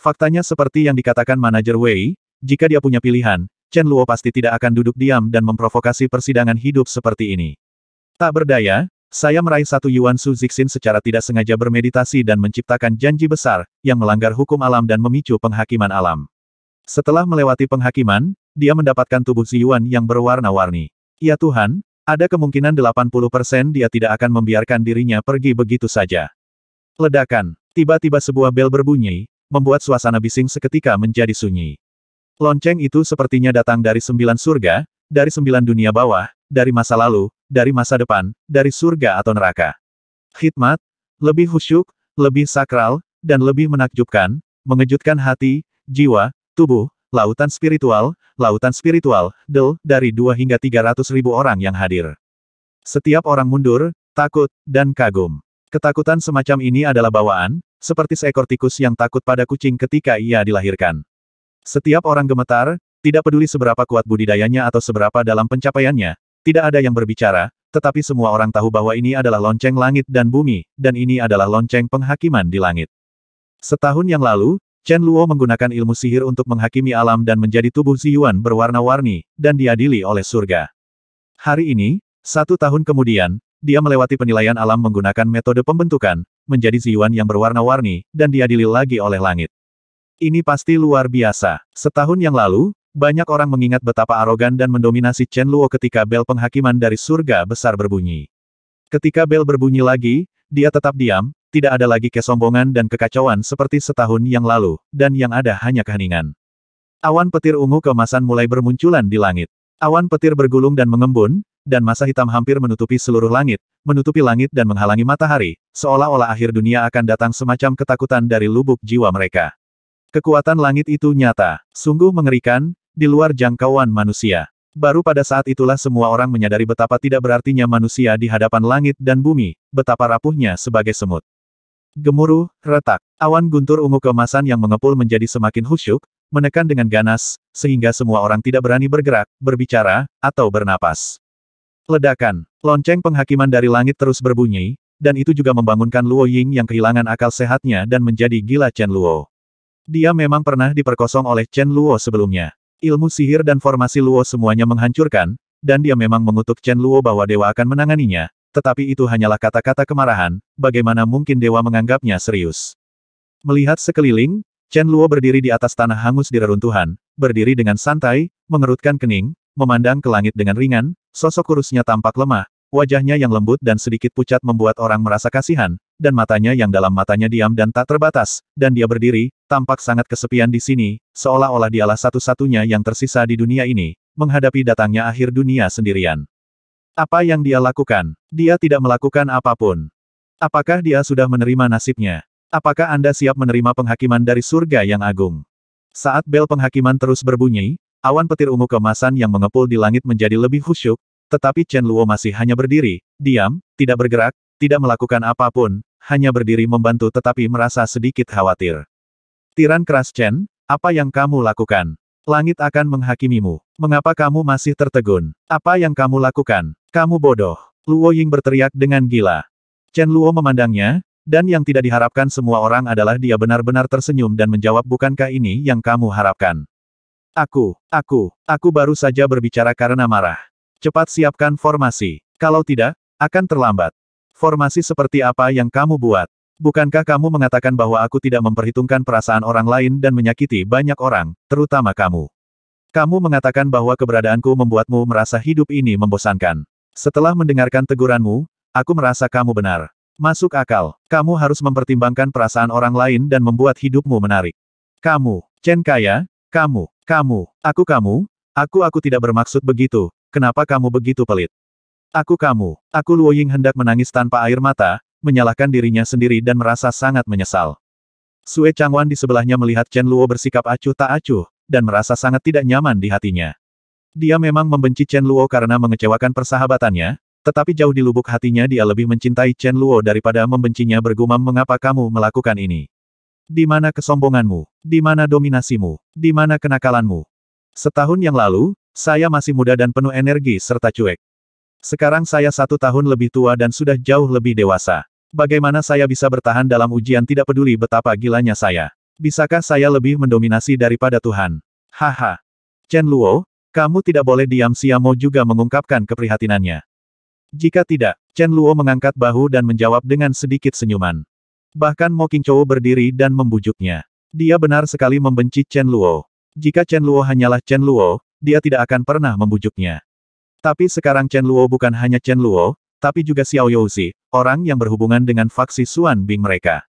Faktanya seperti yang dikatakan manajer Wei, jika dia punya pilihan, Chen Luo pasti tidak akan duduk diam dan memprovokasi persidangan hidup seperti ini. Tak berdaya, saya meraih satu Yuan Su Zixin secara tidak sengaja bermeditasi dan menciptakan janji besar, yang melanggar hukum alam dan memicu penghakiman alam. Setelah melewati penghakiman, dia mendapatkan tubuh si Yuan yang berwarna-warni. Ya Tuhan, ada kemungkinan 80% dia tidak akan membiarkan dirinya pergi begitu saja. Ledakan. Tiba-tiba sebuah bel berbunyi, membuat suasana bising seketika menjadi sunyi. Lonceng itu sepertinya datang dari sembilan surga, dari sembilan dunia bawah, dari masa lalu, dari masa depan, dari surga atau neraka. Khidmat, lebih khusyuk, lebih sakral, dan lebih menakjubkan, mengejutkan hati, jiwa, tubuh, lautan spiritual, lautan spiritual, del, dari dua hingga tiga ratus ribu orang yang hadir. Setiap orang mundur, takut, dan kagum. Ketakutan semacam ini adalah bawaan, seperti seekor tikus yang takut pada kucing ketika ia dilahirkan. Setiap orang gemetar, tidak peduli seberapa kuat budidayanya atau seberapa dalam pencapaiannya, tidak ada yang berbicara, tetapi semua orang tahu bahwa ini adalah lonceng langit dan bumi, dan ini adalah lonceng penghakiman di langit. Setahun yang lalu, Chen Luo menggunakan ilmu sihir untuk menghakimi alam dan menjadi tubuh Ziyuan berwarna-warni, dan diadili oleh surga. Hari ini, satu tahun kemudian, dia melewati penilaian alam menggunakan metode pembentukan, menjadi Ziyuan yang berwarna-warni, dan diadili lagi oleh langit. Ini pasti luar biasa. Setahun yang lalu, banyak orang mengingat betapa arogan dan mendominasi Chen Luo ketika bel penghakiman dari surga besar berbunyi. Ketika bel berbunyi lagi, dia tetap diam, tidak ada lagi kesombongan dan kekacauan seperti setahun yang lalu, dan yang ada hanya keheningan. Awan petir ungu keemasan mulai bermunculan di langit. Awan petir bergulung dan mengembun, dan masa hitam hampir menutupi seluruh langit, menutupi langit dan menghalangi matahari, seolah-olah akhir dunia akan datang semacam ketakutan dari lubuk jiwa mereka. Kekuatan langit itu nyata, sungguh mengerikan, di luar jangkauan manusia. Baru pada saat itulah semua orang menyadari betapa tidak berartinya manusia di hadapan langit dan bumi, betapa rapuhnya sebagai semut. Gemuruh, retak, awan guntur ungu kemasan yang mengepul menjadi semakin husyuk, menekan dengan ganas, sehingga semua orang tidak berani bergerak, berbicara, atau bernapas. Ledakan, lonceng penghakiman dari langit terus berbunyi, dan itu juga membangunkan Luo Ying yang kehilangan akal sehatnya dan menjadi gila Chen Luo. Dia memang pernah diperkosong oleh Chen Luo sebelumnya. Ilmu sihir dan formasi Luo semuanya menghancurkan, dan dia memang mengutuk Chen Luo bahwa dewa akan menanganinya, tetapi itu hanyalah kata-kata kemarahan, bagaimana mungkin dewa menganggapnya serius. Melihat sekeliling, Chen Luo berdiri di atas tanah hangus di reruntuhan, berdiri dengan santai, mengerutkan kening, memandang ke langit dengan ringan, Sosok kurusnya tampak lemah, wajahnya yang lembut dan sedikit pucat membuat orang merasa kasihan, dan matanya yang dalam matanya diam dan tak terbatas, dan dia berdiri, tampak sangat kesepian di sini, seolah-olah dialah satu-satunya yang tersisa di dunia ini, menghadapi datangnya akhir dunia sendirian. Apa yang dia lakukan? Dia tidak melakukan apapun. Apakah dia sudah menerima nasibnya? Apakah Anda siap menerima penghakiman dari surga yang agung? Saat bel penghakiman terus berbunyi, Awan petir ungu kemasan yang mengepul di langit menjadi lebih khusyuk, tetapi Chen Luo masih hanya berdiri, diam, tidak bergerak, tidak melakukan apapun, hanya berdiri membantu tetapi merasa sedikit khawatir. Tiran keras Chen, apa yang kamu lakukan? Langit akan menghakimimu. Mengapa kamu masih tertegun? Apa yang kamu lakukan? Kamu bodoh. Luo Ying berteriak dengan gila. Chen Luo memandangnya, dan yang tidak diharapkan semua orang adalah dia benar-benar tersenyum dan menjawab bukankah ini yang kamu harapkan? Aku, aku, aku baru saja berbicara karena marah. Cepat siapkan formasi. Kalau tidak, akan terlambat. Formasi seperti apa yang kamu buat? Bukankah kamu mengatakan bahwa aku tidak memperhitungkan perasaan orang lain dan menyakiti banyak orang, terutama kamu? Kamu mengatakan bahwa keberadaanku membuatmu merasa hidup ini membosankan. Setelah mendengarkan teguranmu, aku merasa kamu benar. Masuk akal, kamu harus mempertimbangkan perasaan orang lain dan membuat hidupmu menarik. Kamu, Chen Kaya, kamu, kamu, aku kamu, aku aku tidak bermaksud begitu, kenapa kamu begitu pelit? Aku kamu, aku Luo Ying hendak menangis tanpa air mata, menyalahkan dirinya sendiri dan merasa sangat menyesal. Sue Changwan di sebelahnya melihat Chen Luo bersikap acuh tak acuh, dan merasa sangat tidak nyaman di hatinya. Dia memang membenci Chen Luo karena mengecewakan persahabatannya, tetapi jauh di lubuk hatinya dia lebih mencintai Chen Luo daripada membencinya bergumam mengapa kamu melakukan ini. Di mana kesombonganmu? Di mana dominasimu? Di mana kenakalanmu? Setahun yang lalu, saya masih muda dan penuh energi serta cuek. Sekarang saya satu tahun lebih tua dan sudah jauh lebih dewasa. Bagaimana saya bisa bertahan dalam ujian tidak peduli betapa gilanya saya? Bisakah saya lebih mendominasi daripada Tuhan? Haha. Chen Luo, kamu tidak boleh diam Siamo juga mengungkapkan keprihatinannya. Jika tidak, Chen Luo mengangkat bahu dan menjawab dengan sedikit senyuman. Bahkan Mo Qingzhou berdiri dan membujuknya. Dia benar sekali membenci Chen Luo. Jika Chen Luo hanyalah Chen Luo, dia tidak akan pernah membujuknya. Tapi sekarang Chen Luo bukan hanya Chen Luo, tapi juga Xiao Youzi, orang yang berhubungan dengan faksi Suan Bing mereka.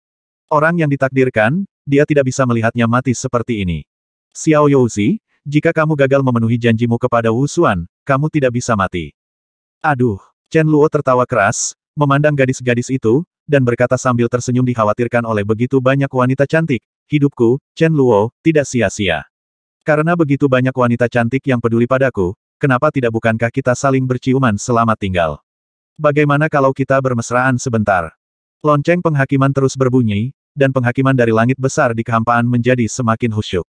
Orang yang ditakdirkan, dia tidak bisa melihatnya mati seperti ini. Xiao Youzi, jika kamu gagal memenuhi janjimu kepada Wu Xuan, kamu tidak bisa mati. Aduh, Chen Luo tertawa keras, memandang gadis-gadis itu, dan berkata sambil tersenyum dikhawatirkan oleh begitu banyak wanita cantik, hidupku, Chen Luo, tidak sia-sia. Karena begitu banyak wanita cantik yang peduli padaku, kenapa tidak bukankah kita saling berciuman selamat tinggal? Bagaimana kalau kita bermesraan sebentar? Lonceng penghakiman terus berbunyi, dan penghakiman dari langit besar di kehampaan menjadi semakin khusyuk.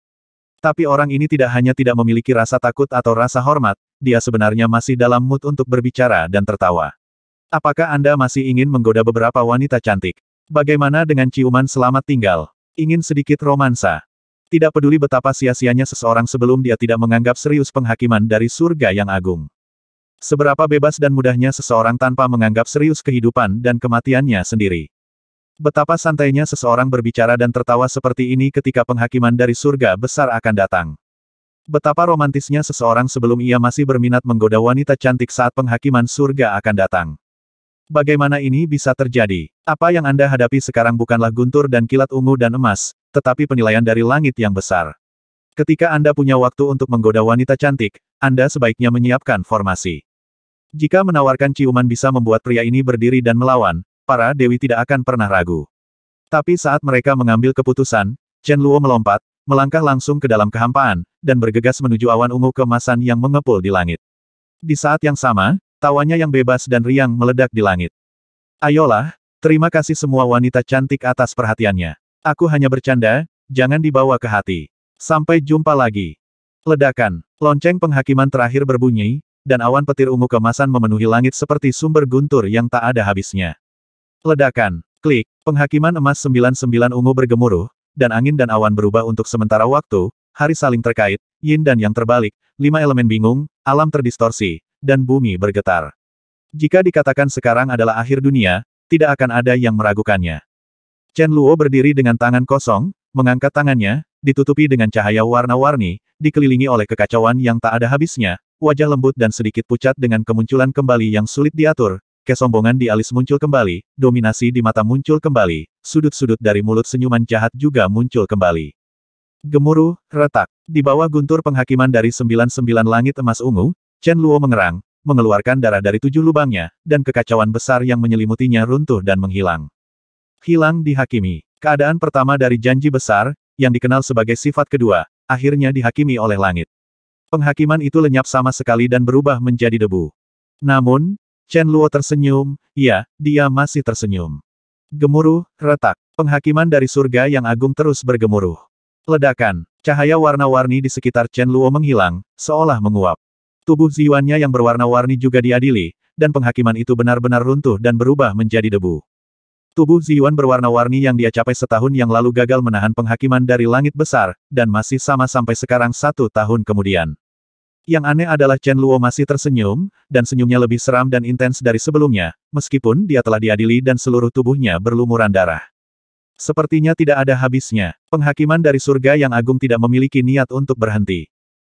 Tapi orang ini tidak hanya tidak memiliki rasa takut atau rasa hormat, dia sebenarnya masih dalam mood untuk berbicara dan tertawa. Apakah Anda masih ingin menggoda beberapa wanita cantik? Bagaimana dengan ciuman selamat tinggal? Ingin sedikit romansa? Tidak peduli betapa sia-sianya seseorang sebelum dia tidak menganggap serius penghakiman dari surga yang agung. Seberapa bebas dan mudahnya seseorang tanpa menganggap serius kehidupan dan kematiannya sendiri. Betapa santainya seseorang berbicara dan tertawa seperti ini ketika penghakiman dari surga besar akan datang. Betapa romantisnya seseorang sebelum ia masih berminat menggoda wanita cantik saat penghakiman surga akan datang. Bagaimana ini bisa terjadi? Apa yang Anda hadapi sekarang bukanlah guntur dan kilat ungu dan emas, tetapi penilaian dari langit yang besar. Ketika Anda punya waktu untuk menggoda wanita cantik, Anda sebaiknya menyiapkan formasi. Jika menawarkan ciuman bisa membuat pria ini berdiri dan melawan, para dewi tidak akan pernah ragu. Tapi saat mereka mengambil keputusan, Chen Luo melompat, melangkah langsung ke dalam kehampaan, dan bergegas menuju awan ungu kemasan yang mengepul di langit. Di saat yang sama, Tawanya yang bebas dan riang meledak di langit. Ayolah, terima kasih semua wanita cantik atas perhatiannya. Aku hanya bercanda, jangan dibawa ke hati. Sampai jumpa lagi. Ledakan, lonceng penghakiman terakhir berbunyi, dan awan petir ungu kemasan memenuhi langit seperti sumber guntur yang tak ada habisnya. Ledakan, klik, penghakiman emas 99 ungu bergemuruh, dan angin dan awan berubah untuk sementara waktu, hari saling terkait, yin dan yang terbalik, lima elemen bingung, alam terdistorsi, dan bumi bergetar. Jika dikatakan sekarang adalah akhir dunia, tidak akan ada yang meragukannya. Chen Luo berdiri dengan tangan kosong, mengangkat tangannya, ditutupi dengan cahaya warna-warni, dikelilingi oleh kekacauan yang tak ada habisnya, wajah lembut dan sedikit pucat dengan kemunculan kembali yang sulit diatur, kesombongan di alis muncul kembali, dominasi di mata muncul kembali, sudut-sudut dari mulut senyuman jahat juga muncul kembali. Gemuruh, retak. Di bawah guntur penghakiman dari sembilan-sembilan langit emas ungu, Chen Luo mengerang, mengeluarkan darah dari tujuh lubangnya, dan kekacauan besar yang menyelimutinya runtuh dan menghilang. Hilang dihakimi. Keadaan pertama dari janji besar, yang dikenal sebagai sifat kedua, akhirnya dihakimi oleh langit. Penghakiman itu lenyap sama sekali dan berubah menjadi debu. Namun, Chen Luo tersenyum, Ya, dia masih tersenyum. Gemuruh, retak, penghakiman dari surga yang agung terus bergemuruh. Ledakan, cahaya warna-warni di sekitar Chen Luo menghilang, seolah menguap. Tubuh Ziwannya yang berwarna-warni juga diadili, dan penghakiman itu benar-benar runtuh dan berubah menjadi debu. Tubuh Ziwan berwarna-warni yang dia capai setahun yang lalu gagal menahan penghakiman dari langit besar, dan masih sama sampai sekarang satu tahun kemudian. Yang aneh adalah Chen Luo masih tersenyum, dan senyumnya lebih seram dan intens dari sebelumnya, meskipun dia telah diadili dan seluruh tubuhnya berlumuran darah. Sepertinya tidak ada habisnya. Penghakiman dari surga yang agung tidak memiliki niat untuk berhenti.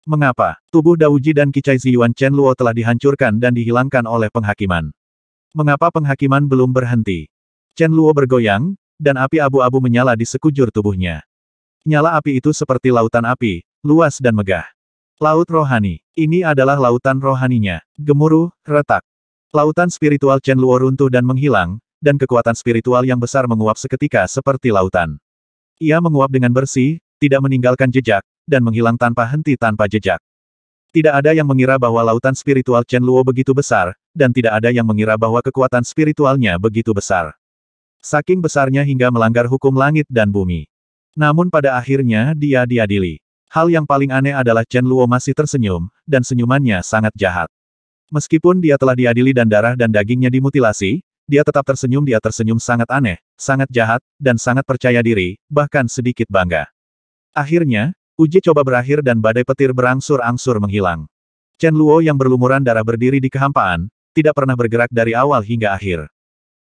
Mengapa? Tubuh Dauji dan Kicai Ziyuan Chen Luo telah dihancurkan dan dihilangkan oleh penghakiman. Mengapa penghakiman belum berhenti? Chen Luo bergoyang, dan api abu-abu menyala di sekujur tubuhnya. Nyala api itu seperti lautan api, luas dan megah. Laut rohani. Ini adalah lautan rohaninya. Gemuruh, retak. Lautan spiritual Chen Luo runtuh dan menghilang, dan kekuatan spiritual yang besar menguap seketika seperti lautan. Ia menguap dengan bersih, tidak meninggalkan jejak, dan menghilang tanpa henti tanpa jejak. Tidak ada yang mengira bahwa lautan spiritual Chen Luo begitu besar, dan tidak ada yang mengira bahwa kekuatan spiritualnya begitu besar. Saking besarnya hingga melanggar hukum langit dan bumi. Namun pada akhirnya dia diadili. Hal yang paling aneh adalah Chen Luo masih tersenyum, dan senyumannya sangat jahat. Meskipun dia telah diadili dan darah dan dagingnya dimutilasi, dia tetap tersenyum dia tersenyum sangat aneh, sangat jahat, dan sangat percaya diri, bahkan sedikit bangga. Akhirnya, Uji coba berakhir dan badai petir berangsur-angsur menghilang. Chen Luo yang berlumuran darah berdiri di kehampaan, tidak pernah bergerak dari awal hingga akhir.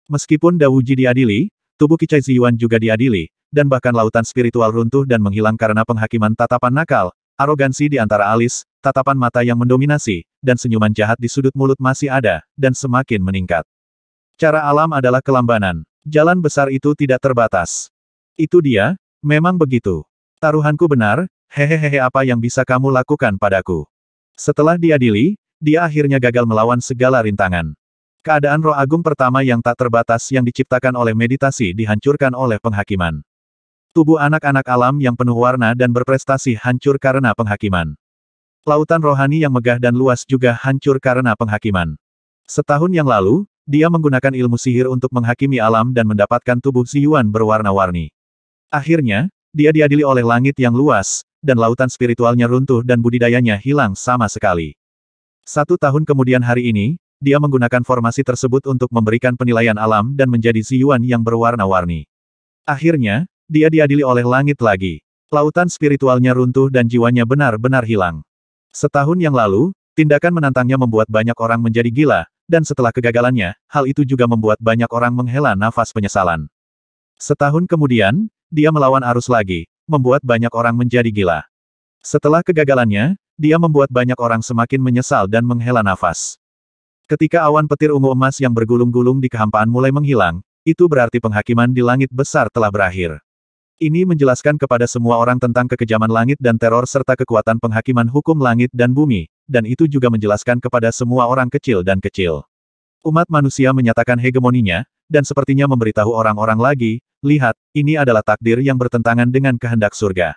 Meskipun Dawuji diadili, tubuh Kicai Ziyuan juga diadili, dan bahkan lautan spiritual runtuh dan menghilang karena penghakiman tatapan nakal, arogansi di antara alis, tatapan mata yang mendominasi, dan senyuman jahat di sudut mulut masih ada, dan semakin meningkat. Cara alam adalah kelambanan. Jalan besar itu tidak terbatas. Itu dia, memang begitu. Taruhanku benar, Hehehe apa yang bisa kamu lakukan padaku? Setelah diadili, dia akhirnya gagal melawan segala rintangan. Keadaan roh agung pertama yang tak terbatas yang diciptakan oleh meditasi dihancurkan oleh penghakiman. Tubuh anak-anak alam yang penuh warna dan berprestasi hancur karena penghakiman. Lautan rohani yang megah dan luas juga hancur karena penghakiman. Setahun yang lalu, dia menggunakan ilmu sihir untuk menghakimi alam dan mendapatkan tubuh Yuan berwarna-warni. Akhirnya, dia diadili oleh langit yang luas, dan lautan spiritualnya runtuh dan budidayanya hilang sama sekali. Satu tahun kemudian hari ini, dia menggunakan formasi tersebut untuk memberikan penilaian alam dan menjadi Ziyuan yang berwarna-warni. Akhirnya, dia diadili oleh langit lagi. Lautan spiritualnya runtuh dan jiwanya benar-benar hilang. Setahun yang lalu, tindakan menantangnya membuat banyak orang menjadi gila, dan setelah kegagalannya, hal itu juga membuat banyak orang menghela nafas penyesalan. Setahun kemudian, dia melawan arus lagi, membuat banyak orang menjadi gila. Setelah kegagalannya, dia membuat banyak orang semakin menyesal dan menghela nafas. Ketika awan petir ungu emas yang bergulung-gulung di kehampaan mulai menghilang, itu berarti penghakiman di langit besar telah berakhir. Ini menjelaskan kepada semua orang tentang kekejaman langit dan teror serta kekuatan penghakiman hukum langit dan bumi, dan itu juga menjelaskan kepada semua orang kecil dan kecil. Umat manusia menyatakan hegemoninya, dan sepertinya memberitahu orang-orang lagi, lihat, ini adalah takdir yang bertentangan dengan kehendak surga.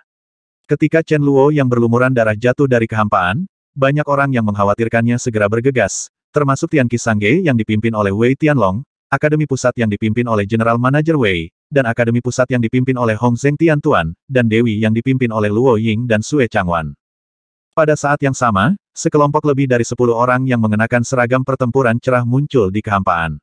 Ketika Chen Luo yang berlumuran darah jatuh dari kehampaan, banyak orang yang mengkhawatirkannya segera bergegas, termasuk Tian Kisangge yang dipimpin oleh Wei Tianlong, Akademi Pusat yang dipimpin oleh General Manager Wei, dan Akademi Pusat yang dipimpin oleh Hong Zheng Tian Tuan, dan Dewi yang dipimpin oleh Luo Ying dan Sue Changwan. Pada saat yang sama, sekelompok lebih dari sepuluh orang yang mengenakan seragam pertempuran cerah muncul di kehampaan.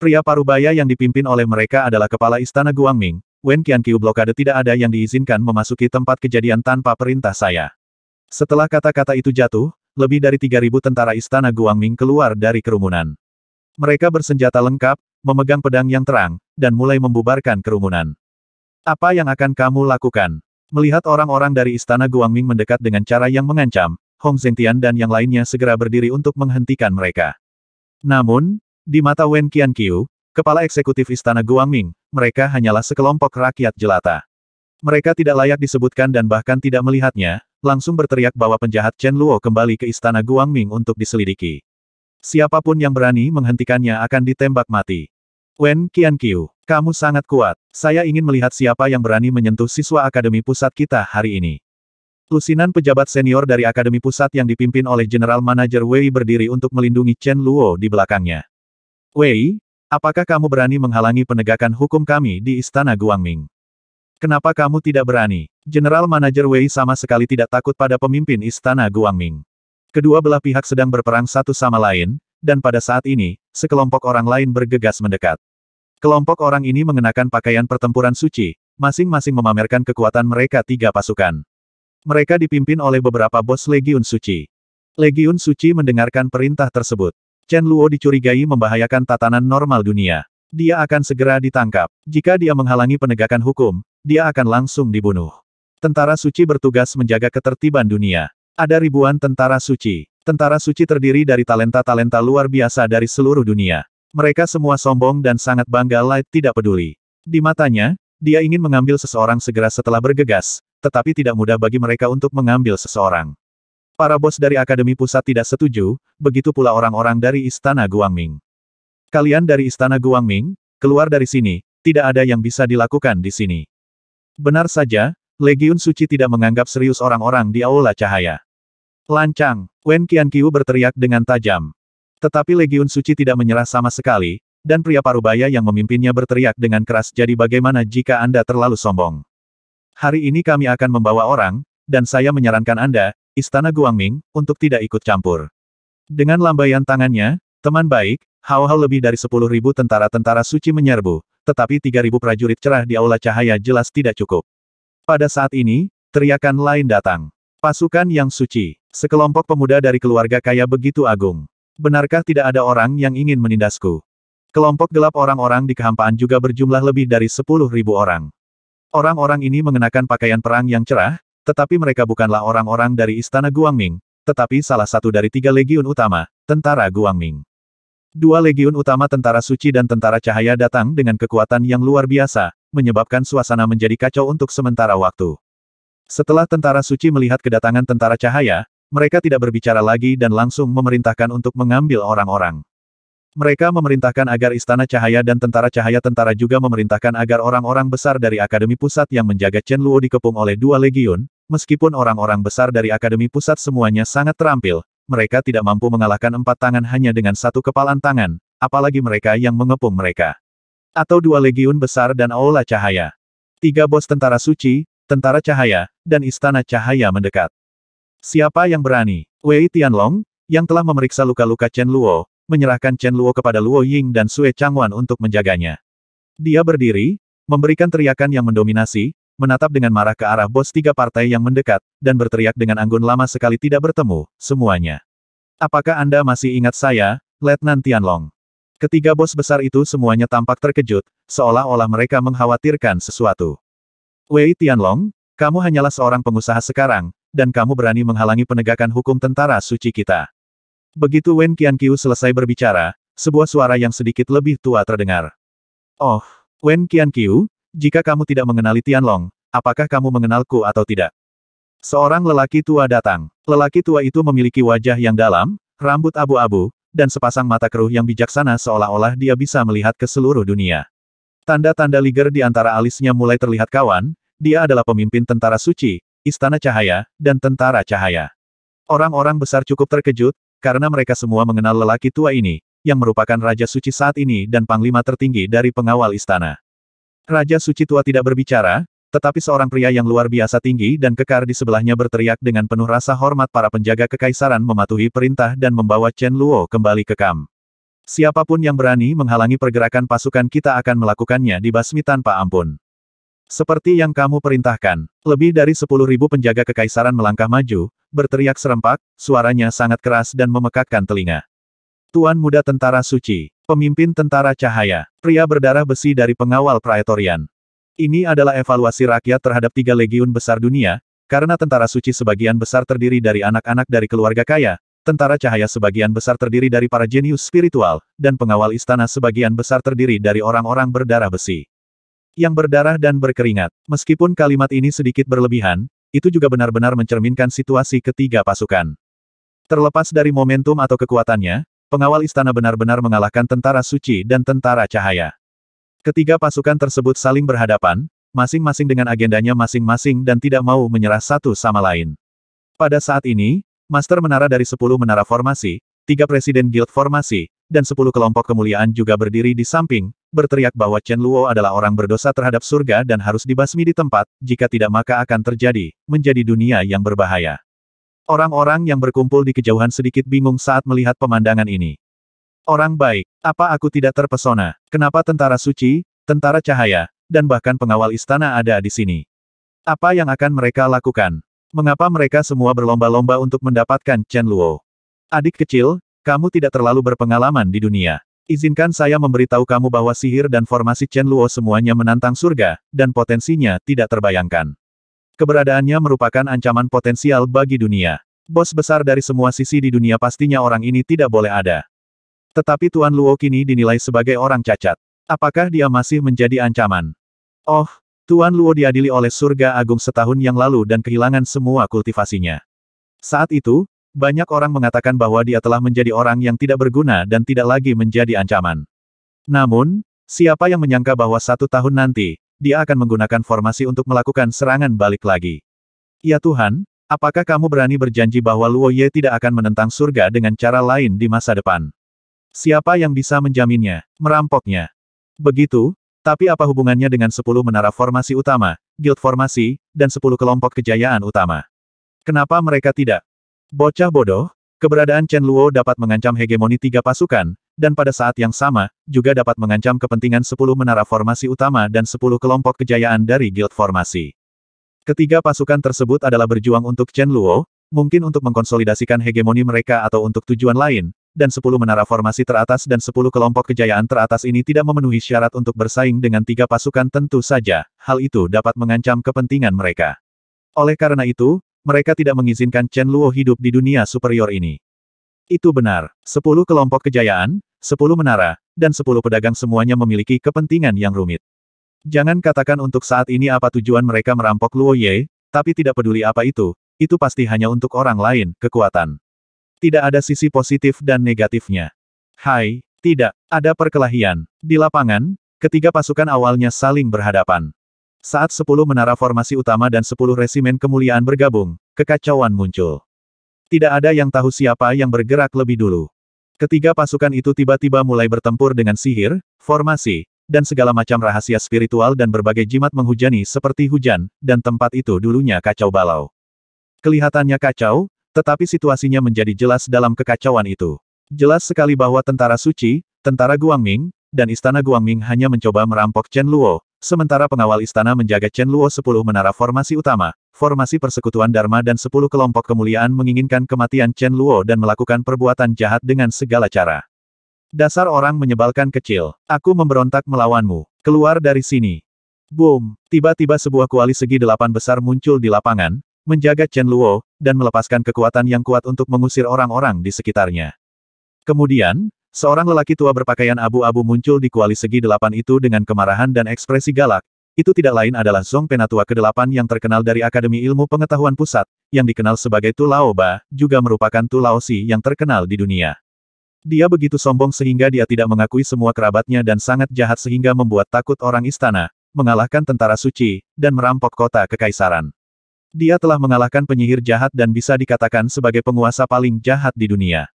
Pria parubaya yang dipimpin oleh mereka adalah Kepala Istana Guangming, Wen Qianqiu blokade tidak ada yang diizinkan memasuki tempat kejadian tanpa perintah saya. Setelah kata-kata itu jatuh, lebih dari 3.000 tentara Istana Guangming keluar dari kerumunan. Mereka bersenjata lengkap, memegang pedang yang terang, dan mulai membubarkan kerumunan. Apa yang akan kamu lakukan? Melihat orang-orang dari Istana Guangming mendekat dengan cara yang mengancam, Hong Zhengtian dan yang lainnya segera berdiri untuk menghentikan mereka. Namun, di mata Wen Qianqiu, kepala eksekutif Istana Guangming, mereka hanyalah sekelompok rakyat jelata. Mereka tidak layak disebutkan dan bahkan tidak melihatnya, langsung berteriak bahwa penjahat Chen Luo kembali ke Istana Guangming untuk diselidiki. Siapapun yang berani menghentikannya akan ditembak mati. Wen Qianqiu, kamu sangat kuat. Saya ingin melihat siapa yang berani menyentuh siswa Akademi Pusat kita hari ini. Lusinan pejabat senior dari Akademi Pusat yang dipimpin oleh General Manager Wei berdiri untuk melindungi Chen Luo di belakangnya. Wei, apakah kamu berani menghalangi penegakan hukum kami di Istana Guangming? Kenapa kamu tidak berani? General Manager Wei sama sekali tidak takut pada pemimpin Istana Guangming. Kedua belah pihak sedang berperang satu sama lain, dan pada saat ini, sekelompok orang lain bergegas mendekat. Kelompok orang ini mengenakan pakaian pertempuran suci, masing-masing memamerkan kekuatan mereka tiga pasukan. Mereka dipimpin oleh beberapa bos Legiun Suci. Legiun Suci mendengarkan perintah tersebut. Chen Luo dicurigai membahayakan tatanan normal dunia. Dia akan segera ditangkap. Jika dia menghalangi penegakan hukum, dia akan langsung dibunuh. Tentara suci bertugas menjaga ketertiban dunia. Ada ribuan tentara suci. Tentara suci terdiri dari talenta-talenta luar biasa dari seluruh dunia. Mereka semua sombong dan sangat bangga Light tidak peduli. Di matanya, dia ingin mengambil seseorang segera setelah bergegas, tetapi tidak mudah bagi mereka untuk mengambil seseorang. Para bos dari Akademi Pusat tidak setuju, begitu pula orang-orang dari Istana Guangming. Kalian dari Istana Guangming, keluar dari sini, tidak ada yang bisa dilakukan di sini. Benar saja, Legiun Suci tidak menganggap serius orang-orang di Aula Cahaya. Lancang, Wen Qianqiu berteriak dengan tajam. Tetapi Legiun Suci tidak menyerah sama sekali, dan pria parubaya yang memimpinnya berteriak dengan keras jadi bagaimana jika Anda terlalu sombong. Hari ini kami akan membawa orang, dan saya menyarankan Anda, Istana Guangming, untuk tidak ikut campur. Dengan lambaian tangannya, teman baik, Hao Hao lebih dari sepuluh ribu tentara-tentara suci menyerbu, tetapi tiga ribu prajurit cerah di aula cahaya jelas tidak cukup. Pada saat ini, teriakan lain datang. Pasukan yang suci, sekelompok pemuda dari keluarga kaya begitu agung. Benarkah tidak ada orang yang ingin menindasku? Kelompok gelap orang-orang di kehampaan juga berjumlah lebih dari sepuluh ribu orang. Orang-orang ini mengenakan pakaian perang yang cerah, tetapi mereka bukanlah orang-orang dari Istana Guangming, tetapi salah satu dari tiga legiun utama, tentara Guangming. Dua legiun utama tentara suci dan tentara cahaya datang dengan kekuatan yang luar biasa, menyebabkan suasana menjadi kacau untuk sementara waktu. Setelah tentara suci melihat kedatangan tentara cahaya, mereka tidak berbicara lagi dan langsung memerintahkan untuk mengambil orang-orang. Mereka memerintahkan agar Istana Cahaya dan Tentara Cahaya Tentara juga memerintahkan agar orang-orang besar dari Akademi Pusat yang menjaga Chen Luo dikepung oleh dua legiun, meskipun orang-orang besar dari Akademi Pusat semuanya sangat terampil, mereka tidak mampu mengalahkan empat tangan hanya dengan satu kepalan tangan, apalagi mereka yang mengepung mereka. Atau dua legiun besar dan Aula Cahaya. Tiga bos tentara suci, tentara cahaya, dan istana cahaya mendekat. Siapa yang berani? Wei Tianlong, yang telah memeriksa luka-luka Chen Luo, menyerahkan Chen Luo kepada Luo Ying dan Sue Changwan untuk menjaganya. Dia berdiri, memberikan teriakan yang mendominasi, menatap dengan marah ke arah bos tiga partai yang mendekat, dan berteriak dengan anggun lama sekali tidak bertemu, semuanya. Apakah Anda masih ingat saya, Letnan Tianlong? Ketiga bos besar itu semuanya tampak terkejut, seolah-olah mereka mengkhawatirkan sesuatu. Wei Tianlong, kamu hanyalah seorang pengusaha sekarang, dan kamu berani menghalangi penegakan hukum tentara suci kita. Begitu Wen Qiu selesai berbicara, sebuah suara yang sedikit lebih tua terdengar. Oh, Wen Qiu, jika kamu tidak mengenali Tian Long, apakah kamu mengenalku atau tidak? Seorang lelaki tua datang. Lelaki tua itu memiliki wajah yang dalam, rambut abu-abu, dan sepasang mata keruh yang bijaksana seolah-olah dia bisa melihat ke seluruh dunia. Tanda-tanda liger di antara alisnya mulai terlihat kawan, dia adalah pemimpin tentara suci, istana cahaya, dan tentara cahaya. Orang-orang besar cukup terkejut, karena mereka semua mengenal lelaki tua ini, yang merupakan Raja Suci saat ini dan Panglima tertinggi dari pengawal istana. Raja Suci tua tidak berbicara, tetapi seorang pria yang luar biasa tinggi dan kekar di sebelahnya berteriak dengan penuh rasa hormat para penjaga kekaisaran mematuhi perintah dan membawa Chen Luo kembali ke kam. Siapapun yang berani menghalangi pergerakan pasukan kita akan melakukannya di basmi tanpa ampun. Seperti yang kamu perintahkan, lebih dari 10.000 penjaga kekaisaran melangkah maju, berteriak serempak, suaranya sangat keras dan memekakkan telinga. Tuan muda tentara suci, pemimpin tentara cahaya, pria berdarah besi dari pengawal Praetorian. Ini adalah evaluasi rakyat terhadap tiga legiun besar dunia, karena tentara suci sebagian besar terdiri dari anak-anak dari keluarga kaya, tentara cahaya sebagian besar terdiri dari para jenius spiritual, dan pengawal istana sebagian besar terdiri dari orang-orang berdarah besi yang berdarah dan berkeringat. Meskipun kalimat ini sedikit berlebihan, itu juga benar-benar mencerminkan situasi ketiga pasukan. Terlepas dari momentum atau kekuatannya, pengawal istana benar-benar mengalahkan tentara suci dan tentara cahaya. Ketiga pasukan tersebut saling berhadapan, masing-masing dengan agendanya masing-masing dan tidak mau menyerah satu sama lain. Pada saat ini, Master Menara dari 10 Menara Formasi, tiga Presiden Guild Formasi, dan 10 kelompok kemuliaan juga berdiri di samping, berteriak bahwa Chen Luo adalah orang berdosa terhadap surga dan harus dibasmi di tempat, jika tidak maka akan terjadi, menjadi dunia yang berbahaya. Orang-orang yang berkumpul di kejauhan sedikit bingung saat melihat pemandangan ini. Orang baik, apa aku tidak terpesona? Kenapa tentara suci, tentara cahaya, dan bahkan pengawal istana ada di sini? Apa yang akan mereka lakukan? Mengapa mereka semua berlomba-lomba untuk mendapatkan Chen Luo? Adik kecil, kamu tidak terlalu berpengalaman di dunia. Izinkan saya memberitahu kamu bahwa sihir dan formasi Chen Luo semuanya menantang surga, dan potensinya tidak terbayangkan. Keberadaannya merupakan ancaman potensial bagi dunia. Bos besar dari semua sisi di dunia pastinya orang ini tidak boleh ada. Tetapi Tuan Luo kini dinilai sebagai orang cacat. Apakah dia masih menjadi ancaman? Oh, Tuan Luo diadili oleh surga agung setahun yang lalu dan kehilangan semua kultivasinya. Saat itu, banyak orang mengatakan bahwa dia telah menjadi orang yang tidak berguna dan tidak lagi menjadi ancaman. Namun, siapa yang menyangka bahwa satu tahun nanti, dia akan menggunakan formasi untuk melakukan serangan balik lagi. Ya Tuhan, apakah kamu berani berjanji bahwa Luo Ye tidak akan menentang surga dengan cara lain di masa depan? Siapa yang bisa menjaminnya, merampoknya? Begitu, tapi apa hubungannya dengan 10 menara formasi utama, guild formasi, dan 10 kelompok kejayaan utama? Kenapa mereka tidak Bocah bodoh, keberadaan Chen Luo dapat mengancam hegemoni tiga pasukan, dan pada saat yang sama, juga dapat mengancam kepentingan sepuluh menara formasi utama dan sepuluh kelompok kejayaan dari guild formasi. Ketiga pasukan tersebut adalah berjuang untuk Chen Luo, mungkin untuk mengkonsolidasikan hegemoni mereka atau untuk tujuan lain, dan sepuluh menara formasi teratas dan sepuluh kelompok kejayaan teratas ini tidak memenuhi syarat untuk bersaing dengan tiga pasukan tentu saja, hal itu dapat mengancam kepentingan mereka. Oleh karena itu, mereka tidak mengizinkan Chen Luo hidup di dunia superior ini. Itu benar, sepuluh kelompok kejayaan, sepuluh menara, dan sepuluh pedagang semuanya memiliki kepentingan yang rumit. Jangan katakan untuk saat ini apa tujuan mereka merampok Luo Ye, tapi tidak peduli apa itu, itu pasti hanya untuk orang lain, kekuatan. Tidak ada sisi positif dan negatifnya. Hai, tidak, ada perkelahian. Di lapangan, ketiga pasukan awalnya saling berhadapan. Saat sepuluh menara formasi utama dan sepuluh resimen kemuliaan bergabung, kekacauan muncul. Tidak ada yang tahu siapa yang bergerak lebih dulu. Ketiga pasukan itu tiba-tiba mulai bertempur dengan sihir, formasi, dan segala macam rahasia spiritual dan berbagai jimat menghujani seperti hujan, dan tempat itu dulunya kacau balau. Kelihatannya kacau, tetapi situasinya menjadi jelas dalam kekacauan itu. Jelas sekali bahwa tentara suci, tentara Guangming, dan istana Guangming hanya mencoba merampok Chen Luo, Sementara pengawal istana menjaga Chen Luo 10 menara formasi utama, formasi persekutuan Dharma dan 10 kelompok kemuliaan menginginkan kematian Chen Luo dan melakukan perbuatan jahat dengan segala cara. Dasar orang menyebalkan kecil. Aku memberontak melawanmu. Keluar dari sini. Boom. Tiba-tiba sebuah kuali segi delapan besar muncul di lapangan, menjaga Chen Luo, dan melepaskan kekuatan yang kuat untuk mengusir orang-orang di sekitarnya. Kemudian, Seorang lelaki tua berpakaian abu-abu muncul di kuali segi delapan itu dengan kemarahan dan ekspresi galak, itu tidak lain adalah Zong Penatua ke-8 yang terkenal dari Akademi Ilmu Pengetahuan Pusat, yang dikenal sebagai Tulaoba, juga merupakan Tulaosi yang terkenal di dunia. Dia begitu sombong sehingga dia tidak mengakui semua kerabatnya dan sangat jahat sehingga membuat takut orang istana, mengalahkan tentara suci, dan merampok kota kekaisaran. Dia telah mengalahkan penyihir jahat dan bisa dikatakan sebagai penguasa paling jahat di dunia.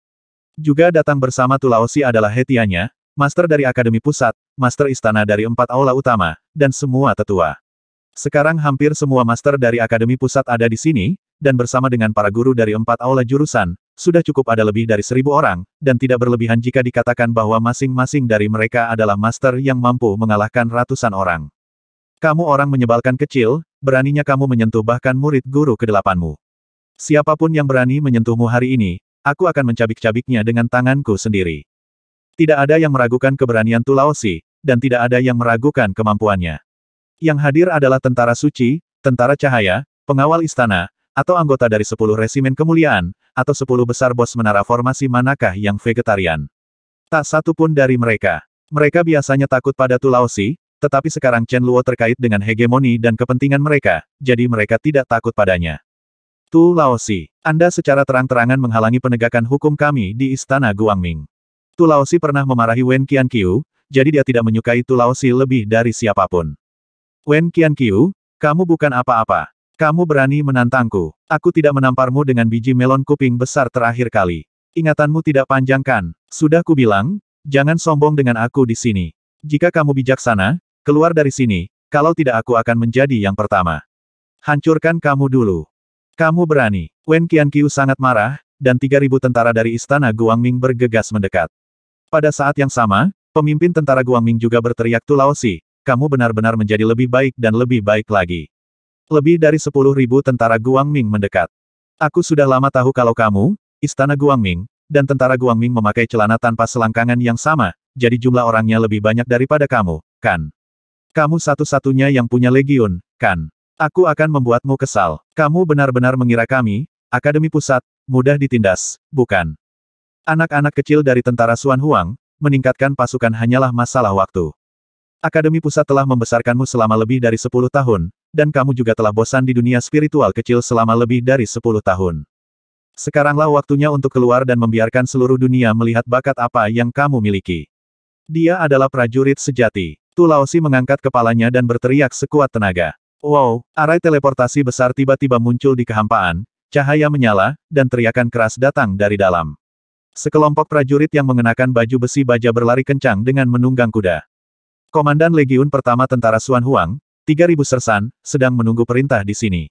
Juga datang bersama Tulaosi adalah Hetianya, master dari Akademi Pusat, master istana dari empat aula utama, dan semua tetua. Sekarang hampir semua master dari Akademi Pusat ada di sini, dan bersama dengan para guru dari empat aula jurusan, sudah cukup ada lebih dari seribu orang, dan tidak berlebihan jika dikatakan bahwa masing-masing dari mereka adalah master yang mampu mengalahkan ratusan orang. Kamu orang menyebalkan kecil, beraninya kamu menyentuh bahkan murid guru kedelapanmu. Siapapun yang berani menyentuhmu hari ini, Aku akan mencabik-cabiknya dengan tanganku sendiri. Tidak ada yang meragukan keberanian Tulaosi, dan tidak ada yang meragukan kemampuannya. Yang hadir adalah tentara suci, tentara cahaya, pengawal istana, atau anggota dari sepuluh resimen kemuliaan, atau sepuluh besar bos menara formasi manakah yang vegetarian. Tak satu pun dari mereka. Mereka biasanya takut pada Tulaosi, tetapi sekarang Chen Luo terkait dengan hegemoni dan kepentingan mereka, jadi mereka tidak takut padanya. Tu Laosi, Anda secara terang-terangan menghalangi penegakan hukum kami di Istana Guangming. Tu Laosi pernah memarahi Wen Qianqiu, jadi dia tidak menyukai Tu Laosi lebih dari siapapun. Wen Qianqiu, kamu bukan apa-apa. Kamu berani menantangku. Aku tidak menamparmu dengan biji melon kuping besar terakhir kali. Ingatanmu tidak panjang kan? Sudah kubilang, jangan sombong dengan aku di sini. Jika kamu bijaksana, keluar dari sini, kalau tidak aku akan menjadi yang pertama. Hancurkan kamu dulu. Kamu berani. Wen Qianqiu sangat marah, dan 3.000 tentara dari istana Guangming bergegas mendekat. Pada saat yang sama, pemimpin tentara Guangming juga berteriak Tulaosi, kamu benar-benar menjadi lebih baik dan lebih baik lagi. Lebih dari 10.000 tentara Guangming mendekat. Aku sudah lama tahu kalau kamu, istana Guangming, dan tentara Guangming memakai celana tanpa selangkangan yang sama, jadi jumlah orangnya lebih banyak daripada kamu, kan? Kamu satu-satunya yang punya legiun, kan? Aku akan membuatmu kesal. Kamu benar-benar mengira kami, Akademi Pusat, mudah ditindas, bukan? Anak-anak kecil dari tentara Suan Huang, meningkatkan pasukan hanyalah masalah waktu. Akademi Pusat telah membesarkanmu selama lebih dari 10 tahun, dan kamu juga telah bosan di dunia spiritual kecil selama lebih dari 10 tahun. Sekaranglah waktunya untuk keluar dan membiarkan seluruh dunia melihat bakat apa yang kamu miliki. Dia adalah prajurit sejati. Tulausi mengangkat kepalanya dan berteriak sekuat tenaga. Wow, arai teleportasi besar tiba-tiba muncul di kehampaan, cahaya menyala, dan teriakan keras datang dari dalam. Sekelompok prajurit yang mengenakan baju besi baja berlari kencang dengan menunggang kuda. Komandan Legiun pertama tentara Suan Huang, 3.000 sersan, sedang menunggu perintah di sini.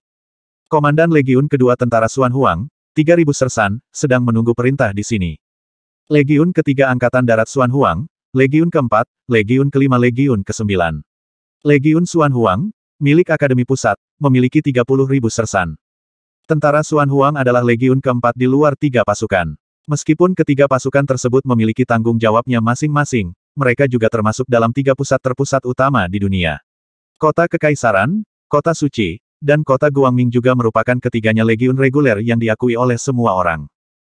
Komandan Legiun kedua tentara Suan Huang, 3.000 sersan, sedang menunggu perintah di sini. Legiun ketiga Angkatan Darat Suan Huang, Legiun keempat, Legiun kelima Legiun kesembilan. Legiun Suan Huang, milik Akademi Pusat, memiliki ribu sersan. Tentara Xuan Huang adalah legiun keempat di luar tiga pasukan. Meskipun ketiga pasukan tersebut memiliki tanggung jawabnya masing-masing, mereka juga termasuk dalam tiga pusat terpusat utama di dunia. Kota Kekaisaran, Kota Suci, dan Kota Guangming juga merupakan ketiganya legiun reguler yang diakui oleh semua orang.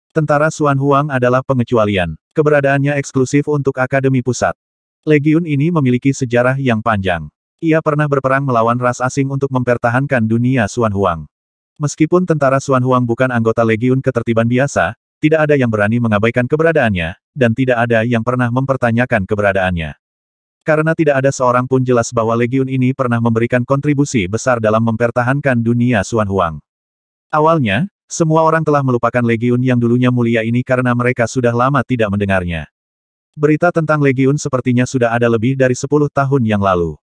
Tentara Xuan Huang adalah pengecualian. Keberadaannya eksklusif untuk Akademi Pusat. Legiun ini memiliki sejarah yang panjang. Ia pernah berperang melawan ras asing untuk mempertahankan dunia Xuan Huang. Meskipun tentara Xuan Huang bukan anggota Legiun Ketertiban biasa, tidak ada yang berani mengabaikan keberadaannya, dan tidak ada yang pernah mempertanyakan keberadaannya. Karena tidak ada seorang pun jelas bahwa Legiun ini pernah memberikan kontribusi besar dalam mempertahankan dunia Xuan Huang. Awalnya, semua orang telah melupakan Legiun yang dulunya mulia ini karena mereka sudah lama tidak mendengarnya. Berita tentang Legiun sepertinya sudah ada lebih dari 10 tahun yang lalu.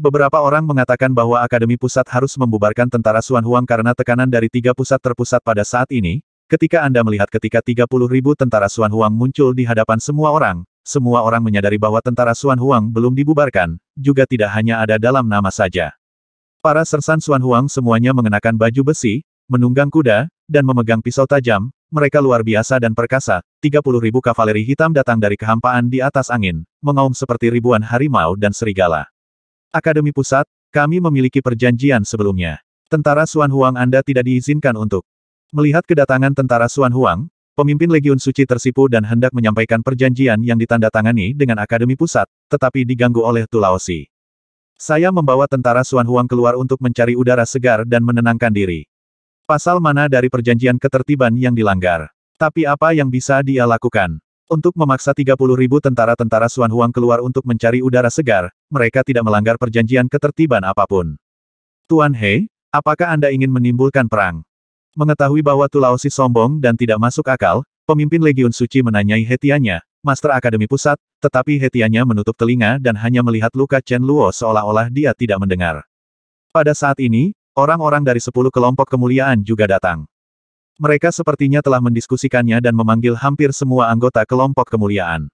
Beberapa orang mengatakan bahwa Akademi Pusat harus membubarkan tentara Suan Huang karena tekanan dari tiga pusat terpusat pada saat ini, ketika Anda melihat ketika 30 ribu tentara Suan Huang muncul di hadapan semua orang, semua orang menyadari bahwa tentara Suan Huang belum dibubarkan, juga tidak hanya ada dalam nama saja. Para sersan Suan Huang semuanya mengenakan baju besi, menunggang kuda, dan memegang pisau tajam, mereka luar biasa dan perkasa, 30 ribu kavaleri hitam datang dari kehampaan di atas angin, mengaum seperti ribuan harimau dan serigala. Akademi Pusat, kami memiliki perjanjian sebelumnya. Tentara Suan Huang Anda tidak diizinkan untuk melihat kedatangan tentara Suan Huang, pemimpin Legiun Suci tersipu dan hendak menyampaikan perjanjian yang ditandatangani dengan Akademi Pusat, tetapi diganggu oleh Tulaosi. Saya membawa tentara Suan Huang keluar untuk mencari udara segar dan menenangkan diri. Pasal mana dari perjanjian ketertiban yang dilanggar? Tapi apa yang bisa dia lakukan? Untuk memaksa 30 ribu tentara-tentara Suan Huang keluar untuk mencari udara segar, mereka tidak melanggar perjanjian ketertiban apapun. Tuan He, apakah Anda ingin menimbulkan perang? Mengetahui bahwa Tulaosi sombong dan tidak masuk akal, pemimpin Legiun Suci menanyai Hetianya, Master Akademi Pusat, tetapi Hetianya menutup telinga dan hanya melihat luka Chen Luo seolah-olah dia tidak mendengar. Pada saat ini, orang-orang dari sepuluh kelompok kemuliaan juga datang. Mereka sepertinya telah mendiskusikannya dan memanggil hampir semua anggota kelompok kemuliaan.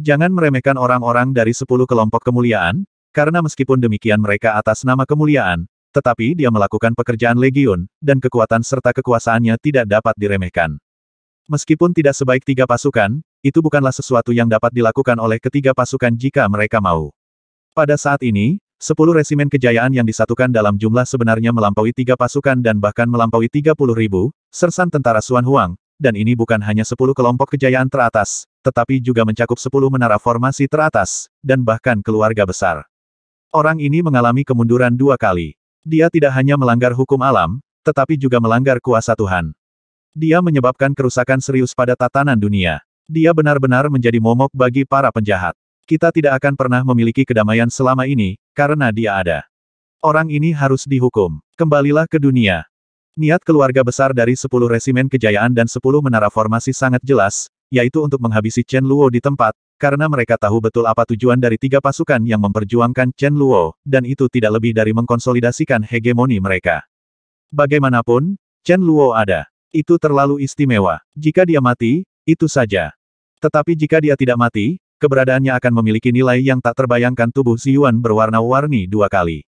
Jangan meremehkan orang-orang dari sepuluh kelompok kemuliaan, karena meskipun demikian mereka atas nama kemuliaan, tetapi dia melakukan pekerjaan legiun, dan kekuatan serta kekuasaannya tidak dapat diremehkan. Meskipun tidak sebaik tiga pasukan, itu bukanlah sesuatu yang dapat dilakukan oleh ketiga pasukan jika mereka mau. Pada saat ini, Sepuluh resimen kejayaan yang disatukan dalam jumlah sebenarnya melampaui tiga pasukan dan bahkan melampaui tiga puluh ribu, sersan tentara Suan Huang, dan ini bukan hanya sepuluh kelompok kejayaan teratas, tetapi juga mencakup sepuluh menara formasi teratas, dan bahkan keluarga besar. Orang ini mengalami kemunduran dua kali. Dia tidak hanya melanggar hukum alam, tetapi juga melanggar kuasa Tuhan. Dia menyebabkan kerusakan serius pada tatanan dunia. Dia benar-benar menjadi momok bagi para penjahat. Kita tidak akan pernah memiliki kedamaian selama ini, karena dia ada. Orang ini harus dihukum. Kembalilah ke dunia. Niat keluarga besar dari 10 resimen kejayaan dan 10 menara formasi sangat jelas, yaitu untuk menghabisi Chen Luo di tempat, karena mereka tahu betul apa tujuan dari tiga pasukan yang memperjuangkan Chen Luo, dan itu tidak lebih dari mengkonsolidasikan hegemoni mereka. Bagaimanapun, Chen Luo ada. Itu terlalu istimewa. Jika dia mati, itu saja. Tetapi jika dia tidak mati, keberadaannya akan memiliki nilai yang tak terbayangkan tubuh Yuan berwarna-warni dua kali.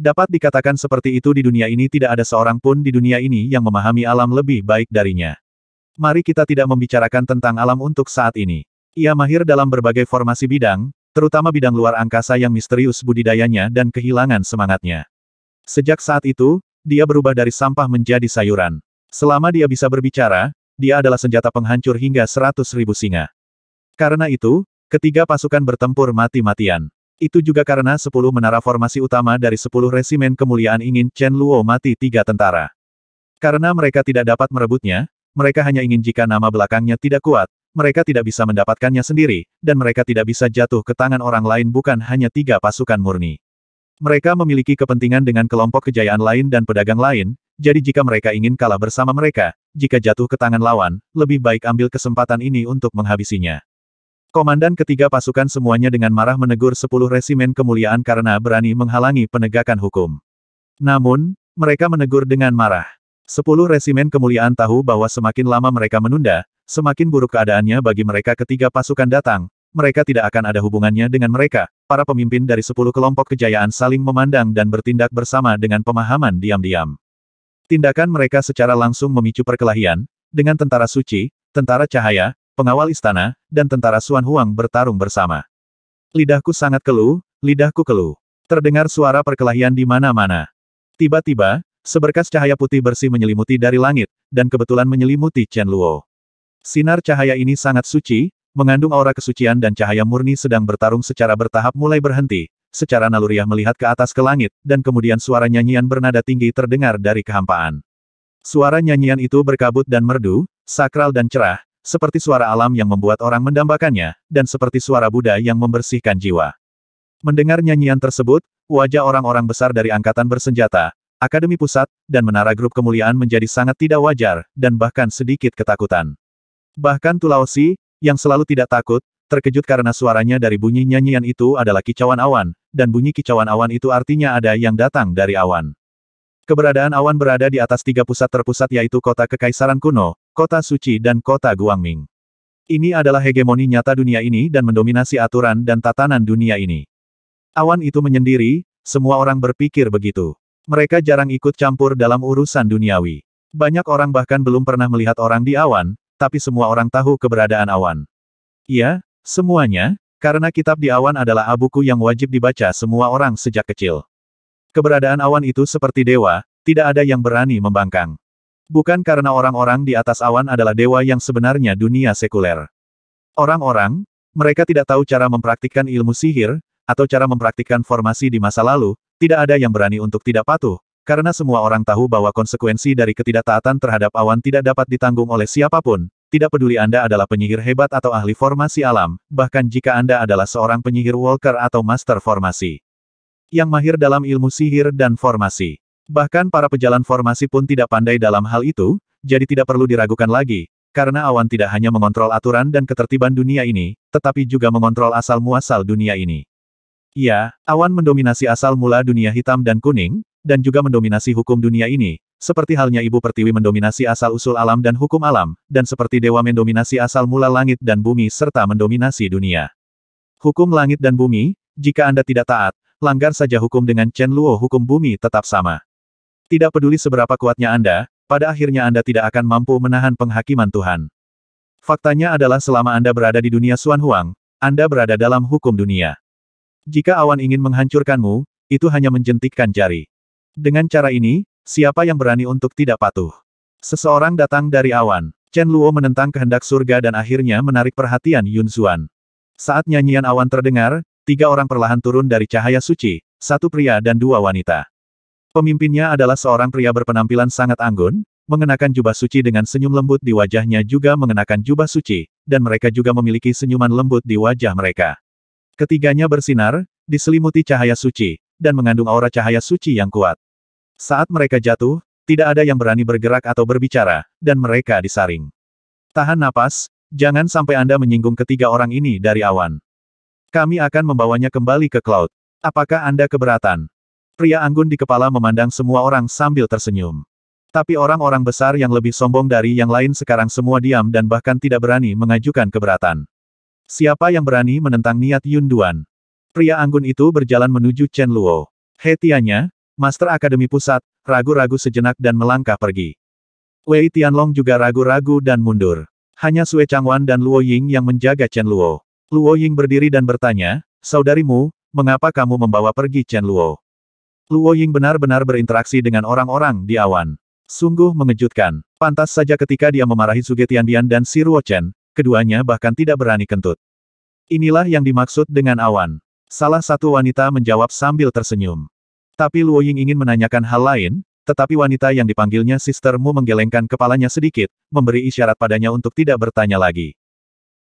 Dapat dikatakan seperti itu di dunia ini tidak ada seorang pun di dunia ini yang memahami alam lebih baik darinya. Mari kita tidak membicarakan tentang alam untuk saat ini. Ia mahir dalam berbagai formasi bidang, terutama bidang luar angkasa yang misterius budidayanya dan kehilangan semangatnya. Sejak saat itu, dia berubah dari sampah menjadi sayuran. Selama dia bisa berbicara, dia adalah senjata penghancur hingga seratus ribu singa. Karena itu, Ketiga pasukan bertempur mati-matian. Itu juga karena sepuluh menara formasi utama dari sepuluh resimen kemuliaan ingin Chen Luo mati tiga tentara. Karena mereka tidak dapat merebutnya, mereka hanya ingin jika nama belakangnya tidak kuat, mereka tidak bisa mendapatkannya sendiri, dan mereka tidak bisa jatuh ke tangan orang lain bukan hanya tiga pasukan murni. Mereka memiliki kepentingan dengan kelompok kejayaan lain dan pedagang lain, jadi jika mereka ingin kalah bersama mereka, jika jatuh ke tangan lawan, lebih baik ambil kesempatan ini untuk menghabisinya. Komandan ketiga pasukan semuanya dengan marah menegur sepuluh resimen kemuliaan karena berani menghalangi penegakan hukum. Namun, mereka menegur dengan marah. Sepuluh resimen kemuliaan tahu bahwa semakin lama mereka menunda, semakin buruk keadaannya bagi mereka ketiga pasukan datang, mereka tidak akan ada hubungannya dengan mereka, para pemimpin dari sepuluh kelompok kejayaan saling memandang dan bertindak bersama dengan pemahaman diam-diam. Tindakan mereka secara langsung memicu perkelahian, dengan tentara suci, tentara cahaya, pengawal istana, dan tentara Xuan Huang bertarung bersama. Lidahku sangat keluh, lidahku keluh. Terdengar suara perkelahian di mana-mana. Tiba-tiba, seberkas cahaya putih bersih menyelimuti dari langit, dan kebetulan menyelimuti Chen Luo. Sinar cahaya ini sangat suci, mengandung aura kesucian dan cahaya murni sedang bertarung secara bertahap mulai berhenti, secara naluriah melihat ke atas ke langit, dan kemudian suara nyanyian bernada tinggi terdengar dari kehampaan. Suara nyanyian itu berkabut dan merdu, sakral dan cerah, seperti suara alam yang membuat orang mendambakannya, dan seperti suara Buddha yang membersihkan jiwa. Mendengar nyanyian tersebut, wajah orang-orang besar dari angkatan bersenjata, akademi pusat, dan menara grup kemuliaan menjadi sangat tidak wajar, dan bahkan sedikit ketakutan. Bahkan Tulaosi, yang selalu tidak takut, terkejut karena suaranya dari bunyi nyanyian itu adalah kicauan awan, dan bunyi kicauan awan itu artinya ada yang datang dari awan. Keberadaan awan berada di atas tiga pusat terpusat yaitu kota kekaisaran kuno, Kota Suci dan Kota Guangming. Ini adalah hegemoni nyata dunia ini dan mendominasi aturan dan tatanan dunia ini. Awan itu menyendiri, semua orang berpikir begitu. Mereka jarang ikut campur dalam urusan duniawi. Banyak orang bahkan belum pernah melihat orang di awan, tapi semua orang tahu keberadaan awan. Iya, semuanya, karena kitab di awan adalah abuku yang wajib dibaca semua orang sejak kecil. Keberadaan awan itu seperti dewa, tidak ada yang berani membangkang. Bukan karena orang-orang di atas awan adalah dewa yang sebenarnya dunia sekuler. Orang-orang, mereka tidak tahu cara mempraktikkan ilmu sihir, atau cara mempraktikkan formasi di masa lalu, tidak ada yang berani untuk tidak patuh, karena semua orang tahu bahwa konsekuensi dari ketidaktaatan terhadap awan tidak dapat ditanggung oleh siapapun, tidak peduli Anda adalah penyihir hebat atau ahli formasi alam, bahkan jika Anda adalah seorang penyihir walker atau master formasi. Yang mahir dalam ilmu sihir dan formasi. Bahkan para pejalan formasi pun tidak pandai dalam hal itu, jadi tidak perlu diragukan lagi, karena awan tidak hanya mengontrol aturan dan ketertiban dunia ini, tetapi juga mengontrol asal-muasal dunia ini. Ya, awan mendominasi asal mula dunia hitam dan kuning, dan juga mendominasi hukum dunia ini, seperti halnya Ibu Pertiwi mendominasi asal-usul alam dan hukum alam, dan seperti dewa mendominasi asal mula langit dan bumi serta mendominasi dunia. Hukum langit dan bumi, jika Anda tidak taat, langgar saja hukum dengan Chen Luo hukum bumi tetap sama. Tidak peduli seberapa kuatnya Anda, pada akhirnya Anda tidak akan mampu menahan penghakiman Tuhan. Faktanya adalah selama Anda berada di dunia Suan Huang, Anda berada dalam hukum dunia. Jika awan ingin menghancurkanmu, itu hanya menjentikkan jari. Dengan cara ini, siapa yang berani untuk tidak patuh? Seseorang datang dari awan. Chen Luo menentang kehendak surga dan akhirnya menarik perhatian Yun Xuan. Saat nyanyian awan terdengar, tiga orang perlahan turun dari cahaya suci, satu pria dan dua wanita. Pemimpinnya adalah seorang pria berpenampilan sangat anggun, mengenakan jubah suci dengan senyum lembut di wajahnya juga mengenakan jubah suci, dan mereka juga memiliki senyuman lembut di wajah mereka. Ketiganya bersinar, diselimuti cahaya suci, dan mengandung aura cahaya suci yang kuat. Saat mereka jatuh, tidak ada yang berani bergerak atau berbicara, dan mereka disaring. Tahan napas, jangan sampai Anda menyinggung ketiga orang ini dari awan. Kami akan membawanya kembali ke cloud. Apakah Anda keberatan? Pria anggun di kepala memandang semua orang sambil tersenyum. Tapi orang-orang besar yang lebih sombong dari yang lain sekarang semua diam dan bahkan tidak berani mengajukan keberatan. Siapa yang berani menentang niat Yun Duan? Pria anggun itu berjalan menuju Chen Luo. Hetianya, Master Akademi Pusat, ragu-ragu sejenak dan melangkah pergi. Wei Tianlong juga ragu-ragu dan mundur. Hanya Sue Changwan dan Luo Ying yang menjaga Chen Luo. Luo Ying berdiri dan bertanya, Saudarimu, mengapa kamu membawa pergi Chen Luo? Luo Ying benar-benar berinteraksi dengan orang-orang di awan. Sungguh mengejutkan. Pantas saja ketika dia memarahi Suge Tiandian dan Si Chen, keduanya bahkan tidak berani kentut. Inilah yang dimaksud dengan awan. Salah satu wanita menjawab sambil tersenyum. Tapi Luo Ying ingin menanyakan hal lain, tetapi wanita yang dipanggilnya sistermu menggelengkan kepalanya sedikit, memberi isyarat padanya untuk tidak bertanya lagi.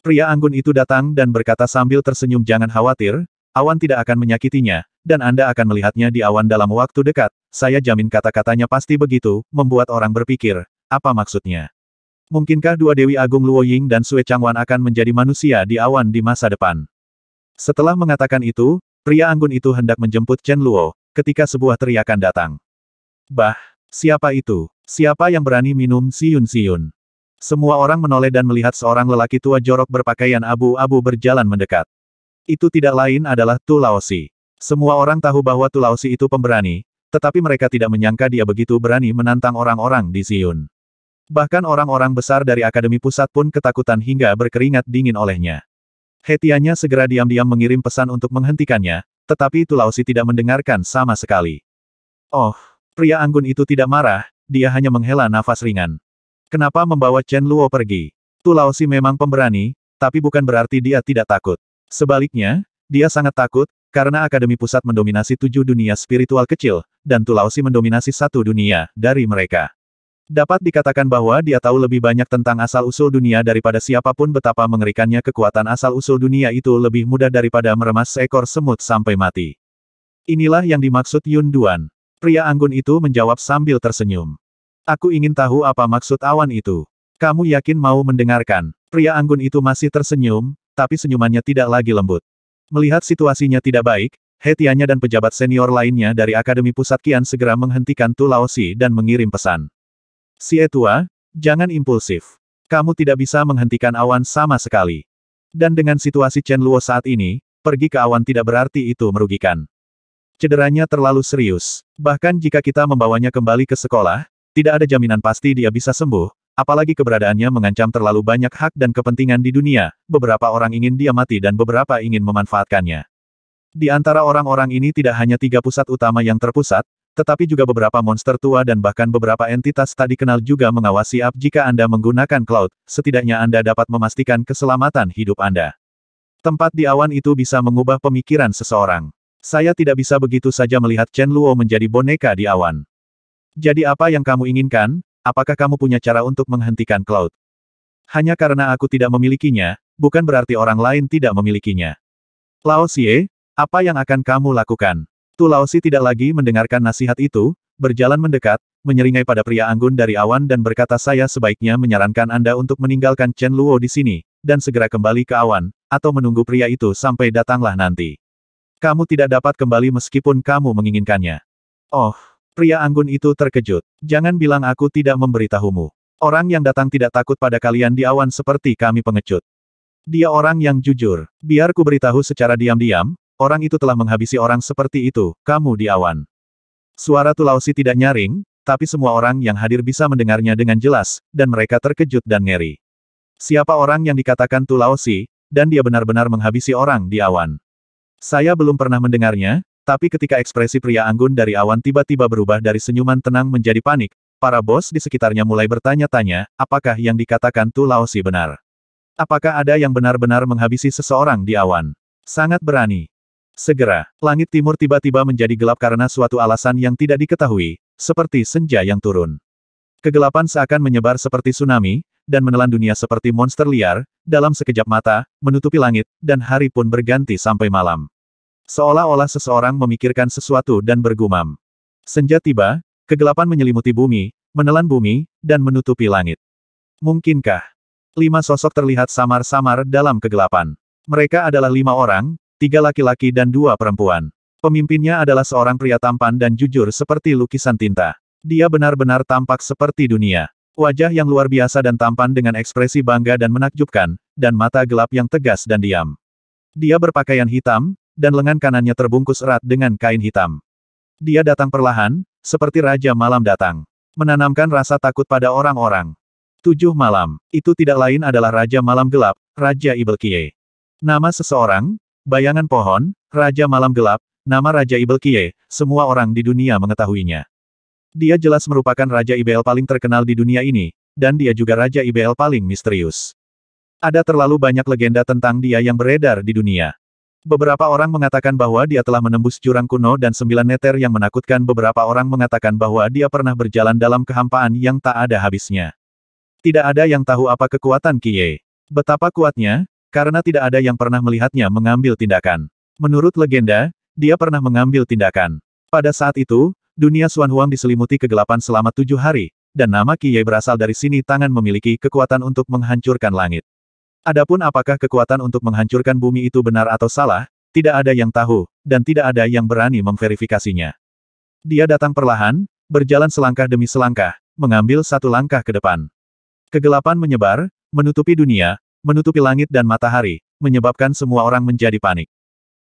Pria anggun itu datang dan berkata sambil tersenyum jangan khawatir, awan tidak akan menyakitinya, dan Anda akan melihatnya di awan dalam waktu dekat, saya jamin kata-katanya pasti begitu, membuat orang berpikir, apa maksudnya? Mungkinkah dua Dewi Agung Luo Ying dan Sue Changwan akan menjadi manusia di awan di masa depan? Setelah mengatakan itu, pria anggun itu hendak menjemput Chen Luo, ketika sebuah teriakan datang. Bah, siapa itu? Siapa yang berani minum siun-siun? Semua orang menoleh dan melihat seorang lelaki tua jorok berpakaian abu-abu berjalan mendekat. Itu tidak lain adalah Tu Laosi. Semua orang tahu bahwa Tulausi itu pemberani, tetapi mereka tidak menyangka dia begitu berani menantang orang-orang di Zion. Bahkan orang-orang besar dari Akademi Pusat pun ketakutan hingga berkeringat dingin olehnya. Hetianya segera diam-diam mengirim pesan untuk menghentikannya, tetapi Tulausi tidak mendengarkan sama sekali. Oh, pria anggun itu tidak marah, dia hanya menghela nafas ringan. Kenapa membawa Chen Luo pergi? Tulausi memang pemberani, tapi bukan berarti dia tidak takut. Sebaliknya, dia sangat takut, karena Akademi Pusat mendominasi tujuh dunia spiritual kecil, dan Tulausi mendominasi satu dunia, dari mereka. Dapat dikatakan bahwa dia tahu lebih banyak tentang asal-usul dunia daripada siapapun betapa mengerikannya kekuatan asal-usul dunia itu lebih mudah daripada meremas seekor semut sampai mati. Inilah yang dimaksud Yun Duan. Pria anggun itu menjawab sambil tersenyum. Aku ingin tahu apa maksud awan itu. Kamu yakin mau mendengarkan? Pria anggun itu masih tersenyum, tapi senyumannya tidak lagi lembut. Melihat situasinya tidak baik, Hetianya dan pejabat senior lainnya dari Akademi Pusat Kian segera menghentikan Tu Laosi dan mengirim pesan. Si Etua, jangan impulsif. Kamu tidak bisa menghentikan awan sama sekali. Dan dengan situasi Chen Luo saat ini, pergi ke awan tidak berarti itu merugikan. Cederanya terlalu serius. Bahkan jika kita membawanya kembali ke sekolah, tidak ada jaminan pasti dia bisa sembuh, Apalagi keberadaannya mengancam terlalu banyak hak dan kepentingan di dunia, beberapa orang ingin dia mati dan beberapa ingin memanfaatkannya. Di antara orang-orang ini tidak hanya tiga pusat utama yang terpusat, tetapi juga beberapa monster tua dan bahkan beberapa entitas tadi kenal juga mengawasi up jika Anda menggunakan cloud, setidaknya Anda dapat memastikan keselamatan hidup Anda. Tempat di awan itu bisa mengubah pemikiran seseorang. Saya tidak bisa begitu saja melihat Chen Luo menjadi boneka di awan. Jadi apa yang kamu inginkan? apakah kamu punya cara untuk menghentikan Cloud? Hanya karena aku tidak memilikinya, bukan berarti orang lain tidak memilikinya. Lao Xie, apa yang akan kamu lakukan? Tu Lao Xie tidak lagi mendengarkan nasihat itu, berjalan mendekat, menyeringai pada pria anggun dari awan dan berkata saya sebaiknya menyarankan Anda untuk meninggalkan Chen Luo di sini, dan segera kembali ke awan, atau menunggu pria itu sampai datanglah nanti. Kamu tidak dapat kembali meskipun kamu menginginkannya. Oh, Pria anggun itu terkejut. Jangan bilang aku tidak memberitahumu. Orang yang datang tidak takut pada kalian di awan seperti kami pengecut. Dia orang yang jujur. Biar ku beritahu secara diam-diam, orang itu telah menghabisi orang seperti itu, kamu di awan. Suara Tulausi tidak nyaring, tapi semua orang yang hadir bisa mendengarnya dengan jelas, dan mereka terkejut dan ngeri. Siapa orang yang dikatakan Tulausi, dan dia benar-benar menghabisi orang di awan. Saya belum pernah mendengarnya, tapi ketika ekspresi pria anggun dari awan tiba-tiba berubah dari senyuman tenang menjadi panik, para bos di sekitarnya mulai bertanya-tanya, apakah yang dikatakan Tu Laosi benar? Apakah ada yang benar-benar menghabisi seseorang di awan? Sangat berani. Segera, langit timur tiba-tiba menjadi gelap karena suatu alasan yang tidak diketahui, seperti senja yang turun. Kegelapan seakan menyebar seperti tsunami, dan menelan dunia seperti monster liar, dalam sekejap mata, menutupi langit, dan hari pun berganti sampai malam. Seolah-olah seseorang memikirkan sesuatu dan bergumam. Senja tiba, kegelapan menyelimuti bumi, menelan bumi, dan menutupi langit. Mungkinkah? Lima sosok terlihat samar-samar dalam kegelapan. Mereka adalah lima orang, tiga laki-laki dan dua perempuan. Pemimpinnya adalah seorang pria tampan dan jujur seperti lukisan tinta. Dia benar-benar tampak seperti dunia. Wajah yang luar biasa dan tampan dengan ekspresi bangga dan menakjubkan, dan mata gelap yang tegas dan diam. Dia berpakaian hitam, dan lengan kanannya terbungkus erat dengan kain hitam. Dia datang perlahan, seperti Raja Malam datang. Menanamkan rasa takut pada orang-orang. Tujuh malam, itu tidak lain adalah Raja Malam Gelap, Raja Ibelkie. Nama seseorang, bayangan pohon, Raja Malam Gelap, nama Raja Ibelkie, semua orang di dunia mengetahuinya. Dia jelas merupakan Raja Ibel paling terkenal di dunia ini, dan dia juga Raja Ibel paling misterius. Ada terlalu banyak legenda tentang dia yang beredar di dunia. Beberapa orang mengatakan bahwa dia telah menembus jurang kuno dan sembilan neter yang menakutkan beberapa orang mengatakan bahwa dia pernah berjalan dalam kehampaan yang tak ada habisnya. Tidak ada yang tahu apa kekuatan Kie. Betapa kuatnya, karena tidak ada yang pernah melihatnya mengambil tindakan. Menurut legenda, dia pernah mengambil tindakan. Pada saat itu, dunia Xuan Huang diselimuti kegelapan selama tujuh hari, dan nama Qiye berasal dari sini tangan memiliki kekuatan untuk menghancurkan langit. Adapun apakah kekuatan untuk menghancurkan bumi itu benar atau salah, tidak ada yang tahu, dan tidak ada yang berani memverifikasinya. Dia datang perlahan, berjalan selangkah demi selangkah, mengambil satu langkah ke depan. Kegelapan menyebar, menutupi dunia, menutupi langit dan matahari, menyebabkan semua orang menjadi panik.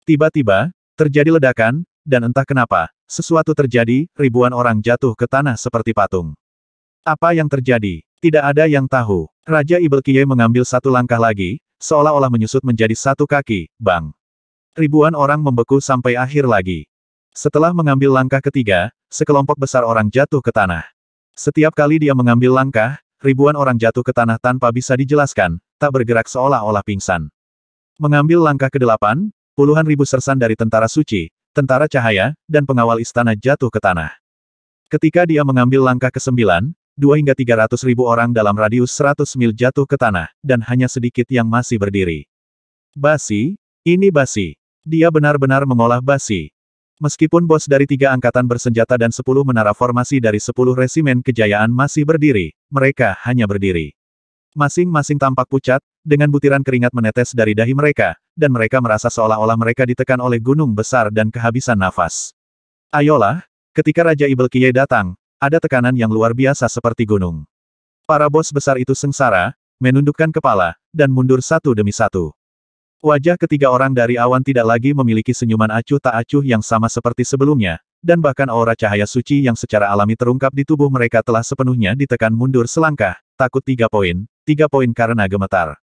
Tiba-tiba, terjadi ledakan, dan entah kenapa, sesuatu terjadi, ribuan orang jatuh ke tanah seperti patung. Apa yang terjadi? Tidak ada yang tahu. Raja Ibelkie mengambil satu langkah lagi, seolah-olah menyusut menjadi satu kaki, bang. Ribuan orang membeku sampai akhir lagi. Setelah mengambil langkah ketiga, sekelompok besar orang jatuh ke tanah. Setiap kali dia mengambil langkah, ribuan orang jatuh ke tanah tanpa bisa dijelaskan, tak bergerak seolah-olah pingsan. Mengambil langkah kedelapan, puluhan ribu sersan dari tentara suci, tentara cahaya, dan pengawal istana jatuh ke tanah. Ketika dia mengambil langkah ke sembilan, Dua hingga tiga ratus ribu orang dalam radius seratus mil jatuh ke tanah, dan hanya sedikit yang masih berdiri. Basi, ini basi. Dia benar-benar mengolah basi. Meskipun bos dari tiga angkatan bersenjata dan sepuluh menara formasi dari sepuluh resimen kejayaan masih berdiri, mereka hanya berdiri. Masing-masing tampak pucat, dengan butiran keringat menetes dari dahi mereka, dan mereka merasa seolah-olah mereka ditekan oleh gunung besar dan kehabisan nafas. Ayolah, ketika Raja Ibel datang, ada tekanan yang luar biasa seperti gunung. Para bos besar itu sengsara, menundukkan kepala, dan mundur satu demi satu. Wajah ketiga orang dari awan tidak lagi memiliki senyuman acuh tak acuh yang sama seperti sebelumnya, dan bahkan aura cahaya suci yang secara alami terungkap di tubuh mereka telah sepenuhnya ditekan mundur selangkah, takut tiga poin, tiga poin karena gemetar.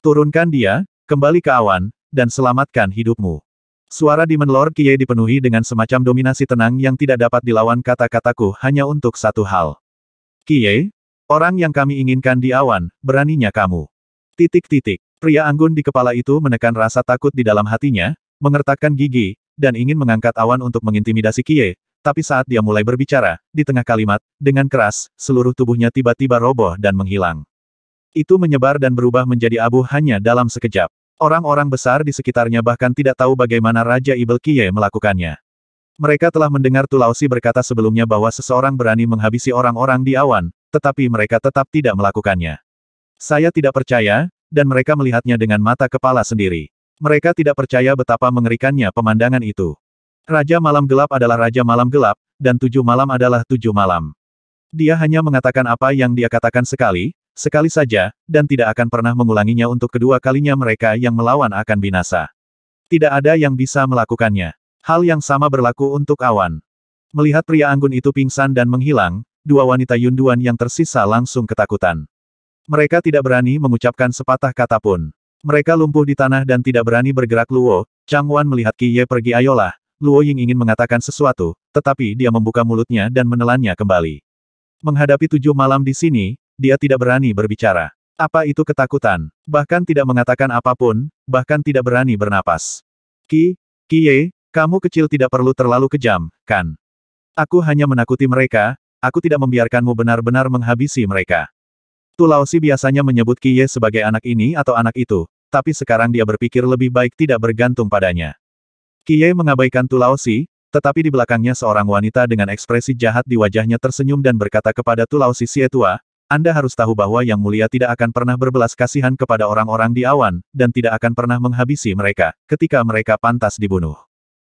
Turunkan dia, kembali ke awan, dan selamatkan hidupmu. Suara Demon Lord Kie dipenuhi dengan semacam dominasi tenang yang tidak dapat dilawan kata-kataku hanya untuk satu hal. Kie, orang yang kami inginkan di awan, beraninya kamu. Titik-titik, pria anggun di kepala itu menekan rasa takut di dalam hatinya, mengertakkan gigi, dan ingin mengangkat awan untuk mengintimidasi Kie, tapi saat dia mulai berbicara, di tengah kalimat, dengan keras, seluruh tubuhnya tiba-tiba roboh dan menghilang. Itu menyebar dan berubah menjadi abu hanya dalam sekejap. Orang-orang besar di sekitarnya bahkan tidak tahu bagaimana Raja Ibel Kie melakukannya. Mereka telah mendengar Tulausi berkata sebelumnya bahwa seseorang berani menghabisi orang-orang di awan, tetapi mereka tetap tidak melakukannya. Saya tidak percaya, dan mereka melihatnya dengan mata kepala sendiri. Mereka tidak percaya betapa mengerikannya pemandangan itu. Raja Malam Gelap adalah Raja Malam Gelap, dan tujuh malam adalah tujuh malam. Dia hanya mengatakan apa yang dia katakan sekali, Sekali saja, dan tidak akan pernah mengulanginya untuk kedua kalinya mereka yang melawan akan binasa. Tidak ada yang bisa melakukannya. Hal yang sama berlaku untuk awan. Melihat pria anggun itu pingsan dan menghilang, dua wanita Yunduan yang tersisa langsung ketakutan. Mereka tidak berani mengucapkan sepatah kata pun. Mereka lumpuh di tanah dan tidak berani bergerak Luo, Chang Wan melihat ye pergi ayolah, Luo Ying ingin mengatakan sesuatu, tetapi dia membuka mulutnya dan menelannya kembali. Menghadapi tujuh malam di sini, dia tidak berani berbicara. Apa itu ketakutan? Bahkan tidak mengatakan apapun, bahkan tidak berani bernapas. Ki, Kie, kamu kecil tidak perlu terlalu kejam, kan? Aku hanya menakuti mereka, aku tidak membiarkanmu benar-benar menghabisi mereka. Tulausi biasanya menyebut Kie sebagai anak ini atau anak itu, tapi sekarang dia berpikir lebih baik tidak bergantung padanya. Kie mengabaikan Tulausi, tetapi di belakangnya seorang wanita dengan ekspresi jahat di wajahnya tersenyum dan berkata kepada Tulausi Sietua, anda harus tahu bahwa Yang Mulia tidak akan pernah berbelas kasihan kepada orang-orang di awan, dan tidak akan pernah menghabisi mereka, ketika mereka pantas dibunuh.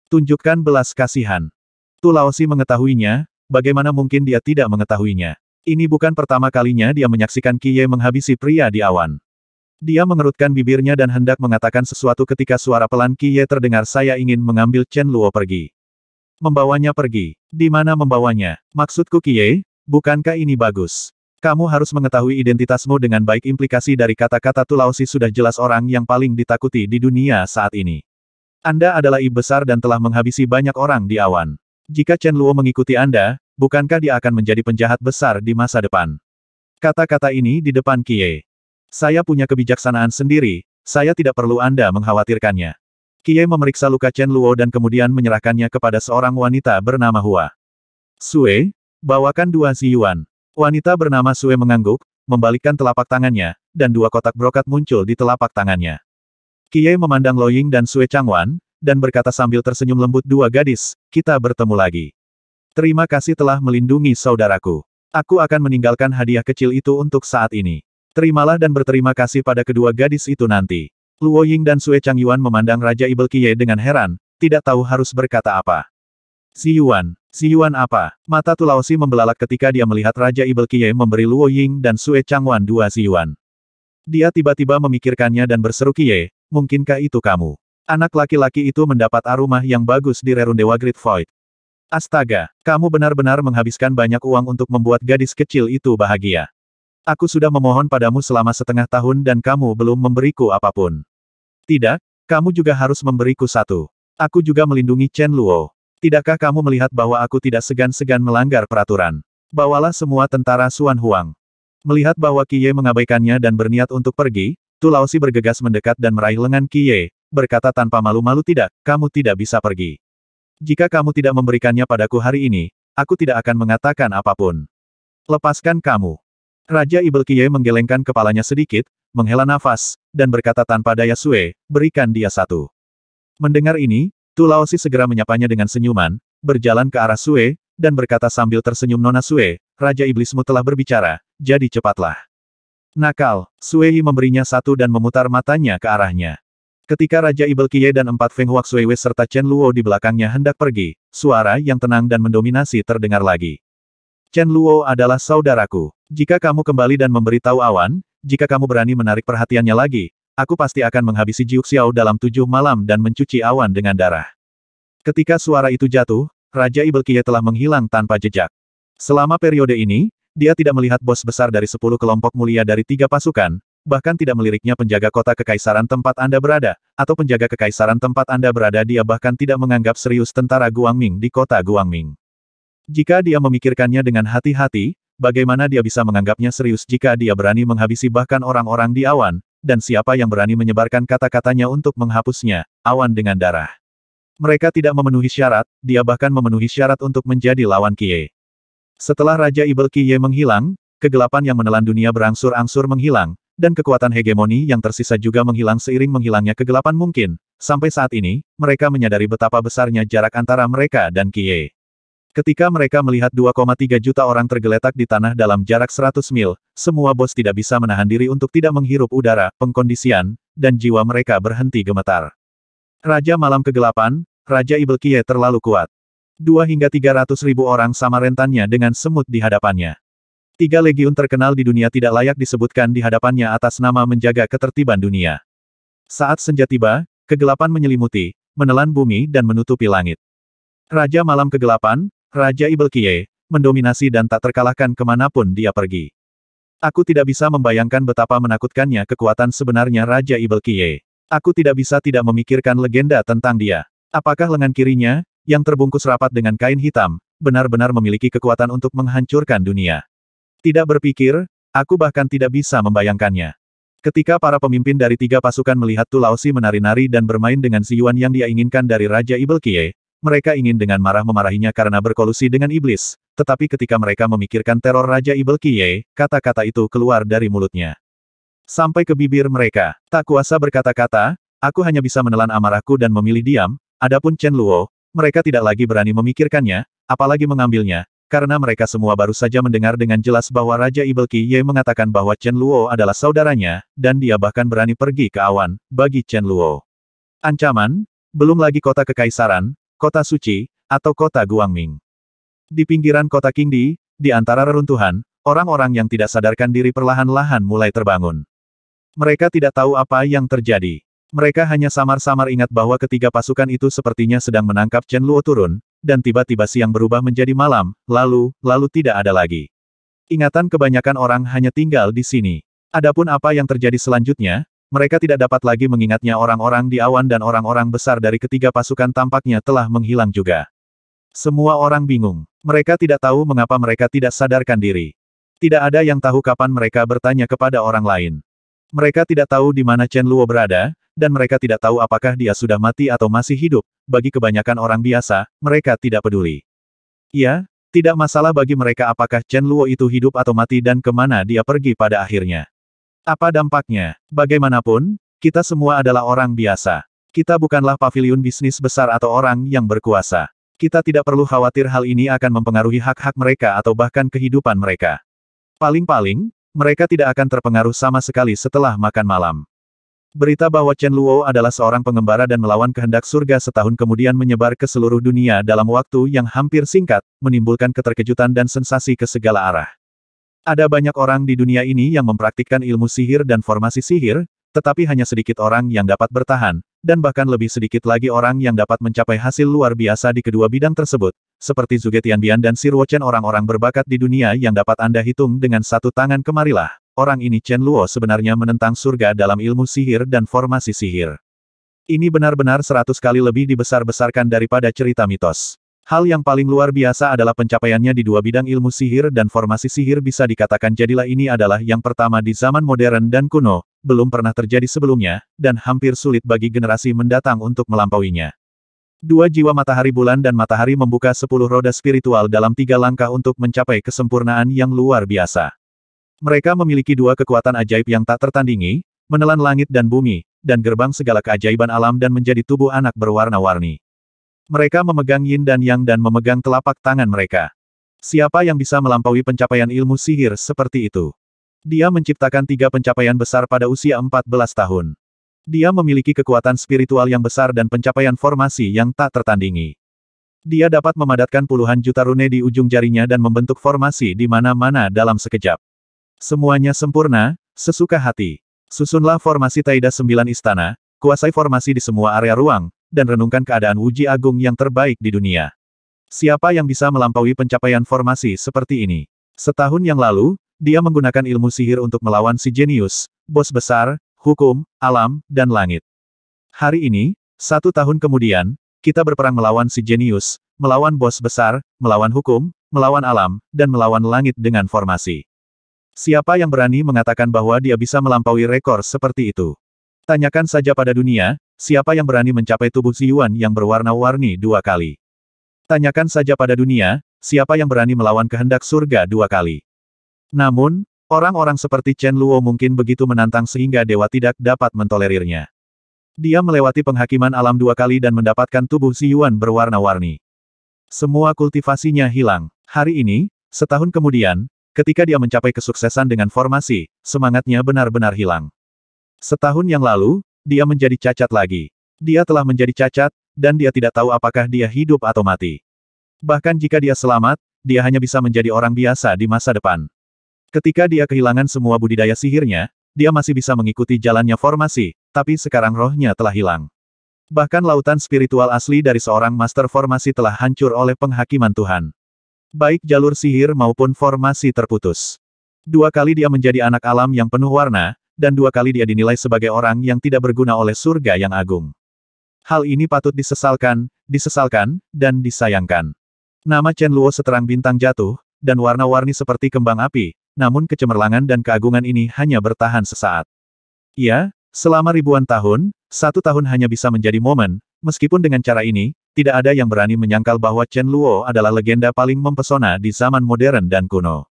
Tunjukkan belas kasihan. Tulaosi mengetahuinya, bagaimana mungkin dia tidak mengetahuinya. Ini bukan pertama kalinya dia menyaksikan Kiye menghabisi pria di awan. Dia mengerutkan bibirnya dan hendak mengatakan sesuatu ketika suara pelan Kiye terdengar saya ingin mengambil Chen Luo pergi. Membawanya pergi. Di mana membawanya? Maksudku Kiye, bukankah ini bagus? Kamu harus mengetahui identitasmu dengan baik implikasi dari kata-kata Tulausi sudah jelas orang yang paling ditakuti di dunia saat ini. Anda adalah ib besar dan telah menghabisi banyak orang di awan. Jika Chen Luo mengikuti Anda, bukankah dia akan menjadi penjahat besar di masa depan? Kata-kata ini di depan Kie. Saya punya kebijaksanaan sendiri, saya tidak perlu Anda mengkhawatirkannya. Kie memeriksa luka Chen Luo dan kemudian menyerahkannya kepada seorang wanita bernama Hua. Sue, bawakan dua Ziyuan. Wanita bernama Sue mengangguk, membalikkan telapak tangannya, dan dua kotak brokat muncul di telapak tangannya. Kie memandang Loying dan Sue Changwan, dan berkata sambil tersenyum lembut dua gadis, kita bertemu lagi. Terima kasih telah melindungi saudaraku. Aku akan meninggalkan hadiah kecil itu untuk saat ini. Terimalah dan berterima kasih pada kedua gadis itu nanti. Luo Ying dan Sue Chang Yuan memandang Raja Ibel Kie dengan heran, tidak tahu harus berkata apa. Si Yuan, Si Yuan apa? Mata Tulaosi membelalak ketika dia melihat Raja Ibel Kie memberi Luo Ying dan Sue Changwan dua Si Yuan. Dia tiba-tiba memikirkannya dan berseru Kie, mungkinkah itu kamu? Anak laki-laki itu mendapat aroma yang bagus di Rerun Dewa Great Void. Astaga, kamu benar-benar menghabiskan banyak uang untuk membuat gadis kecil itu bahagia. Aku sudah memohon padamu selama setengah tahun dan kamu belum memberiku apapun. Tidak, kamu juga harus memberiku satu. Aku juga melindungi Chen Luo. Tidakkah kamu melihat bahwa aku tidak segan-segan melanggar peraturan? Bawalah semua tentara Suan Huang. Melihat bahwa Kie mengabaikannya dan berniat untuk pergi, Tu bergegas mendekat dan meraih lengan Kie, berkata tanpa malu-malu tidak, kamu tidak bisa pergi. Jika kamu tidak memberikannya padaku hari ini, aku tidak akan mengatakan apapun. Lepaskan kamu. Raja Ibel Kie menggelengkan kepalanya sedikit, menghela nafas, dan berkata tanpa daya sue, berikan dia satu. Mendengar ini, Tu Laosi segera menyapanya dengan senyuman, berjalan ke arah Sue, dan berkata sambil tersenyum Nona Sue, Raja Iblismu telah berbicara, jadi cepatlah. Nakal, Suei memberinya satu dan memutar matanya ke arahnya. Ketika Raja Ibel Kie dan empat Feng Huak Wei serta Chen Luo di belakangnya hendak pergi, suara yang tenang dan mendominasi terdengar lagi. Chen Luo adalah saudaraku. Jika kamu kembali dan memberitahu Awan, jika kamu berani menarik perhatiannya lagi, Aku pasti akan menghabisi Xiao dalam tujuh malam dan mencuci awan dengan darah. Ketika suara itu jatuh, Raja Ibel Kie telah menghilang tanpa jejak. Selama periode ini, dia tidak melihat bos besar dari sepuluh kelompok mulia dari tiga pasukan, bahkan tidak meliriknya penjaga kota kekaisaran tempat Anda berada, atau penjaga kekaisaran tempat Anda berada dia bahkan tidak menganggap serius tentara Guangming di kota Guangming. Jika dia memikirkannya dengan hati-hati, bagaimana dia bisa menganggapnya serius jika dia berani menghabisi bahkan orang-orang di awan, dan siapa yang berani menyebarkan kata-katanya untuk menghapusnya, awan dengan darah. Mereka tidak memenuhi syarat, dia bahkan memenuhi syarat untuk menjadi lawan Kie. Setelah Raja Ibel Kie menghilang, kegelapan yang menelan dunia berangsur-angsur menghilang, dan kekuatan hegemoni yang tersisa juga menghilang seiring menghilangnya kegelapan mungkin. Sampai saat ini, mereka menyadari betapa besarnya jarak antara mereka dan Kie. Ketika mereka melihat 2,3 juta orang tergeletak di tanah dalam jarak 100 mil, semua bos tidak bisa menahan diri untuk tidak menghirup udara, pengkondisian, dan jiwa mereka berhenti gemetar. Raja Malam Kegelapan, Raja Ibelkie terlalu kuat. Dua hingga tiga ratus ribu orang sama rentannya dengan semut di hadapannya. Tiga legiun terkenal di dunia tidak layak disebutkan di hadapannya atas nama menjaga ketertiban dunia. Saat senja tiba, kegelapan menyelimuti, menelan bumi dan menutupi langit. Raja Malam Kegelapan, Raja Kie, mendominasi dan tak terkalahkan kemanapun dia pergi. Aku tidak bisa membayangkan betapa menakutkannya kekuatan sebenarnya Raja Kie. Aku tidak bisa tidak memikirkan legenda tentang dia. Apakah lengan kirinya, yang terbungkus rapat dengan kain hitam, benar-benar memiliki kekuatan untuk menghancurkan dunia? Tidak berpikir, aku bahkan tidak bisa membayangkannya. Ketika para pemimpin dari tiga pasukan melihat Tulausi menari-nari dan bermain dengan Si Yuan yang dia inginkan dari Raja Kie, mereka ingin dengan marah memarahinya karena berkolusi dengan iblis, tetapi ketika mereka memikirkan teror Raja Ibel Kiye, kata-kata itu keluar dari mulutnya. Sampai ke bibir mereka, tak kuasa berkata-kata, aku hanya bisa menelan amarahku dan memilih diam, adapun Chen Luo, mereka tidak lagi berani memikirkannya, apalagi mengambilnya, karena mereka semua baru saja mendengar dengan jelas bahwa Raja Ibel Kie mengatakan bahwa Chen Luo adalah saudaranya, dan dia bahkan berani pergi ke awan, bagi Chen Luo. Ancaman? Belum lagi kota kekaisaran, kota suci, atau kota Guangming. Di pinggiran kota Qingdi, di antara reruntuhan, orang-orang yang tidak sadarkan diri perlahan-lahan mulai terbangun. Mereka tidak tahu apa yang terjadi. Mereka hanya samar-samar ingat bahwa ketiga pasukan itu sepertinya sedang menangkap Chen Luo turun, dan tiba-tiba siang berubah menjadi malam, lalu, lalu tidak ada lagi. Ingatan kebanyakan orang hanya tinggal di sini. Adapun apa yang terjadi selanjutnya, mereka tidak dapat lagi mengingatnya orang-orang di awan dan orang-orang besar dari ketiga pasukan tampaknya telah menghilang juga. Semua orang bingung. Mereka tidak tahu mengapa mereka tidak sadarkan diri. Tidak ada yang tahu kapan mereka bertanya kepada orang lain. Mereka tidak tahu di mana Chen Luo berada, dan mereka tidak tahu apakah dia sudah mati atau masih hidup. Bagi kebanyakan orang biasa, mereka tidak peduli. Ya, tidak masalah bagi mereka apakah Chen Luo itu hidup atau mati dan kemana dia pergi pada akhirnya. Apa dampaknya? Bagaimanapun, kita semua adalah orang biasa. Kita bukanlah pavilion bisnis besar atau orang yang berkuasa. Kita tidak perlu khawatir hal ini akan mempengaruhi hak-hak mereka atau bahkan kehidupan mereka. Paling-paling, mereka tidak akan terpengaruh sama sekali setelah makan malam. Berita bahwa Chen Luo adalah seorang pengembara dan melawan kehendak surga setahun kemudian menyebar ke seluruh dunia dalam waktu yang hampir singkat, menimbulkan keterkejutan dan sensasi ke segala arah. Ada banyak orang di dunia ini yang mempraktikkan ilmu sihir dan formasi sihir, tetapi hanya sedikit orang yang dapat bertahan, dan bahkan lebih sedikit lagi orang yang dapat mencapai hasil luar biasa di kedua bidang tersebut, seperti Zuge Tianbian dan Sir Chen orang-orang berbakat di dunia yang dapat Anda hitung dengan satu tangan kemarilah. Orang ini Chen Luo sebenarnya menentang surga dalam ilmu sihir dan formasi sihir. Ini benar-benar seratus kali lebih dibesar-besarkan daripada cerita mitos. Hal yang paling luar biasa adalah pencapaiannya di dua bidang ilmu sihir dan formasi sihir bisa dikatakan jadilah ini adalah yang pertama di zaman modern dan kuno, belum pernah terjadi sebelumnya, dan hampir sulit bagi generasi mendatang untuk melampauinya. Dua jiwa matahari bulan dan matahari membuka sepuluh roda spiritual dalam tiga langkah untuk mencapai kesempurnaan yang luar biasa. Mereka memiliki dua kekuatan ajaib yang tak tertandingi, menelan langit dan bumi, dan gerbang segala keajaiban alam dan menjadi tubuh anak berwarna-warni. Mereka memegang yin dan yang dan memegang telapak tangan mereka. Siapa yang bisa melampaui pencapaian ilmu sihir seperti itu? Dia menciptakan tiga pencapaian besar pada usia 14 tahun. Dia memiliki kekuatan spiritual yang besar dan pencapaian formasi yang tak tertandingi. Dia dapat memadatkan puluhan juta rune di ujung jarinya dan membentuk formasi di mana-mana dalam sekejap. Semuanya sempurna, sesuka hati. Susunlah formasi Taida sembilan Istana, kuasai formasi di semua area ruang, dan renungkan keadaan Wuji Agung yang terbaik di dunia. Siapa yang bisa melampaui pencapaian formasi seperti ini? Setahun yang lalu, dia menggunakan ilmu sihir untuk melawan si jenius, bos besar, hukum, alam, dan langit. Hari ini, satu tahun kemudian, kita berperang melawan si jenius, melawan bos besar, melawan hukum, melawan alam, dan melawan langit dengan formasi. Siapa yang berani mengatakan bahwa dia bisa melampaui rekor seperti itu? Tanyakan saja pada dunia, siapa yang berani mencapai tubuh Ziyuan yang berwarna-warni dua kali. Tanyakan saja pada dunia, siapa yang berani melawan kehendak surga dua kali. Namun, orang-orang seperti Chen Luo mungkin begitu menantang sehingga dewa tidak dapat mentolerirnya. Dia melewati penghakiman alam dua kali dan mendapatkan tubuh Ziyuan berwarna-warni. Semua kultivasinya hilang. Hari ini, setahun kemudian, ketika dia mencapai kesuksesan dengan formasi, semangatnya benar-benar hilang. Setahun yang lalu, dia menjadi cacat lagi. Dia telah menjadi cacat, dan dia tidak tahu apakah dia hidup atau mati. Bahkan jika dia selamat, dia hanya bisa menjadi orang biasa di masa depan. Ketika dia kehilangan semua budidaya sihirnya, dia masih bisa mengikuti jalannya formasi, tapi sekarang rohnya telah hilang. Bahkan lautan spiritual asli dari seorang master formasi telah hancur oleh penghakiman Tuhan. Baik jalur sihir maupun formasi terputus. Dua kali dia menjadi anak alam yang penuh warna, dan dua kali dia dinilai sebagai orang yang tidak berguna oleh surga yang agung. Hal ini patut disesalkan, disesalkan, dan disayangkan. Nama Chen Luo seterang bintang jatuh, dan warna-warni seperti kembang api, namun kecemerlangan dan keagungan ini hanya bertahan sesaat. Ya, selama ribuan tahun, satu tahun hanya bisa menjadi momen, meskipun dengan cara ini, tidak ada yang berani menyangkal bahwa Chen Luo adalah legenda paling mempesona di zaman modern dan kuno.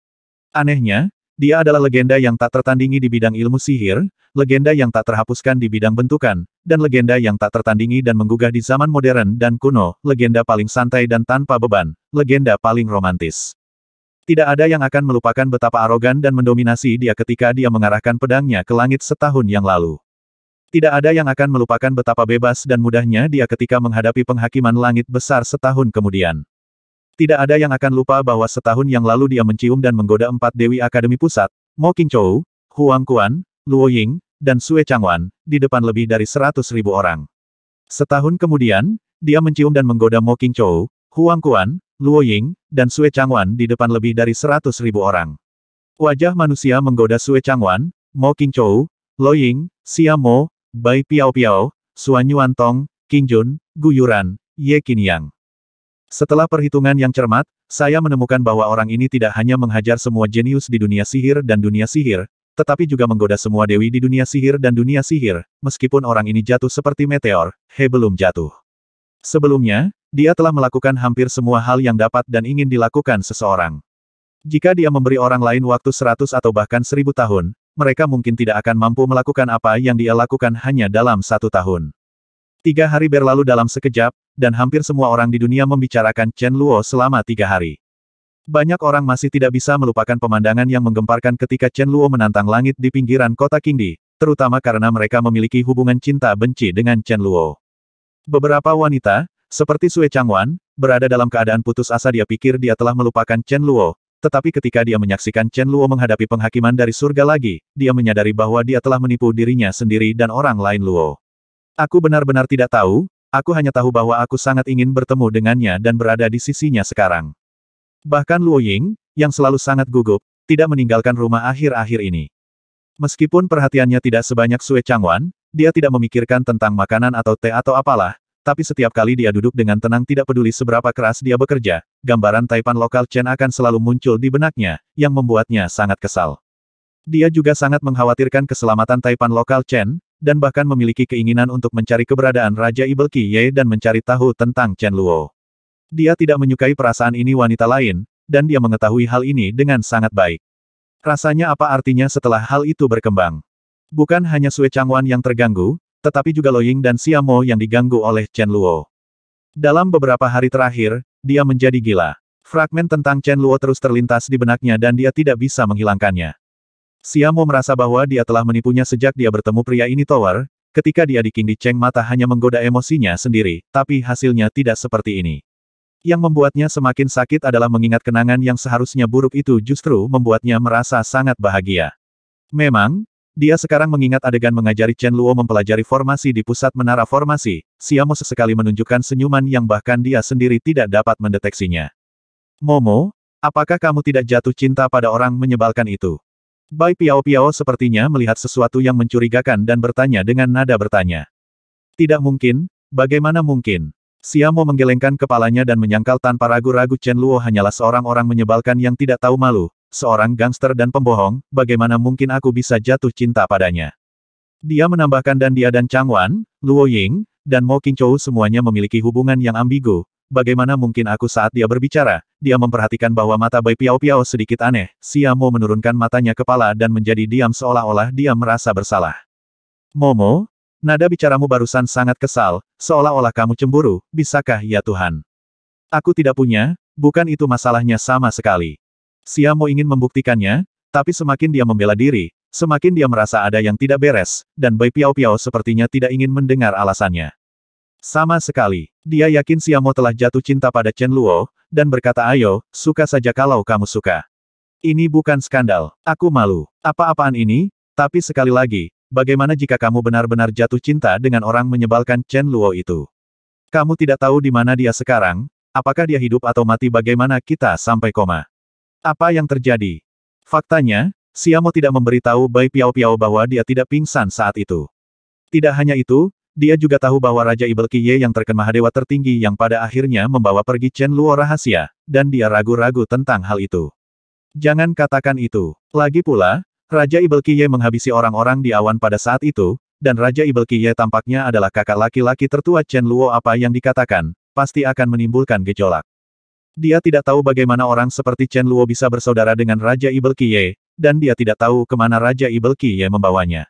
Anehnya, dia adalah legenda yang tak tertandingi di bidang ilmu sihir, legenda yang tak terhapuskan di bidang bentukan, dan legenda yang tak tertandingi dan menggugah di zaman modern dan kuno, legenda paling santai dan tanpa beban, legenda paling romantis. Tidak ada yang akan melupakan betapa arogan dan mendominasi dia ketika dia mengarahkan pedangnya ke langit setahun yang lalu. Tidak ada yang akan melupakan betapa bebas dan mudahnya dia ketika menghadapi penghakiman langit besar setahun kemudian. Tidak ada yang akan lupa bahwa setahun yang lalu dia mencium dan menggoda empat Dewi Akademi Pusat, Mo Qingchou, Chou, Huang Kuan, Luo Ying, dan Sue Changwan, di depan lebih dari seratus ribu orang. Setahun kemudian, dia mencium dan menggoda Mo Qingchou, Chou, Huang Kuan, Luo Ying, dan Sue Changwan di depan lebih dari seratus ribu orang. Wajah manusia menggoda Sue Changwan, Mo Qingchou, Chou, Luo Ying, Xia Mo, Bai Piao Piao, Suan Yuan Tong, King Jun, Gu Yuran, Ye Qin setelah perhitungan yang cermat, saya menemukan bahwa orang ini tidak hanya menghajar semua jenius di dunia sihir dan dunia sihir, tetapi juga menggoda semua dewi di dunia sihir dan dunia sihir, meskipun orang ini jatuh seperti meteor, he belum jatuh. Sebelumnya, dia telah melakukan hampir semua hal yang dapat dan ingin dilakukan seseorang. Jika dia memberi orang lain waktu seratus atau bahkan seribu tahun, mereka mungkin tidak akan mampu melakukan apa yang dia lakukan hanya dalam satu tahun. Tiga hari berlalu dalam sekejap, dan hampir semua orang di dunia membicarakan Chen Luo selama tiga hari. Banyak orang masih tidak bisa melupakan pemandangan yang menggemparkan ketika Chen Luo menantang langit di pinggiran kota Kingdi, terutama karena mereka memiliki hubungan cinta benci dengan Chen Luo. Beberapa wanita, seperti Sue Changwan, berada dalam keadaan putus asa dia pikir dia telah melupakan Chen Luo, tetapi ketika dia menyaksikan Chen Luo menghadapi penghakiman dari surga lagi, dia menyadari bahwa dia telah menipu dirinya sendiri dan orang lain Luo. Aku benar-benar tidak tahu, aku hanya tahu bahwa aku sangat ingin bertemu dengannya dan berada di sisinya sekarang. Bahkan Luo Ying, yang selalu sangat gugup, tidak meninggalkan rumah akhir-akhir ini. Meskipun perhatiannya tidak sebanyak Sue Changwan, dia tidak memikirkan tentang makanan atau teh atau apalah, tapi setiap kali dia duduk dengan tenang tidak peduli seberapa keras dia bekerja, gambaran Taipan lokal Chen akan selalu muncul di benaknya, yang membuatnya sangat kesal. Dia juga sangat mengkhawatirkan keselamatan Taipan lokal Chen, dan bahkan memiliki keinginan untuk mencari keberadaan Raja Ibel Kiye dan mencari tahu tentang Chen Luo. Dia tidak menyukai perasaan ini wanita lain, dan dia mengetahui hal ini dengan sangat baik. Rasanya apa artinya setelah hal itu berkembang? Bukan hanya Sue Changwan yang terganggu, tetapi juga Loying dan Siamo yang diganggu oleh Chen Luo. Dalam beberapa hari terakhir, dia menjadi gila. Fragmen tentang Chen Luo terus terlintas di benaknya dan dia tidak bisa menghilangkannya. Siamo merasa bahwa dia telah menipunya sejak dia bertemu pria ini Tower, ketika dia di King di Cheng mata hanya menggoda emosinya sendiri, tapi hasilnya tidak seperti ini. Yang membuatnya semakin sakit adalah mengingat kenangan yang seharusnya buruk itu justru membuatnya merasa sangat bahagia. Memang, dia sekarang mengingat adegan mengajari Chen Luo mempelajari formasi di pusat menara formasi, Siamo sesekali menunjukkan senyuman yang bahkan dia sendiri tidak dapat mendeteksinya. Momo, apakah kamu tidak jatuh cinta pada orang menyebalkan itu? Bai Piao Piao sepertinya melihat sesuatu yang mencurigakan dan bertanya dengan nada bertanya. Tidak mungkin, bagaimana mungkin? Siamo menggelengkan kepalanya dan menyangkal tanpa ragu-ragu Chen Luo hanyalah seorang orang menyebalkan yang tidak tahu malu, seorang gangster dan pembohong, bagaimana mungkin aku bisa jatuh cinta padanya? Dia menambahkan dan dia dan Chang Wan, Luo Ying, dan Mo Qingchou semuanya memiliki hubungan yang ambigu, Bagaimana mungkin aku saat dia berbicara, dia memperhatikan bahwa mata Bai Piao Piao sedikit aneh, Xia Mo menurunkan matanya kepala dan menjadi diam seolah-olah dia merasa bersalah. Momo, nada bicaramu barusan sangat kesal, seolah-olah kamu cemburu, bisakah ya Tuhan? Aku tidak punya, bukan itu masalahnya sama sekali. Xia Mo ingin membuktikannya, tapi semakin dia membela diri, Semakin dia merasa ada yang tidak beres, dan Bai Piao Piao sepertinya tidak ingin mendengar alasannya. Sama sekali, dia yakin Siamo telah jatuh cinta pada Chen Luo, dan berkata ayo, suka saja kalau kamu suka. Ini bukan skandal, aku malu. Apa-apaan ini? Tapi sekali lagi, bagaimana jika kamu benar-benar jatuh cinta dengan orang menyebalkan Chen Luo itu? Kamu tidak tahu di mana dia sekarang, apakah dia hidup atau mati bagaimana kita sampai koma. Apa yang terjadi? Faktanya, Siamo tidak memberitahu Bai Piao Piao bahwa dia tidak pingsan saat itu. Tidak hanya itu, dia juga tahu bahwa Raja Ibel Qiye yang terkena Mahadewa tertinggi yang pada akhirnya membawa pergi Chen Luo rahasia, dan dia ragu-ragu tentang hal itu. Jangan katakan itu. Lagi pula, Raja Ibel Qiye menghabisi orang-orang di awan pada saat itu, dan Raja Ibel Qiye tampaknya adalah kakak laki-laki tertua Chen Luo apa yang dikatakan, pasti akan menimbulkan gejolak. Dia tidak tahu bagaimana orang seperti Chen Luo bisa bersaudara dengan Raja Ibel Qiye, dan dia tidak tahu kemana Raja Ibel Qiye membawanya.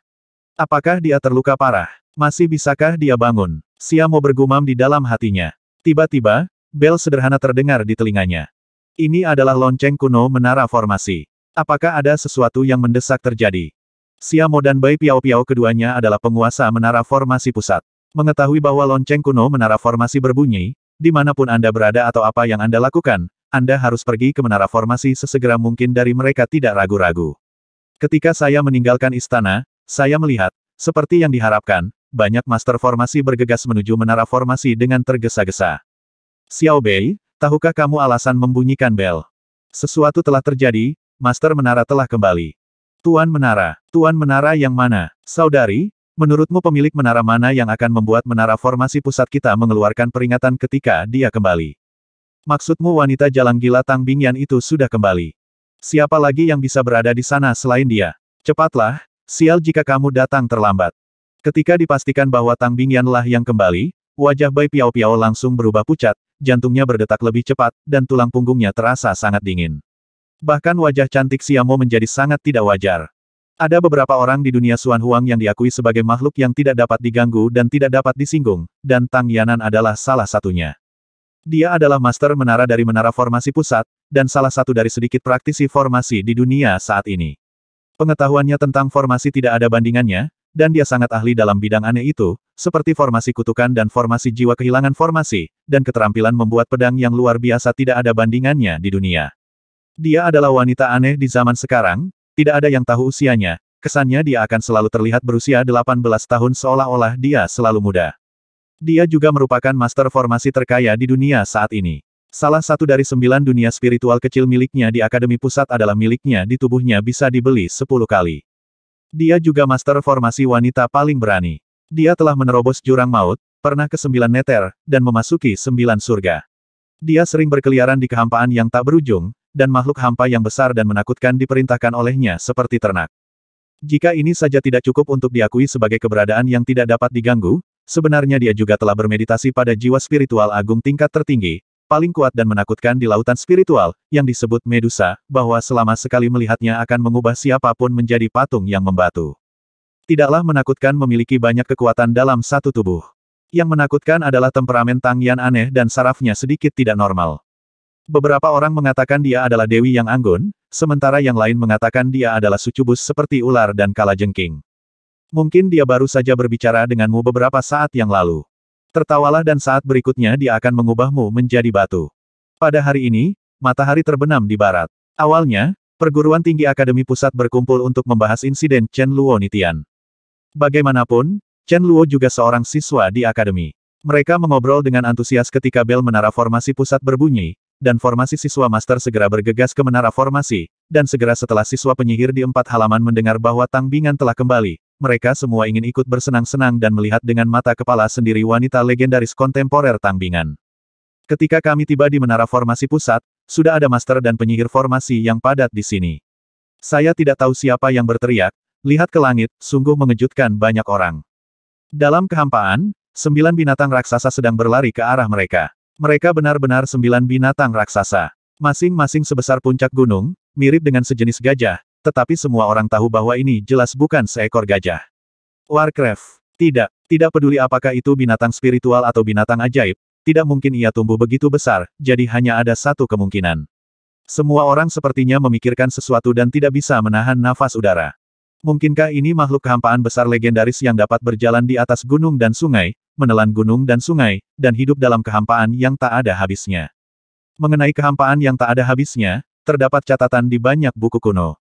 Apakah dia terluka parah? Masih bisakah dia bangun? Siamo bergumam di dalam hatinya. Tiba-tiba, bel sederhana terdengar di telinganya. Ini adalah lonceng kuno menara formasi. Apakah ada sesuatu yang mendesak terjadi? Siamo dan Bai Piao Piao keduanya adalah penguasa menara formasi pusat. Mengetahui bahwa lonceng kuno menara formasi berbunyi, dimanapun Anda berada atau apa yang Anda lakukan, Anda harus pergi ke menara formasi sesegera mungkin dari mereka tidak ragu-ragu. Ketika saya meninggalkan istana, saya melihat, seperti yang diharapkan, banyak master formasi bergegas menuju menara formasi dengan tergesa-gesa. Xiao Bei, tahukah kamu alasan membunyikan bel? Sesuatu telah terjadi, master menara telah kembali. Tuan menara, tuan menara yang mana? Saudari, menurutmu pemilik menara mana yang akan membuat menara formasi pusat kita mengeluarkan peringatan ketika dia kembali? Maksudmu wanita jalan gila Tang Bingyan itu sudah kembali? Siapa lagi yang bisa berada di sana selain dia? Cepatlah, Sial jika kamu datang terlambat. Ketika dipastikan bahwa Tang Bingyanlah yang kembali, wajah Bai Piao Piao langsung berubah pucat, jantungnya berdetak lebih cepat, dan tulang punggungnya terasa sangat dingin. Bahkan wajah cantik Siamo menjadi sangat tidak wajar. Ada beberapa orang di dunia Suan Huang yang diakui sebagai makhluk yang tidak dapat diganggu dan tidak dapat disinggung, dan Tang Yanan adalah salah satunya. Dia adalah master menara dari menara formasi pusat, dan salah satu dari sedikit praktisi formasi di dunia saat ini. Pengetahuannya tentang formasi tidak ada bandingannya, dan dia sangat ahli dalam bidang aneh itu, seperti formasi kutukan dan formasi jiwa kehilangan formasi, dan keterampilan membuat pedang yang luar biasa tidak ada bandingannya di dunia. Dia adalah wanita aneh di zaman sekarang, tidak ada yang tahu usianya, kesannya dia akan selalu terlihat berusia 18 tahun seolah-olah dia selalu muda. Dia juga merupakan master formasi terkaya di dunia saat ini. Salah satu dari sembilan dunia spiritual kecil miliknya di Akademi Pusat adalah miliknya di tubuhnya bisa dibeli sepuluh kali. Dia juga master formasi wanita paling berani. Dia telah menerobos jurang maut, pernah ke sembilan neter, dan memasuki sembilan surga. Dia sering berkeliaran di kehampaan yang tak berujung, dan makhluk hampa yang besar dan menakutkan diperintahkan olehnya seperti ternak. Jika ini saja tidak cukup untuk diakui sebagai keberadaan yang tidak dapat diganggu, sebenarnya dia juga telah bermeditasi pada jiwa spiritual agung tingkat tertinggi, paling kuat dan menakutkan di lautan spiritual, yang disebut Medusa, bahwa selama sekali melihatnya akan mengubah siapapun menjadi patung yang membatu. Tidaklah menakutkan memiliki banyak kekuatan dalam satu tubuh. Yang menakutkan adalah temperamen Tang Yan aneh dan sarafnya sedikit tidak normal. Beberapa orang mengatakan dia adalah dewi yang anggun, sementara yang lain mengatakan dia adalah sucubus seperti ular dan kalajengking. Mungkin dia baru saja berbicara denganmu beberapa saat yang lalu. Tertawalah dan saat berikutnya dia akan mengubahmu menjadi batu. Pada hari ini, matahari terbenam di barat. Awalnya, perguruan tinggi Akademi Pusat berkumpul untuk membahas insiden Chen Luo Nitian. Bagaimanapun, Chen Luo juga seorang siswa di Akademi. Mereka mengobrol dengan antusias ketika bel menara formasi pusat berbunyi, dan formasi siswa master segera bergegas ke menara formasi, dan segera setelah siswa penyihir di empat halaman mendengar bahwa Tang Bingan telah kembali, mereka semua ingin ikut bersenang-senang dan melihat dengan mata kepala sendiri wanita legendaris kontemporer Tangbingan. Ketika kami tiba di menara formasi pusat, sudah ada master dan penyihir formasi yang padat di sini. Saya tidak tahu siapa yang berteriak, lihat ke langit, sungguh mengejutkan banyak orang. Dalam kehampaan, sembilan binatang raksasa sedang berlari ke arah mereka. Mereka benar-benar sembilan binatang raksasa. Masing-masing sebesar puncak gunung, mirip dengan sejenis gajah, tetapi semua orang tahu bahwa ini jelas bukan seekor gajah. Warcraft. Tidak, tidak peduli apakah itu binatang spiritual atau binatang ajaib, tidak mungkin ia tumbuh begitu besar, jadi hanya ada satu kemungkinan. Semua orang sepertinya memikirkan sesuatu dan tidak bisa menahan nafas udara. Mungkinkah ini makhluk kehampaan besar legendaris yang dapat berjalan di atas gunung dan sungai, menelan gunung dan sungai, dan hidup dalam kehampaan yang tak ada habisnya? Mengenai kehampaan yang tak ada habisnya, terdapat catatan di banyak buku kuno.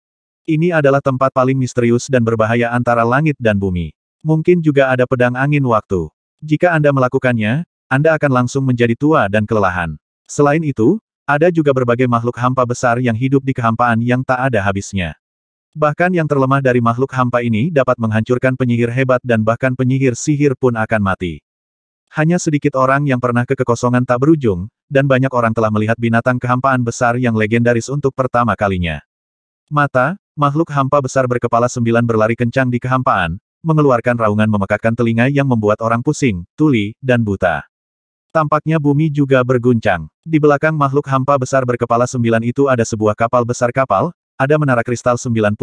Ini adalah tempat paling misterius dan berbahaya antara langit dan bumi. Mungkin juga ada pedang angin waktu. Jika Anda melakukannya, Anda akan langsung menjadi tua dan kelelahan. Selain itu, ada juga berbagai makhluk hampa besar yang hidup di kehampaan yang tak ada habisnya. Bahkan yang terlemah dari makhluk hampa ini dapat menghancurkan penyihir hebat dan bahkan penyihir sihir pun akan mati. Hanya sedikit orang yang pernah ke kekosongan tak berujung, dan banyak orang telah melihat binatang kehampaan besar yang legendaris untuk pertama kalinya. Mata, makhluk hampa besar berkepala sembilan berlari kencang di kehampaan, mengeluarkan raungan memekakkan telinga yang membuat orang pusing, tuli, dan buta. Tampaknya bumi juga berguncang. Di belakang makhluk hampa besar berkepala sembilan itu ada sebuah kapal besar kapal, ada menara kristal 99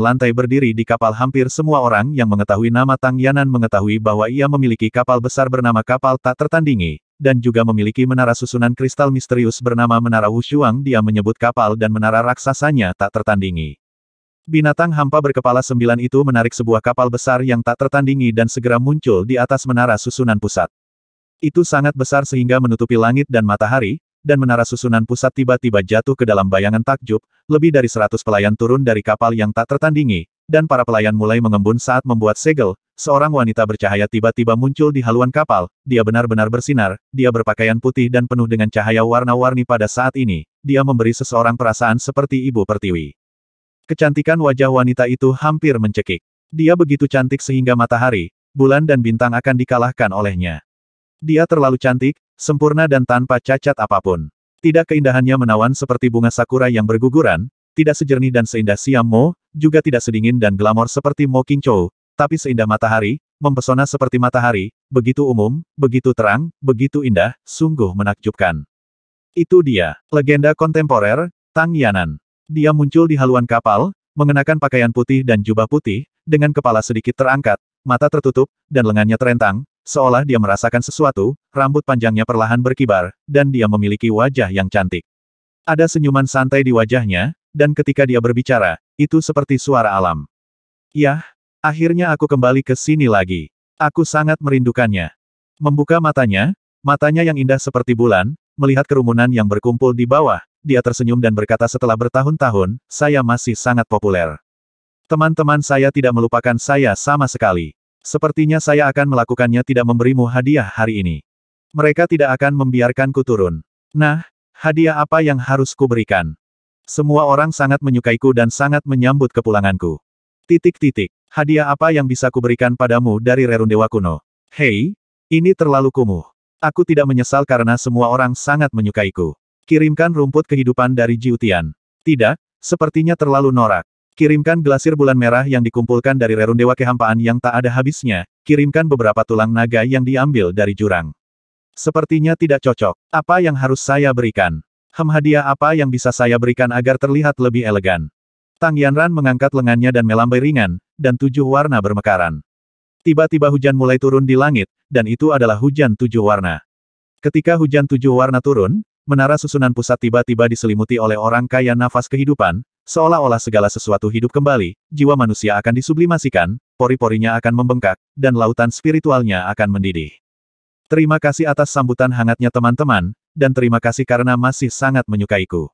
lantai berdiri di kapal hampir semua orang yang mengetahui nama Tang Yanan mengetahui bahwa ia memiliki kapal besar bernama kapal tak tertandingi, dan juga memiliki menara susunan kristal misterius bernama Menara Wushuang dia menyebut kapal dan menara raksasanya tak tertandingi. Binatang hampa berkepala sembilan itu menarik sebuah kapal besar yang tak tertandingi dan segera muncul di atas menara susunan pusat. Itu sangat besar sehingga menutupi langit dan matahari, dan menara susunan pusat tiba-tiba jatuh ke dalam bayangan takjub, lebih dari seratus pelayan turun dari kapal yang tak tertandingi, dan para pelayan mulai mengembun saat membuat segel, seorang wanita bercahaya tiba-tiba muncul di haluan kapal, dia benar-benar bersinar, dia berpakaian putih dan penuh dengan cahaya warna-warni pada saat ini, dia memberi seseorang perasaan seperti ibu pertiwi. Kecantikan wajah wanita itu hampir mencekik. Dia begitu cantik sehingga matahari, bulan dan bintang akan dikalahkan olehnya. Dia terlalu cantik, sempurna dan tanpa cacat apapun. Tidak keindahannya menawan seperti bunga sakura yang berguguran, tidak sejernih dan seindah Siam Mo, juga tidak sedingin dan glamor seperti Mo King Chou, tapi seindah matahari, mempesona seperti matahari, begitu umum, begitu terang, begitu indah, sungguh menakjubkan. Itu dia, legenda kontemporer, Tang Yanan. Dia muncul di haluan kapal, mengenakan pakaian putih dan jubah putih, dengan kepala sedikit terangkat, mata tertutup, dan lengannya terentang, seolah dia merasakan sesuatu, rambut panjangnya perlahan berkibar, dan dia memiliki wajah yang cantik. Ada senyuman santai di wajahnya, dan ketika dia berbicara, itu seperti suara alam. Yah, akhirnya aku kembali ke sini lagi. Aku sangat merindukannya. Membuka matanya, matanya yang indah seperti bulan, melihat kerumunan yang berkumpul di bawah, dia tersenyum dan berkata setelah bertahun-tahun, saya masih sangat populer. Teman-teman saya tidak melupakan saya sama sekali. Sepertinya saya akan melakukannya tidak memberimu hadiah hari ini. Mereka tidak akan membiarkanku turun. Nah, hadiah apa yang harus kuberikan? Semua orang sangat menyukaiku dan sangat menyambut kepulanganku. Titik-titik. Hadiah apa yang bisa kuberikan padamu dari Rerundewa kuno? Hei, ini terlalu kumuh. Aku tidak menyesal karena semua orang sangat menyukaiku. Kirimkan rumput kehidupan dari Jiutian. Tidak, sepertinya terlalu norak. Kirimkan glasir bulan merah yang dikumpulkan dari Rerundewa kehampaan yang tak ada habisnya, kirimkan beberapa tulang naga yang diambil dari jurang. Sepertinya tidak cocok. Apa yang harus saya berikan? Hem hadiah apa yang bisa saya berikan agar terlihat lebih elegan? Tang Yanran mengangkat lengannya dan melambai ringan, dan tujuh warna bermekaran. Tiba-tiba hujan mulai turun di langit, dan itu adalah hujan tujuh warna. Ketika hujan tujuh warna turun, menara susunan pusat tiba-tiba diselimuti oleh orang kaya nafas kehidupan, seolah-olah segala sesuatu hidup kembali, jiwa manusia akan disublimasikan, pori-porinya akan membengkak, dan lautan spiritualnya akan mendidih. Terima kasih atas sambutan hangatnya teman-teman, dan terima kasih karena masih sangat menyukaiku.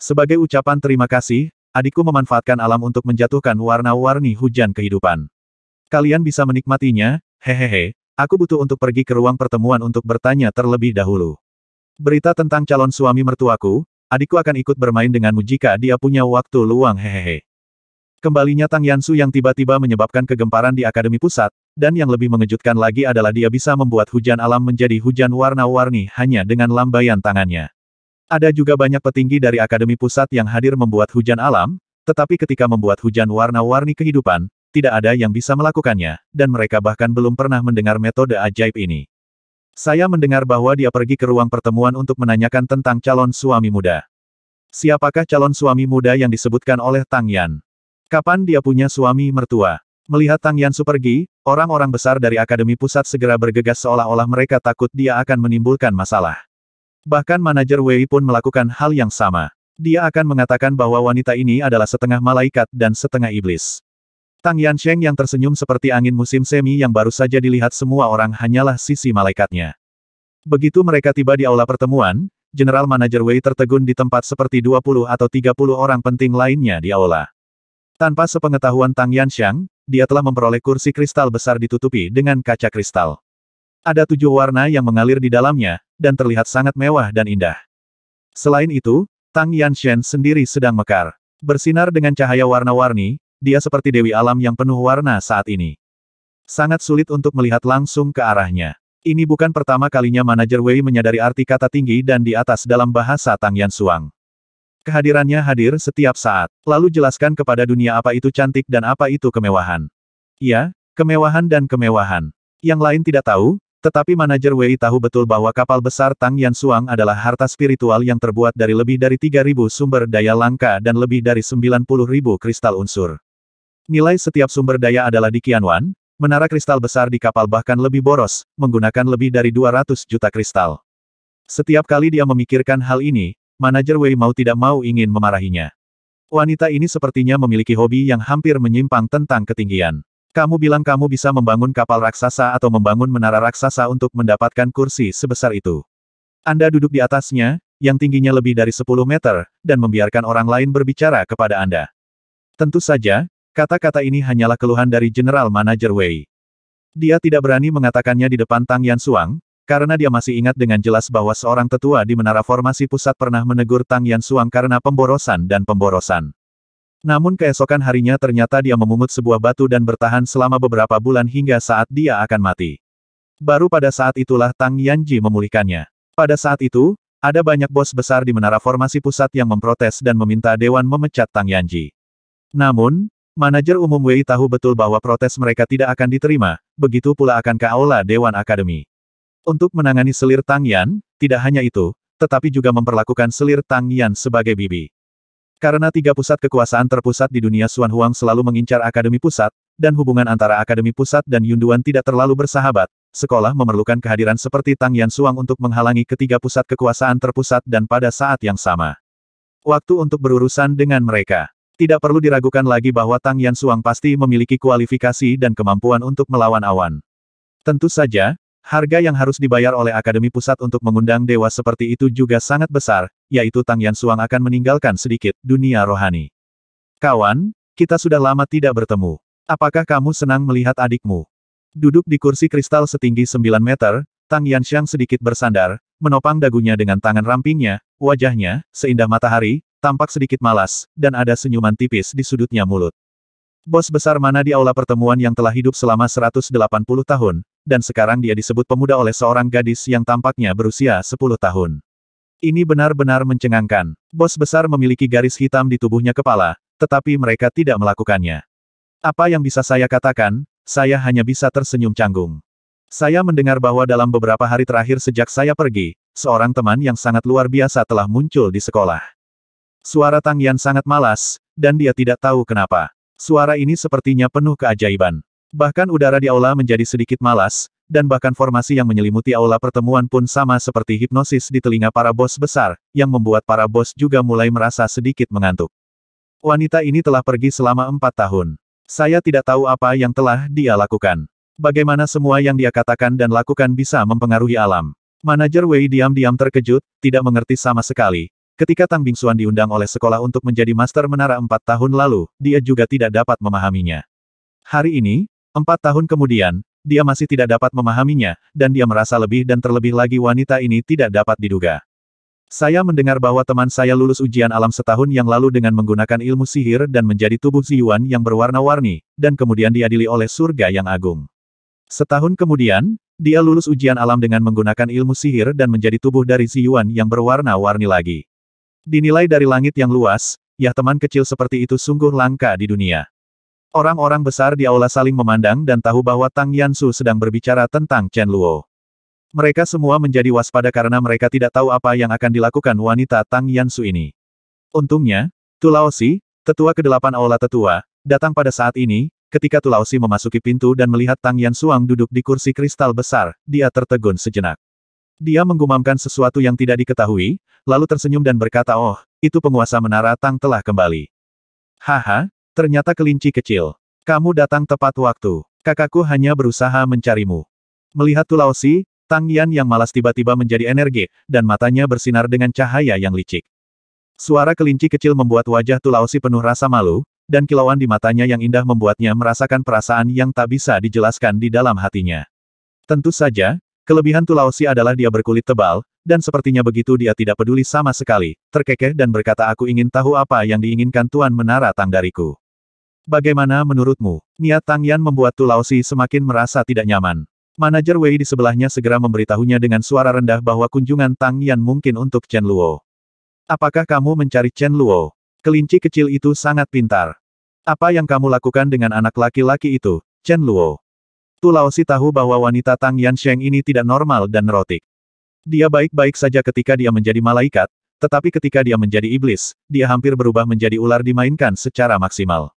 Sebagai ucapan terima kasih, adikku memanfaatkan alam untuk menjatuhkan warna-warni hujan kehidupan. Kalian bisa menikmatinya, hehehe, aku butuh untuk pergi ke ruang pertemuan untuk bertanya terlebih dahulu. Berita tentang calon suami mertuaku, adikku akan ikut bermain denganmu jika dia punya waktu luang hehehe. Kembalinya Tang Yansu yang tiba-tiba menyebabkan kegemparan di Akademi Pusat, dan yang lebih mengejutkan lagi adalah dia bisa membuat hujan alam menjadi hujan warna-warni hanya dengan lambaian tangannya. Ada juga banyak petinggi dari Akademi Pusat yang hadir membuat hujan alam, tetapi ketika membuat hujan warna-warni kehidupan, tidak ada yang bisa melakukannya, dan mereka bahkan belum pernah mendengar metode ajaib ini. Saya mendengar bahwa dia pergi ke ruang pertemuan untuk menanyakan tentang calon suami muda. Siapakah calon suami muda yang disebutkan oleh Tang Yan? Kapan dia punya suami mertua? Melihat Tang Yan pergi, Orang-orang besar dari Akademi Pusat segera bergegas seolah-olah mereka takut dia akan menimbulkan masalah. Bahkan manajer Wei pun melakukan hal yang sama. Dia akan mengatakan bahwa wanita ini adalah setengah malaikat dan setengah iblis. Tang Yansheng yang tersenyum seperti angin musim semi yang baru saja dilihat semua orang hanyalah sisi malaikatnya. Begitu mereka tiba di aula pertemuan, General Manager Wei tertegun di tempat seperti 20 atau 30 orang penting lainnya di aula. Tanpa sepengetahuan Tang Yansheng, dia telah memperoleh kursi kristal besar ditutupi dengan kaca kristal. Ada tujuh warna yang mengalir di dalamnya, dan terlihat sangat mewah dan indah. Selain itu, Tang Yanshen sendiri sedang mekar. Bersinar dengan cahaya warna-warni, dia seperti dewi alam yang penuh warna saat ini. Sangat sulit untuk melihat langsung ke arahnya. Ini bukan pertama kalinya manajer Wei menyadari arti kata tinggi dan di atas dalam bahasa Tang Yan Suang. Kehadirannya hadir setiap saat, lalu jelaskan kepada dunia apa itu cantik dan apa itu kemewahan. Ya, kemewahan dan kemewahan. Yang lain tidak tahu, tetapi manajer Wei tahu betul bahwa kapal besar Tang Yan Suang adalah harta spiritual yang terbuat dari lebih dari 3.000 sumber daya langka dan lebih dari 90.000 kristal unsur. Nilai setiap sumber daya adalah di Qianwan, menara kristal besar di kapal bahkan lebih boros, menggunakan lebih dari 200 juta kristal. Setiap kali dia memikirkan hal ini, manajer Wei mau tidak mau ingin memarahinya. Wanita ini sepertinya memiliki hobi yang hampir menyimpang tentang ketinggian. Kamu bilang kamu bisa membangun kapal raksasa atau membangun menara raksasa untuk mendapatkan kursi sebesar itu. Anda duduk di atasnya, yang tingginya lebih dari 10 meter, dan membiarkan orang lain berbicara kepada Anda. Tentu saja, kata-kata ini hanyalah keluhan dari General Manager Wei. Dia tidak berani mengatakannya di depan Tang Yan Suang, karena dia masih ingat dengan jelas bahwa seorang tetua di menara formasi pusat pernah menegur Tang Yan Suang karena pemborosan dan pemborosan. Namun keesokan harinya ternyata dia memungut sebuah batu dan bertahan selama beberapa bulan hingga saat dia akan mati. Baru pada saat itulah Tang Yanji memulihkannya. Pada saat itu, ada banyak bos besar di menara formasi pusat yang memprotes dan meminta Dewan memecat Tang Yanji. Namun, manajer umum Wei tahu betul bahwa protes mereka tidak akan diterima, begitu pula akan ke Aula Dewan Akademi. Untuk menangani selir Tang Yan, tidak hanya itu, tetapi juga memperlakukan selir Tang Yan sebagai bibi. Karena tiga pusat kekuasaan terpusat di dunia Xuan Huang selalu mengincar akademi pusat, dan hubungan antara akademi pusat dan Yunduan tidak terlalu bersahabat, sekolah memerlukan kehadiran seperti Tang Yan Suang untuk menghalangi ketiga pusat kekuasaan terpusat dan pada saat yang sama. Waktu untuk berurusan dengan mereka. Tidak perlu diragukan lagi bahwa Tang Yan Suang pasti memiliki kualifikasi dan kemampuan untuk melawan awan. Tentu saja, Harga yang harus dibayar oleh Akademi Pusat untuk mengundang dewa seperti itu juga sangat besar, yaitu Tang Yan Suang akan meninggalkan sedikit dunia rohani. Kawan, kita sudah lama tidak bertemu. Apakah kamu senang melihat adikmu? Duduk di kursi kristal setinggi 9 meter, Tang Yan Xiang sedikit bersandar, menopang dagunya dengan tangan rampingnya, wajahnya, seindah matahari, tampak sedikit malas, dan ada senyuman tipis di sudutnya mulut. Bos besar mana di aula pertemuan yang telah hidup selama 180 tahun, dan sekarang dia disebut pemuda oleh seorang gadis yang tampaknya berusia 10 tahun. Ini benar-benar mencengangkan. Bos besar memiliki garis hitam di tubuhnya kepala, tetapi mereka tidak melakukannya. Apa yang bisa saya katakan, saya hanya bisa tersenyum canggung. Saya mendengar bahwa dalam beberapa hari terakhir sejak saya pergi, seorang teman yang sangat luar biasa telah muncul di sekolah. Suara Tang Yan sangat malas, dan dia tidak tahu kenapa. Suara ini sepertinya penuh keajaiban. Bahkan udara di aula menjadi sedikit malas, dan bahkan formasi yang menyelimuti aula pertemuan pun sama seperti hipnosis di telinga para bos besar, yang membuat para bos juga mulai merasa sedikit mengantuk. Wanita ini telah pergi selama empat tahun. Saya tidak tahu apa yang telah dia lakukan. Bagaimana semua yang dia katakan dan lakukan bisa mempengaruhi alam. Manajer Wei diam-diam terkejut, tidak mengerti sama sekali, Ketika Tang Bingsuan diundang oleh sekolah untuk menjadi master menara empat tahun lalu, dia juga tidak dapat memahaminya. Hari ini, empat tahun kemudian, dia masih tidak dapat memahaminya, dan dia merasa lebih dan terlebih lagi wanita ini tidak dapat diduga. Saya mendengar bahwa teman saya lulus ujian alam setahun yang lalu dengan menggunakan ilmu sihir dan menjadi tubuh Ziyuan yang berwarna-warni, dan kemudian diadili oleh surga yang agung. Setahun kemudian, dia lulus ujian alam dengan menggunakan ilmu sihir dan menjadi tubuh dari Ziyuan yang berwarna-warni lagi. Dinilai dari langit yang luas, ya teman kecil seperti itu sungguh langka di dunia. Orang-orang besar di aula saling memandang dan tahu bahwa Tang Yansu sedang berbicara tentang Chen Luo. Mereka semua menjadi waspada karena mereka tidak tahu apa yang akan dilakukan wanita Tang Yansu ini. Untungnya, Tulaosi, tetua kedelapan aula tetua, datang pada saat ini, ketika Tulaosi memasuki pintu dan melihat Tang Yansuang duduk di kursi kristal besar, dia tertegun sejenak. Dia menggumamkan sesuatu yang tidak diketahui, lalu tersenyum dan berkata oh, itu penguasa menara Tang telah kembali. Haha, ternyata kelinci kecil. Kamu datang tepat waktu. Kakakku hanya berusaha mencarimu. Melihat Tulaosi, Tang Yan yang malas tiba-tiba menjadi energi, dan matanya bersinar dengan cahaya yang licik. Suara kelinci kecil membuat wajah Tulaosi penuh rasa malu, dan kilauan di matanya yang indah membuatnya merasakan perasaan yang tak bisa dijelaskan di dalam hatinya. Tentu saja, Kelebihan Tulausi adalah dia berkulit tebal, dan sepertinya begitu dia tidak peduli sama sekali, terkekeh dan berkata aku ingin tahu apa yang diinginkan Tuan Menara Tang dariku. Bagaimana menurutmu? Niat Tang Yan membuat Tulausi semakin merasa tidak nyaman. Manajer Wei di sebelahnya segera memberitahunya dengan suara rendah bahwa kunjungan Tang Yan mungkin untuk Chen Luo. Apakah kamu mencari Chen Luo? Kelinci kecil itu sangat pintar. Apa yang kamu lakukan dengan anak laki-laki itu, Chen Luo? Tu Laosi tahu bahwa wanita Tang Yan Yansheng ini tidak normal dan rotik. Dia baik-baik saja ketika dia menjadi malaikat, tetapi ketika dia menjadi iblis, dia hampir berubah menjadi ular dimainkan secara maksimal.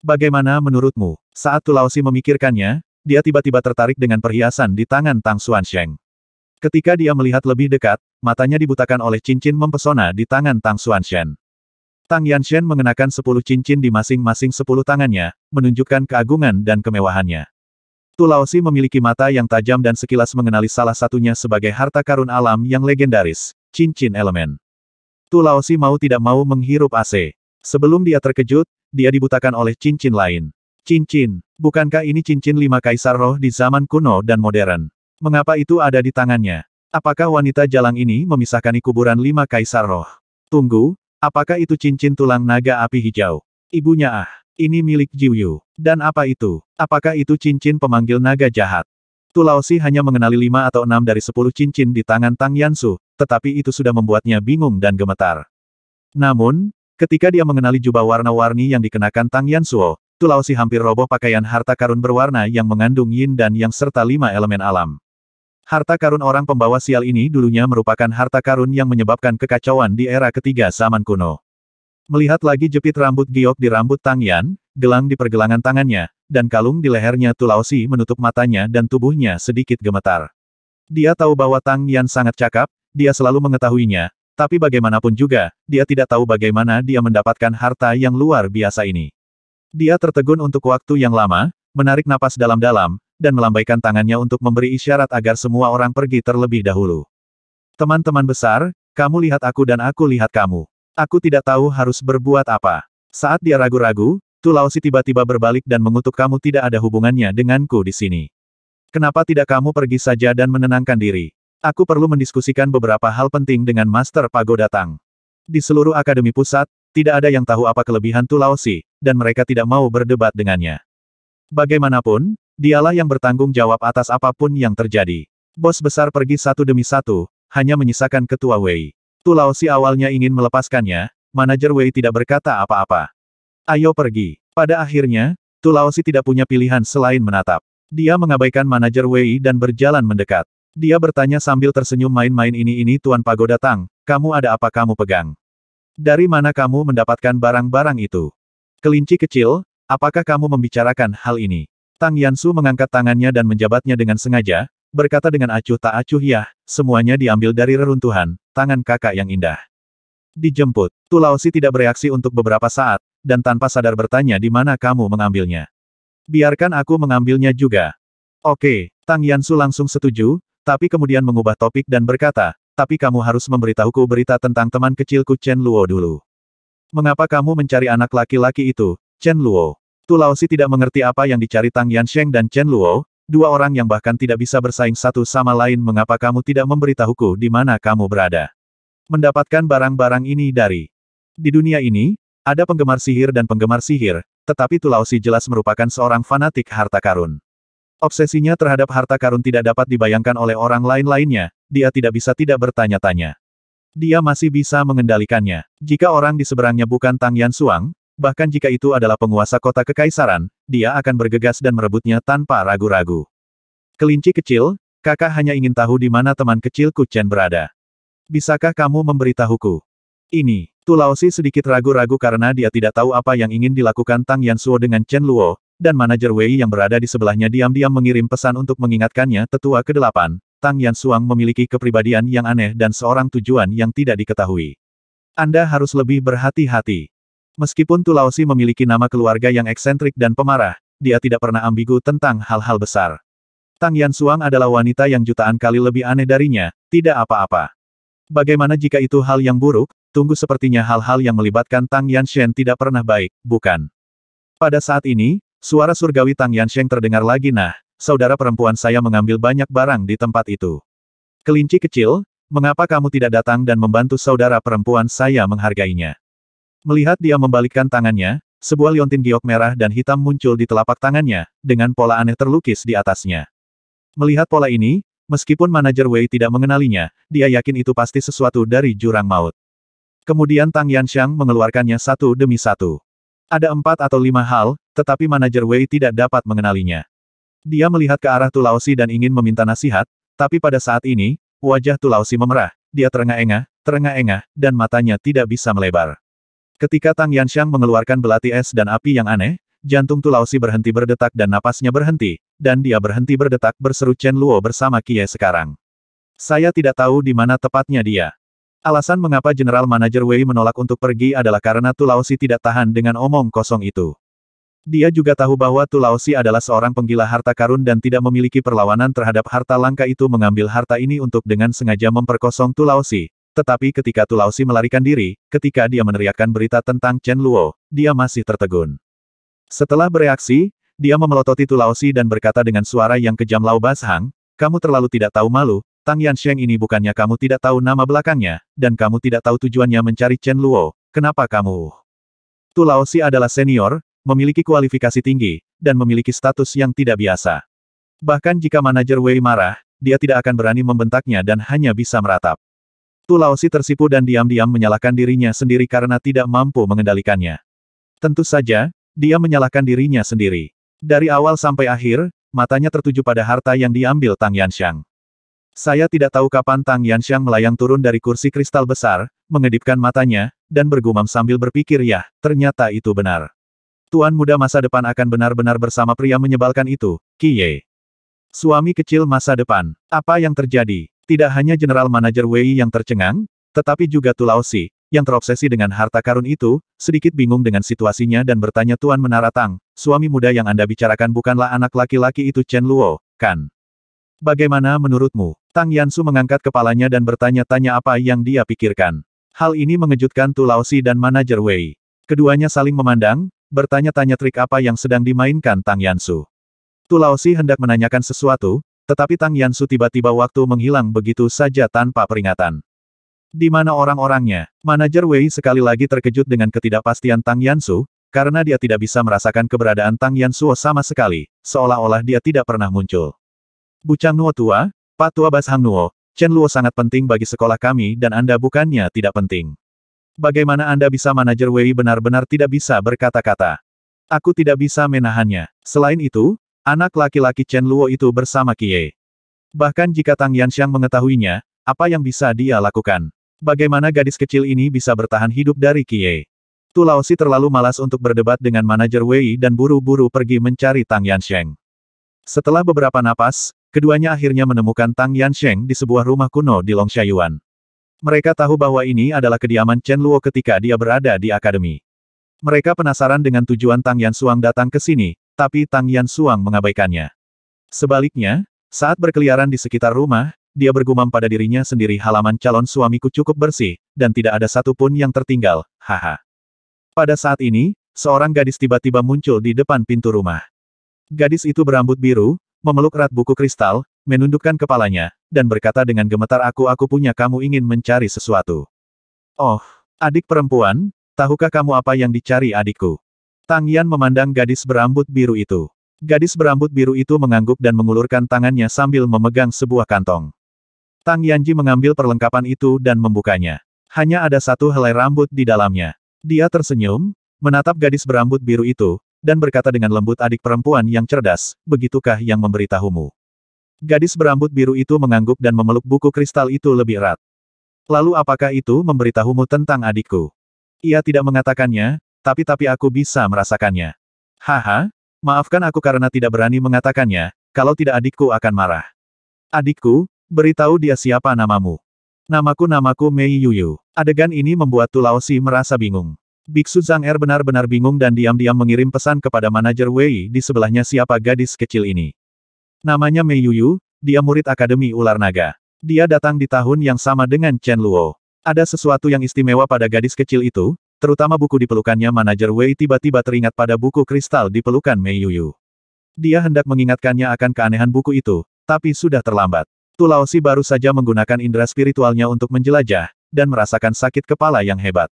Bagaimana menurutmu? Saat Tu Laosi memikirkannya, dia tiba-tiba tertarik dengan perhiasan di tangan Tang Xuan Sheng. Ketika dia melihat lebih dekat, matanya dibutakan oleh cincin mempesona di tangan Tang Xuan Xuansheng. Tang Yan Shen mengenakan sepuluh cincin di masing-masing sepuluh tangannya, menunjukkan keagungan dan kemewahannya. Tulaosi memiliki mata yang tajam dan sekilas mengenali salah satunya sebagai harta karun alam yang legendaris, cincin elemen. Tulaosi mau tidak mau menghirup AC. Sebelum dia terkejut, dia dibutakan oleh cincin lain. Cincin, bukankah ini cincin lima kaisar roh di zaman kuno dan modern? Mengapa itu ada di tangannya? Apakah wanita jalang ini memisahkan kuburan lima kaisar roh? Tunggu, apakah itu cincin tulang naga api hijau? Ibunya ah. Ini milik Jiuyu. Dan apa itu? Apakah itu cincin pemanggil naga jahat? Tulausi hanya mengenali lima atau enam dari sepuluh cincin di tangan Tang Yansu, tetapi itu sudah membuatnya bingung dan gemetar. Namun, ketika dia mengenali jubah warna-warni yang dikenakan Tang Yansuo, Tulausi hampir roboh pakaian harta karun berwarna yang mengandung yin dan yang serta lima elemen alam. Harta karun orang pembawa sial ini dulunya merupakan harta karun yang menyebabkan kekacauan di era ketiga zaman kuno. Melihat lagi jepit rambut giok di rambut Tang Yan, gelang di pergelangan tangannya, dan kalung di lehernya Tulaosi menutup matanya dan tubuhnya sedikit gemetar. Dia tahu bahwa Tang Yan sangat cakap, dia selalu mengetahuinya, tapi bagaimanapun juga, dia tidak tahu bagaimana dia mendapatkan harta yang luar biasa ini. Dia tertegun untuk waktu yang lama, menarik napas dalam-dalam, dan melambaikan tangannya untuk memberi isyarat agar semua orang pergi terlebih dahulu. Teman-teman besar, kamu lihat aku dan aku lihat kamu. Aku tidak tahu harus berbuat apa. Saat dia ragu-ragu, Tulausi tiba-tiba berbalik dan mengutuk kamu tidak ada hubungannya denganku di sini. Kenapa tidak kamu pergi saja dan menenangkan diri? Aku perlu mendiskusikan beberapa hal penting dengan Master Pago datang. Di seluruh Akademi Pusat, tidak ada yang tahu apa kelebihan Tulausi, dan mereka tidak mau berdebat dengannya. Bagaimanapun, dialah yang bertanggung jawab atas apapun yang terjadi. Bos besar pergi satu demi satu, hanya menyisakan Ketua Wei. Waktu Lao Si awalnya ingin melepaskannya, manajer Wei tidak berkata apa-apa. Ayo pergi. Pada akhirnya, Tu Lao Si tidak punya pilihan selain menatap. Dia mengabaikan manajer Wei dan berjalan mendekat. Dia bertanya sambil tersenyum main-main ini-ini Tuan Pago datang. kamu ada apa kamu pegang? Dari mana kamu mendapatkan barang-barang itu? Kelinci kecil, apakah kamu membicarakan hal ini? Tang Yansu mengangkat tangannya dan menjabatnya dengan sengaja, berkata dengan acuh tak acuh ya semuanya diambil dari reruntuhan, tangan kakak yang indah. Dijemput, Tulausi tidak bereaksi untuk beberapa saat, dan tanpa sadar bertanya di mana kamu mengambilnya. Biarkan aku mengambilnya juga. Oke, Tang Yansu langsung setuju, tapi kemudian mengubah topik dan berkata, tapi kamu harus memberitahuku berita tentang teman kecilku Chen Luo dulu. Mengapa kamu mencari anak laki-laki itu, Chen Luo? tulausi tidak mengerti apa yang dicari Tang Yansheng dan Chen Luo, Dua orang yang bahkan tidak bisa bersaing satu sama lain mengapa kamu tidak memberitahuku di mana kamu berada. Mendapatkan barang-barang ini dari di dunia ini, ada penggemar sihir dan penggemar sihir, tetapi Tulausi jelas merupakan seorang fanatik harta karun. Obsesinya terhadap harta karun tidak dapat dibayangkan oleh orang lain lainnya, dia tidak bisa tidak bertanya-tanya. Dia masih bisa mengendalikannya. Jika orang di seberangnya bukan Tang Yan Suang, Bahkan jika itu adalah penguasa kota kekaisaran, dia akan bergegas dan merebutnya tanpa ragu-ragu. Kelinci kecil, kakak hanya ingin tahu di mana teman kecil Kuchen berada. Bisakah kamu memberitahuku? Ini, Tulaosi sedikit ragu-ragu karena dia tidak tahu apa yang ingin dilakukan Tang Yansuo dengan Chen Luo, dan manajer Wei yang berada di sebelahnya diam-diam mengirim pesan untuk mengingatkannya tetua ke-8, Tang Yansuang memiliki kepribadian yang aneh dan seorang tujuan yang tidak diketahui. Anda harus lebih berhati-hati. Meskipun Tulausi memiliki nama keluarga yang eksentrik dan pemarah, dia tidak pernah ambigu tentang hal-hal besar. Tang Yan Suang adalah wanita yang jutaan kali lebih aneh darinya, tidak apa-apa. Bagaimana jika itu hal yang buruk? Tunggu sepertinya hal-hal yang melibatkan Tang Yan Shen tidak pernah baik, bukan? Pada saat ini, suara surgawi Tang Yan Sheng terdengar lagi nah, saudara perempuan saya mengambil banyak barang di tempat itu. Kelinci kecil, mengapa kamu tidak datang dan membantu saudara perempuan saya menghargainya? Melihat dia membalikkan tangannya, sebuah liontin giok merah dan hitam muncul di telapak tangannya, dengan pola aneh terlukis di atasnya. Melihat pola ini, meskipun manajer Wei tidak mengenalinya, dia yakin itu pasti sesuatu dari jurang maut. Kemudian Tang Yanxiang mengeluarkannya satu demi satu. Ada empat atau lima hal, tetapi manajer Wei tidak dapat mengenalinya. Dia melihat ke arah Tulausi dan ingin meminta nasihat, tapi pada saat ini, wajah Tulausi memerah, dia terengah-engah, terengah-engah, dan matanya tidak bisa melebar. Ketika Tang Yanshang mengeluarkan belati es dan api yang aneh, jantung Tulausi berhenti berdetak dan napasnya berhenti, dan dia berhenti berdetak berseru Chen Luo bersama Kie sekarang. Saya tidak tahu di mana tepatnya dia. Alasan mengapa General Manager Wei menolak untuk pergi adalah karena Tulausi tidak tahan dengan omong kosong itu. Dia juga tahu bahwa Tulausi adalah seorang penggila harta karun dan tidak memiliki perlawanan terhadap harta langka itu mengambil harta ini untuk dengan sengaja memperkosong Tulausi, tetapi ketika Tulausi melarikan diri, ketika dia meneriakkan berita tentang Chen Luo, dia masih tertegun. Setelah bereaksi, dia memelototi Tulausi dan berkata dengan suara yang kejam Lau Bashang, kamu terlalu tidak tahu malu, Tang Yansheng ini bukannya kamu tidak tahu nama belakangnya, dan kamu tidak tahu tujuannya mencari Chen Luo, kenapa kamu? Tulausi adalah senior, memiliki kualifikasi tinggi, dan memiliki status yang tidak biasa. Bahkan jika manajer Wei marah, dia tidak akan berani membentaknya dan hanya bisa meratap. Tu Laosi tersipu dan diam-diam menyalahkan dirinya sendiri karena tidak mampu mengendalikannya. Tentu saja, dia menyalahkan dirinya sendiri. Dari awal sampai akhir, matanya tertuju pada harta yang diambil Tang Yanxiang. Saya tidak tahu kapan Tang Yanxiang melayang turun dari kursi kristal besar, mengedipkan matanya, dan bergumam sambil berpikir ya, ternyata itu benar. Tuan muda masa depan akan benar-benar bersama pria menyebalkan itu, Kiye. Suami kecil masa depan, apa yang terjadi? Tidak hanya General Manager Wei yang tercengang, tetapi juga Tu yang terobsesi dengan harta karun itu, sedikit bingung dengan situasinya dan bertanya Tuan Menara Tang, suami muda yang Anda bicarakan bukanlah anak laki-laki itu Chen Luo, kan? Bagaimana menurutmu? Tang Yansu mengangkat kepalanya dan bertanya-tanya apa yang dia pikirkan. Hal ini mengejutkan Tu dan Manager Wei. Keduanya saling memandang, bertanya-tanya trik apa yang sedang dimainkan Tang Yansu. Tu hendak menanyakan sesuatu, tetapi Tang Yansu tiba-tiba waktu menghilang begitu saja tanpa peringatan. Di mana orang-orangnya? Manajer Wei sekali lagi terkejut dengan ketidakpastian Tang Yansu, karena dia tidak bisa merasakan keberadaan Tang Yansu sama sekali, seolah-olah dia tidak pernah muncul. Bucang Nuo tua, Pak tua Bas Hang Nuo, Chen Luo sangat penting bagi sekolah kami dan Anda bukannya tidak penting. Bagaimana Anda bisa manajer Wei benar-benar tidak bisa berkata-kata? Aku tidak bisa menahannya. Selain itu, Anak laki-laki Chen Luo itu bersama Kie. Bahkan jika Tang Yanxiang mengetahuinya, apa yang bisa dia lakukan? Bagaimana gadis kecil ini bisa bertahan hidup dari Kie? Tu Laosi terlalu malas untuk berdebat dengan manajer Wei dan buru-buru pergi mencari Tang Yansheng. Setelah beberapa napas, keduanya akhirnya menemukan Tang Yansheng di sebuah rumah kuno di Longxiayuan. Mereka tahu bahwa ini adalah kediaman Chen Luo ketika dia berada di akademi. Mereka penasaran dengan tujuan Tang Yansuang datang ke sini, tapi Tang Yan Suang mengabaikannya. Sebaliknya, saat berkeliaran di sekitar rumah, dia bergumam pada dirinya sendiri halaman calon suamiku cukup bersih, dan tidak ada satupun yang tertinggal, haha. Pada saat ini, seorang gadis tiba-tiba muncul di depan pintu rumah. Gadis itu berambut biru, memeluk erat buku kristal, menundukkan kepalanya, dan berkata dengan gemetar aku aku punya kamu ingin mencari sesuatu. Oh, adik perempuan, tahukah kamu apa yang dicari adikku? Tang Yan memandang gadis berambut biru itu. Gadis berambut biru itu mengangguk dan mengulurkan tangannya sambil memegang sebuah kantong. Tang Yanji mengambil perlengkapan itu dan membukanya. Hanya ada satu helai rambut di dalamnya. Dia tersenyum, menatap gadis berambut biru itu, dan berkata dengan lembut adik perempuan yang cerdas, begitukah yang memberitahumu. Gadis berambut biru itu mengangguk dan memeluk buku kristal itu lebih erat. Lalu apakah itu memberitahumu tentang adikku? Ia tidak mengatakannya, tapi-tapi aku bisa merasakannya. Haha, maafkan aku karena tidak berani mengatakannya, kalau tidak adikku akan marah. Adikku, beritahu dia siapa namamu. Namaku-namaku Mei Yuyu. Adegan ini membuat Tulaosi merasa bingung. Biksu Zhang Er benar-benar bingung dan diam-diam mengirim pesan kepada manajer Wei di sebelahnya siapa gadis kecil ini. Namanya Mei Yuyu, dia murid Akademi Ular Naga. Dia datang di tahun yang sama dengan Chen Luo. Ada sesuatu yang istimewa pada gadis kecil itu, terutama buku di pelukannya manajer Wei tiba-tiba teringat pada buku kristal di pelukan Mei Yuyu. Dia hendak mengingatkannya akan keanehan buku itu, tapi sudah terlambat. Tulaosi baru saja menggunakan indera spiritualnya untuk menjelajah, dan merasakan sakit kepala yang hebat.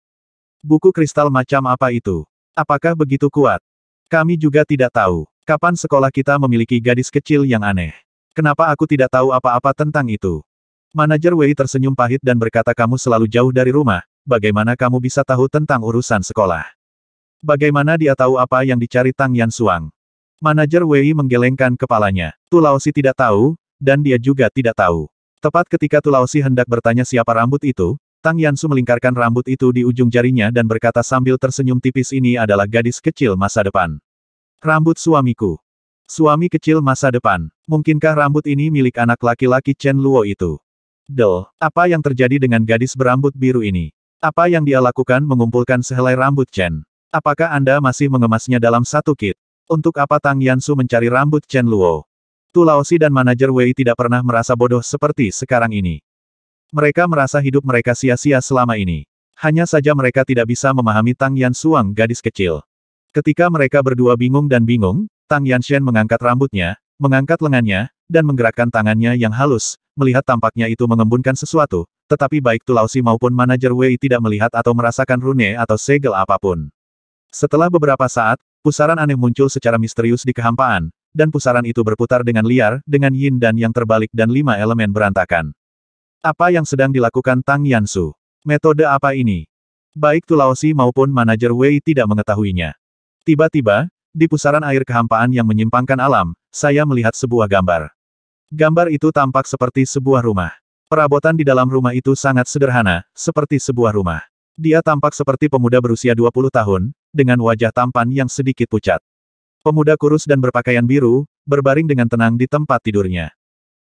Buku kristal macam apa itu? Apakah begitu kuat? Kami juga tidak tahu. Kapan sekolah kita memiliki gadis kecil yang aneh? Kenapa aku tidak tahu apa-apa tentang itu? Manajer Wei tersenyum pahit dan berkata kamu selalu jauh dari rumah, bagaimana kamu bisa tahu tentang urusan sekolah? Bagaimana dia tahu apa yang dicari Tang Yan Suang? Manajer Wei menggelengkan kepalanya. Tu tidak tahu, dan dia juga tidak tahu. Tepat ketika Tu hendak bertanya siapa rambut itu, Tang Yansu melingkarkan rambut itu di ujung jarinya dan berkata sambil tersenyum tipis ini adalah gadis kecil masa depan. Rambut suamiku. Suami kecil masa depan. Mungkinkah rambut ini milik anak laki-laki Chen Luo itu? Del, apa yang terjadi dengan gadis berambut biru ini? Apa yang dia lakukan mengumpulkan sehelai rambut Chen? Apakah Anda masih mengemasnya dalam satu kit? Untuk apa Tang Yansu mencari rambut Chen Luo? Tu Laosi dan manajer Wei tidak pernah merasa bodoh seperti sekarang ini. Mereka merasa hidup mereka sia-sia selama ini. Hanya saja mereka tidak bisa memahami Tang Yan Suang gadis kecil. Ketika mereka berdua bingung dan bingung, Tang Yan Shen mengangkat rambutnya, mengangkat lengannya, dan menggerakkan tangannya yang halus, melihat tampaknya itu mengembunkan sesuatu, tetapi baik Tulausi maupun manajer Wei tidak melihat atau merasakan rune atau segel apapun. Setelah beberapa saat, pusaran aneh muncul secara misterius di kehampaan, dan pusaran itu berputar dengan liar, dengan yin dan yang terbalik dan lima elemen berantakan. Apa yang sedang dilakukan Tang Yansu? Metode apa ini? Baik Tulausi maupun manajer Wei tidak mengetahuinya. Tiba-tiba, di pusaran air kehampaan yang menyimpangkan alam, saya melihat sebuah gambar. Gambar itu tampak seperti sebuah rumah. Perabotan di dalam rumah itu sangat sederhana, seperti sebuah rumah. Dia tampak seperti pemuda berusia 20 tahun, dengan wajah tampan yang sedikit pucat. Pemuda kurus dan berpakaian biru, berbaring dengan tenang di tempat tidurnya.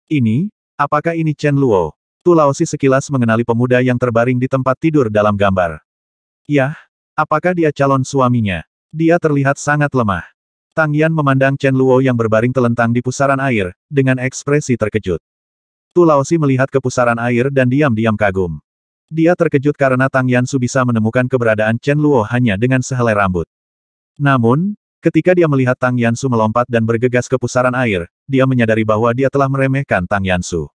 Ini, apakah ini Chen Luo? Laosi sekilas mengenali pemuda yang terbaring di tempat tidur dalam gambar. Yah, apakah dia calon suaminya? Dia terlihat sangat lemah. Tang Yan memandang Chen Luo yang berbaring telentang di pusaran air, dengan ekspresi terkejut. Tu Laosi melihat ke pusaran air dan diam-diam kagum. Dia terkejut karena Tang Yan Su bisa menemukan keberadaan Chen Luo hanya dengan sehelai rambut. Namun, ketika dia melihat Tang Yan Su melompat dan bergegas ke pusaran air, dia menyadari bahwa dia telah meremehkan Tang Yan Su.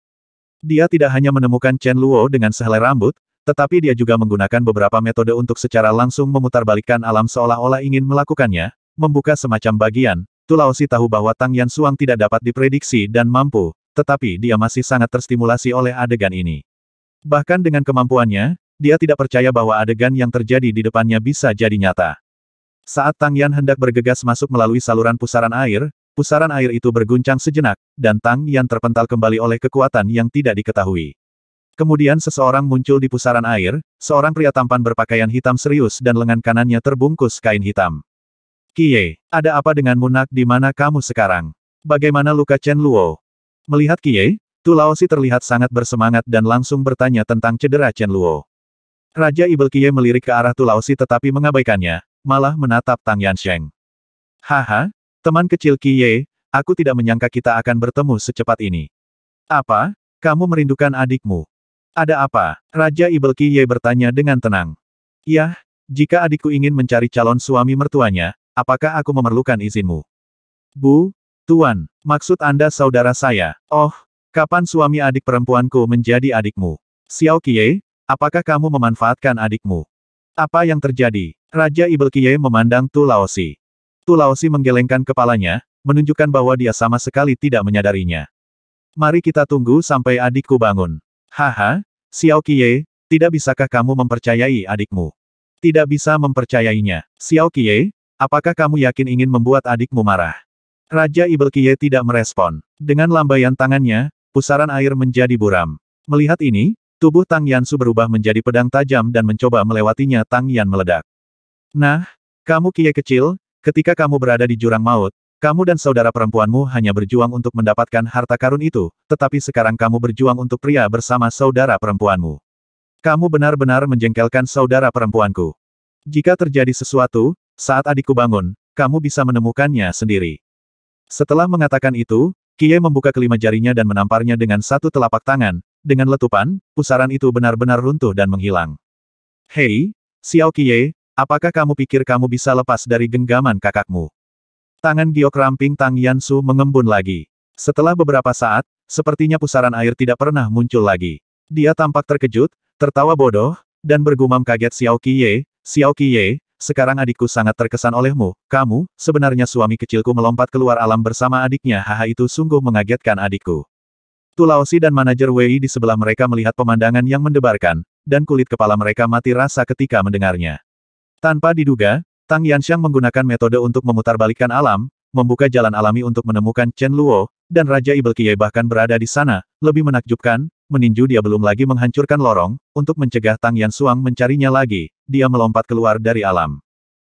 Dia tidak hanya menemukan Chen Luo dengan sehelai rambut, tetapi dia juga menggunakan beberapa metode untuk secara langsung memutarbalikkan alam seolah-olah ingin melakukannya, membuka semacam bagian. Tulaosi tahu bahwa Tang Yan Suang tidak dapat diprediksi dan mampu, tetapi dia masih sangat terstimulasi oleh adegan ini. Bahkan dengan kemampuannya, dia tidak percaya bahwa adegan yang terjadi di depannya bisa jadi nyata. Saat Tang Yan hendak bergegas masuk melalui saluran pusaran air, pusaran air itu berguncang sejenak, dan Tang Yan terpental kembali oleh kekuatan yang tidak diketahui. Kemudian seseorang muncul di pusaran air, seorang pria tampan berpakaian hitam serius dan lengan kanannya terbungkus kain hitam. Kie, ada apa dengan Munak? di mana kamu sekarang? Bagaimana luka Chen Luo? Melihat Kie, Tu Laosi terlihat sangat bersemangat dan langsung bertanya tentang cedera Chen Luo. Raja Ibel Kie melirik ke arah Tu Laosi tetapi mengabaikannya, malah menatap Tang Yansheng. Haha, teman kecil Kie, aku tidak menyangka kita akan bertemu secepat ini. Apa? Kamu merindukan adikmu? Ada apa? Raja Ibelkiye bertanya dengan tenang. Yah, jika adikku ingin mencari calon suami mertuanya, apakah aku memerlukan izinmu? Bu, Tuan, maksud Anda saudara saya? Oh, kapan suami adik perempuanku menjadi adikmu? Xiao Kiye, apakah kamu memanfaatkan adikmu? Apa yang terjadi? Raja Ibelkiye memandang Tu Laosi. Tu Laosi menggelengkan kepalanya, menunjukkan bahwa dia sama sekali tidak menyadarinya. Mari kita tunggu sampai adikku bangun. Haha, Xiao Qiye, tidak bisakah kamu mempercayai adikmu? Tidak bisa mempercayainya. Xiao Qiye, apakah kamu yakin ingin membuat adikmu marah? Raja Ibel Qiye tidak merespon. Dengan lambaian tangannya, pusaran air menjadi buram. Melihat ini, tubuh Tang Yansu berubah menjadi pedang tajam dan mencoba melewatinya Tang Yan meledak. Nah, kamu Qiye kecil, ketika kamu berada di jurang maut, kamu dan saudara perempuanmu hanya berjuang untuk mendapatkan harta karun itu, tetapi sekarang kamu berjuang untuk pria bersama saudara perempuanmu. Kamu benar-benar menjengkelkan saudara perempuanku. Jika terjadi sesuatu, saat adikku bangun, kamu bisa menemukannya sendiri. Setelah mengatakan itu, Kie membuka kelima jarinya dan menamparnya dengan satu telapak tangan, dengan letupan, pusaran itu benar-benar runtuh dan menghilang. Hei, Xiao Kie, apakah kamu pikir kamu bisa lepas dari genggaman kakakmu? Tangan giok ramping Tang Yansu mengembun lagi. Setelah beberapa saat, sepertinya pusaran air tidak pernah muncul lagi. Dia tampak terkejut, tertawa bodoh, dan bergumam kaget Xiao Qiye, Xiao Qiye, sekarang adikku sangat terkesan olehmu, kamu, sebenarnya suami kecilku melompat keluar alam bersama adiknya haha itu sungguh mengagetkan adikku. Tulaosi dan manajer Wei di sebelah mereka melihat pemandangan yang mendebarkan, dan kulit kepala mereka mati rasa ketika mendengarnya. Tanpa diduga, Tang Yanxiang menggunakan metode untuk memutarbalikkan alam, membuka jalan alami untuk menemukan Chen Luo, dan Raja Ibel Qiye bahkan berada di sana, lebih menakjubkan, meninju dia belum lagi menghancurkan lorong, untuk mencegah Tang Suang mencarinya lagi, dia melompat keluar dari alam.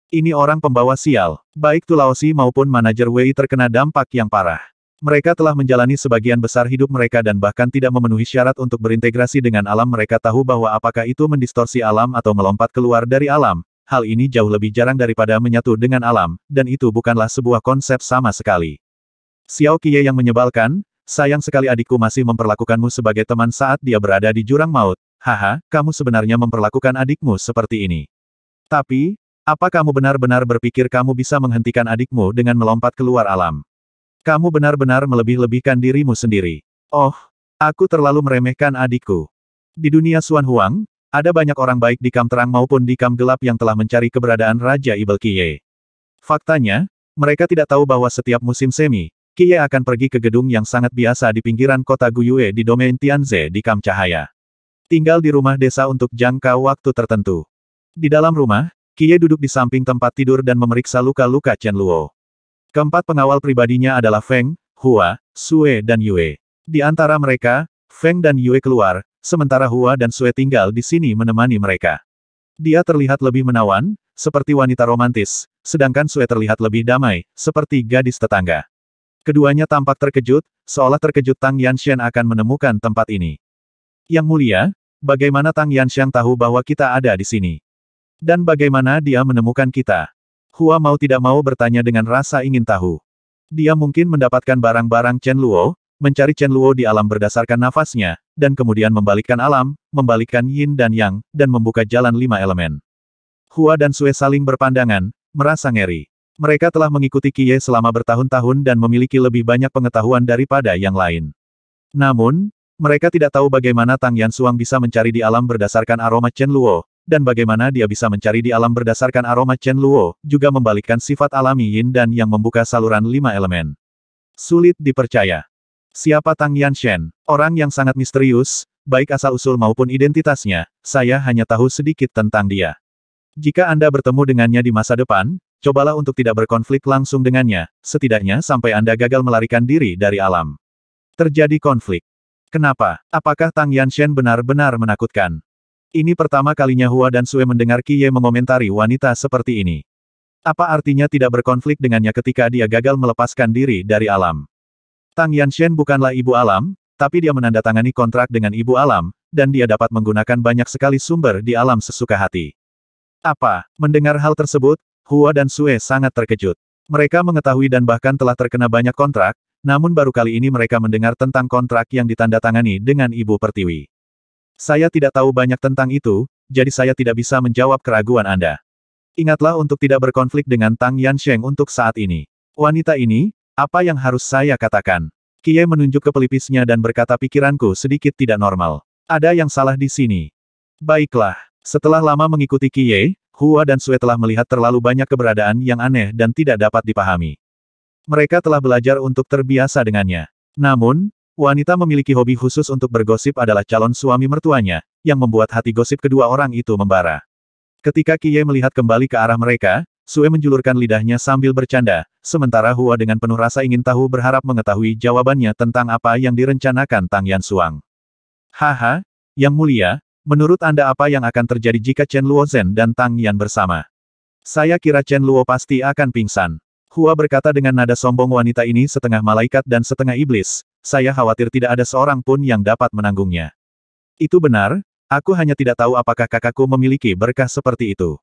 Ini orang pembawa sial, baik Tulaosi maupun manajer Wei terkena dampak yang parah. Mereka telah menjalani sebagian besar hidup mereka dan bahkan tidak memenuhi syarat untuk berintegrasi dengan alam mereka tahu bahwa apakah itu mendistorsi alam atau melompat keluar dari alam, hal ini jauh lebih jarang daripada menyatu dengan alam, dan itu bukanlah sebuah konsep sama sekali. Xiao Qiye yang menyebalkan, sayang sekali adikku masih memperlakukanmu sebagai teman saat dia berada di jurang maut, haha, kamu sebenarnya memperlakukan adikmu seperti ini. Tapi, apa kamu benar-benar berpikir kamu bisa menghentikan adikmu dengan melompat keluar alam? Kamu benar-benar melebih-lebihkan dirimu sendiri. Oh, aku terlalu meremehkan adikku. Di dunia Xuan Huang, ada banyak orang baik di kam terang maupun di kam gelap yang telah mencari keberadaan Raja Ibel Kiye. Faktanya, mereka tidak tahu bahwa setiap musim semi, Kiye akan pergi ke gedung yang sangat biasa di pinggiran kota Guyue di domain Tianze di kam cahaya. Tinggal di rumah desa untuk jangka waktu tertentu. Di dalam rumah, Kiye duduk di samping tempat tidur dan memeriksa luka-luka Chen Luo. Keempat pengawal pribadinya adalah Feng, Hua, Sue dan Yue. Di antara mereka, Feng dan Yue keluar, sementara Hua dan Sue tinggal di sini menemani mereka. Dia terlihat lebih menawan, seperti wanita romantis, sedangkan Sue terlihat lebih damai, seperti gadis tetangga. Keduanya tampak terkejut, seolah terkejut Tang Yanshan akan menemukan tempat ini. Yang mulia, bagaimana Tang Yanshan tahu bahwa kita ada di sini? Dan bagaimana dia menemukan kita? Hua mau tidak mau bertanya dengan rasa ingin tahu. Dia mungkin mendapatkan barang-barang Chen Luo, mencari Chen Luo di alam berdasarkan nafasnya, dan kemudian membalikkan alam, membalikkan yin dan yang, dan membuka jalan lima elemen. Hua dan Sue saling berpandangan, merasa ngeri. Mereka telah mengikuti Kie selama bertahun-tahun dan memiliki lebih banyak pengetahuan daripada yang lain. Namun, mereka tidak tahu bagaimana Tang Yan Suang bisa mencari di alam berdasarkan aroma Chen Luo, dan bagaimana dia bisa mencari di alam berdasarkan aroma Chen Luo, juga membalikkan sifat alami Yin dan yang membuka saluran lima elemen. Sulit dipercaya. Siapa Tang Yan Shen? Orang yang sangat misterius, baik asal-usul maupun identitasnya, saya hanya tahu sedikit tentang dia. Jika Anda bertemu dengannya di masa depan, cobalah untuk tidak berkonflik langsung dengannya, setidaknya sampai Anda gagal melarikan diri dari alam. Terjadi konflik. Kenapa? Apakah Tang Yan Shen benar-benar menakutkan? Ini pertama kalinya Hua dan Sue mendengar Kiye mengomentari wanita seperti ini. Apa artinya tidak berkonflik dengannya ketika dia gagal melepaskan diri dari alam? Tang Yanshen bukanlah ibu alam, tapi dia menandatangani kontrak dengan ibu alam, dan dia dapat menggunakan banyak sekali sumber di alam sesuka hati. Apa? Mendengar hal tersebut, Hua dan Sue sangat terkejut. Mereka mengetahui dan bahkan telah terkena banyak kontrak, namun baru kali ini mereka mendengar tentang kontrak yang ditandatangani dengan Ibu Pertiwi. Saya tidak tahu banyak tentang itu, jadi saya tidak bisa menjawab keraguan Anda. Ingatlah untuk tidak berkonflik dengan Tang Yansheng untuk saat ini. Wanita ini, apa yang harus saya katakan? Kie menunjuk ke pelipisnya dan berkata pikiranku sedikit tidak normal. Ada yang salah di sini. Baiklah. Setelah lama mengikuti Kie, Hua dan Sue telah melihat terlalu banyak keberadaan yang aneh dan tidak dapat dipahami. Mereka telah belajar untuk terbiasa dengannya. Namun, wanita memiliki hobi khusus untuk bergosip adalah calon suami mertuanya, yang membuat hati gosip kedua orang itu membara. Ketika Kie melihat kembali ke arah mereka, Sue menjulurkan lidahnya sambil bercanda, sementara Hua dengan penuh rasa ingin tahu berharap mengetahui jawabannya tentang apa yang direncanakan Tang Yan Suang. Haha, Yang Mulia, menurut Anda apa yang akan terjadi jika Chen Luo Zhen dan Tang Yan bersama? Saya kira Chen Luo pasti akan pingsan. Hua berkata dengan nada sombong wanita ini setengah malaikat dan setengah iblis, saya khawatir tidak ada seorang pun yang dapat menanggungnya. Itu benar, aku hanya tidak tahu apakah kakakku memiliki berkah seperti itu.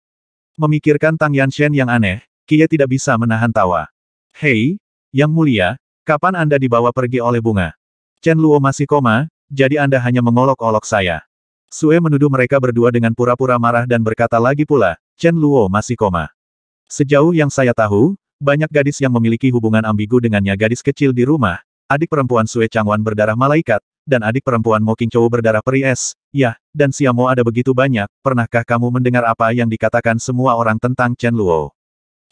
Memikirkan Tang Yanshen yang aneh, Kie tidak bisa menahan tawa. Hei, Yang Mulia, kapan Anda dibawa pergi oleh bunga? Chen Luo masih koma, jadi Anda hanya mengolok-olok saya. Sue menuduh mereka berdua dengan pura-pura marah dan berkata lagi pula, Chen Luo masih koma. Sejauh yang saya tahu, banyak gadis yang memiliki hubungan ambigu dengannya gadis kecil di rumah, adik perempuan Sue Changwan berdarah malaikat, dan adik perempuan Mo Qingchou berdarah peri es, ya, dan Siamo ada begitu banyak, pernahkah kamu mendengar apa yang dikatakan semua orang tentang Chen Luo?